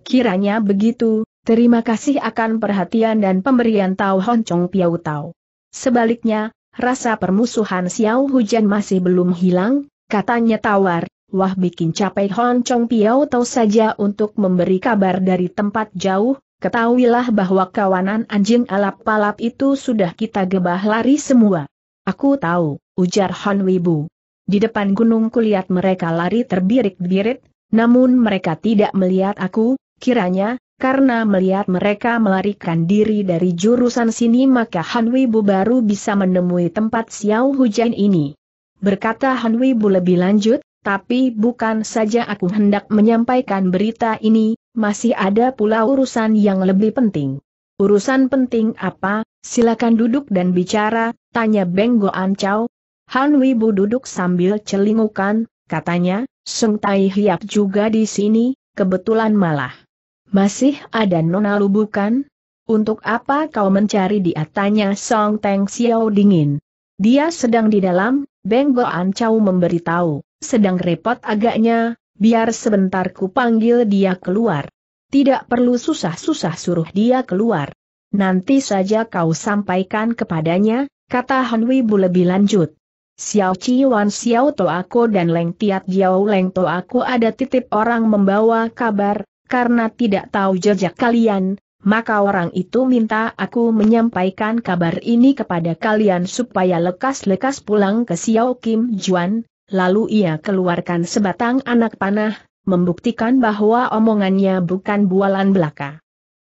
Kiranya begitu, terima kasih akan perhatian dan pemberian Tau Hon Chong Piau Tau. Sebaliknya, rasa permusuhan Xiao Hujan masih belum hilang, katanya tawar, wah bikin capek Hon Chong Piau Tau saja untuk memberi kabar dari tempat jauh, ketahuilah bahwa kawanan anjing alap-alap itu sudah kita gebah lari semua. Aku tahu, ujar Han Wibu. Di depan gunung kulihat mereka lari terbirit-birit, namun mereka tidak melihat aku, kiranya, karena melihat mereka melarikan diri dari jurusan sini maka Han Wibu baru bisa menemui tempat Xiao Hujan ini. Berkata Han Wibu lebih lanjut, tapi bukan saja aku hendak menyampaikan berita ini, masih ada pula urusan yang lebih penting. Urusan penting apa, silakan duduk dan bicara, tanya Beng Goan Han Wibu duduk sambil celingukan, katanya, Seng Tai Hiap juga di sini, kebetulan malah. Masih ada nona lu bukan? Untuk apa kau mencari dia tanya Song Teng Xiao dingin. Dia sedang di dalam, Beng Goan memberitahu, sedang repot agaknya, biar sebentar ku panggil dia keluar. Tidak perlu susah-susah suruh dia keluar. Nanti saja kau sampaikan kepadanya, kata Han Wei Bu lebih lanjut. Xiao Wan Xiao To Aku dan Leng Tiat Jiao Leng To Aku ada titip orang membawa kabar, karena tidak tahu jejak kalian, maka orang itu minta aku menyampaikan kabar ini kepada kalian supaya lekas-lekas pulang ke Xiao Kim Juan, Lalu ia keluarkan sebatang anak panah, membuktikan bahwa omongannya bukan bualan belaka.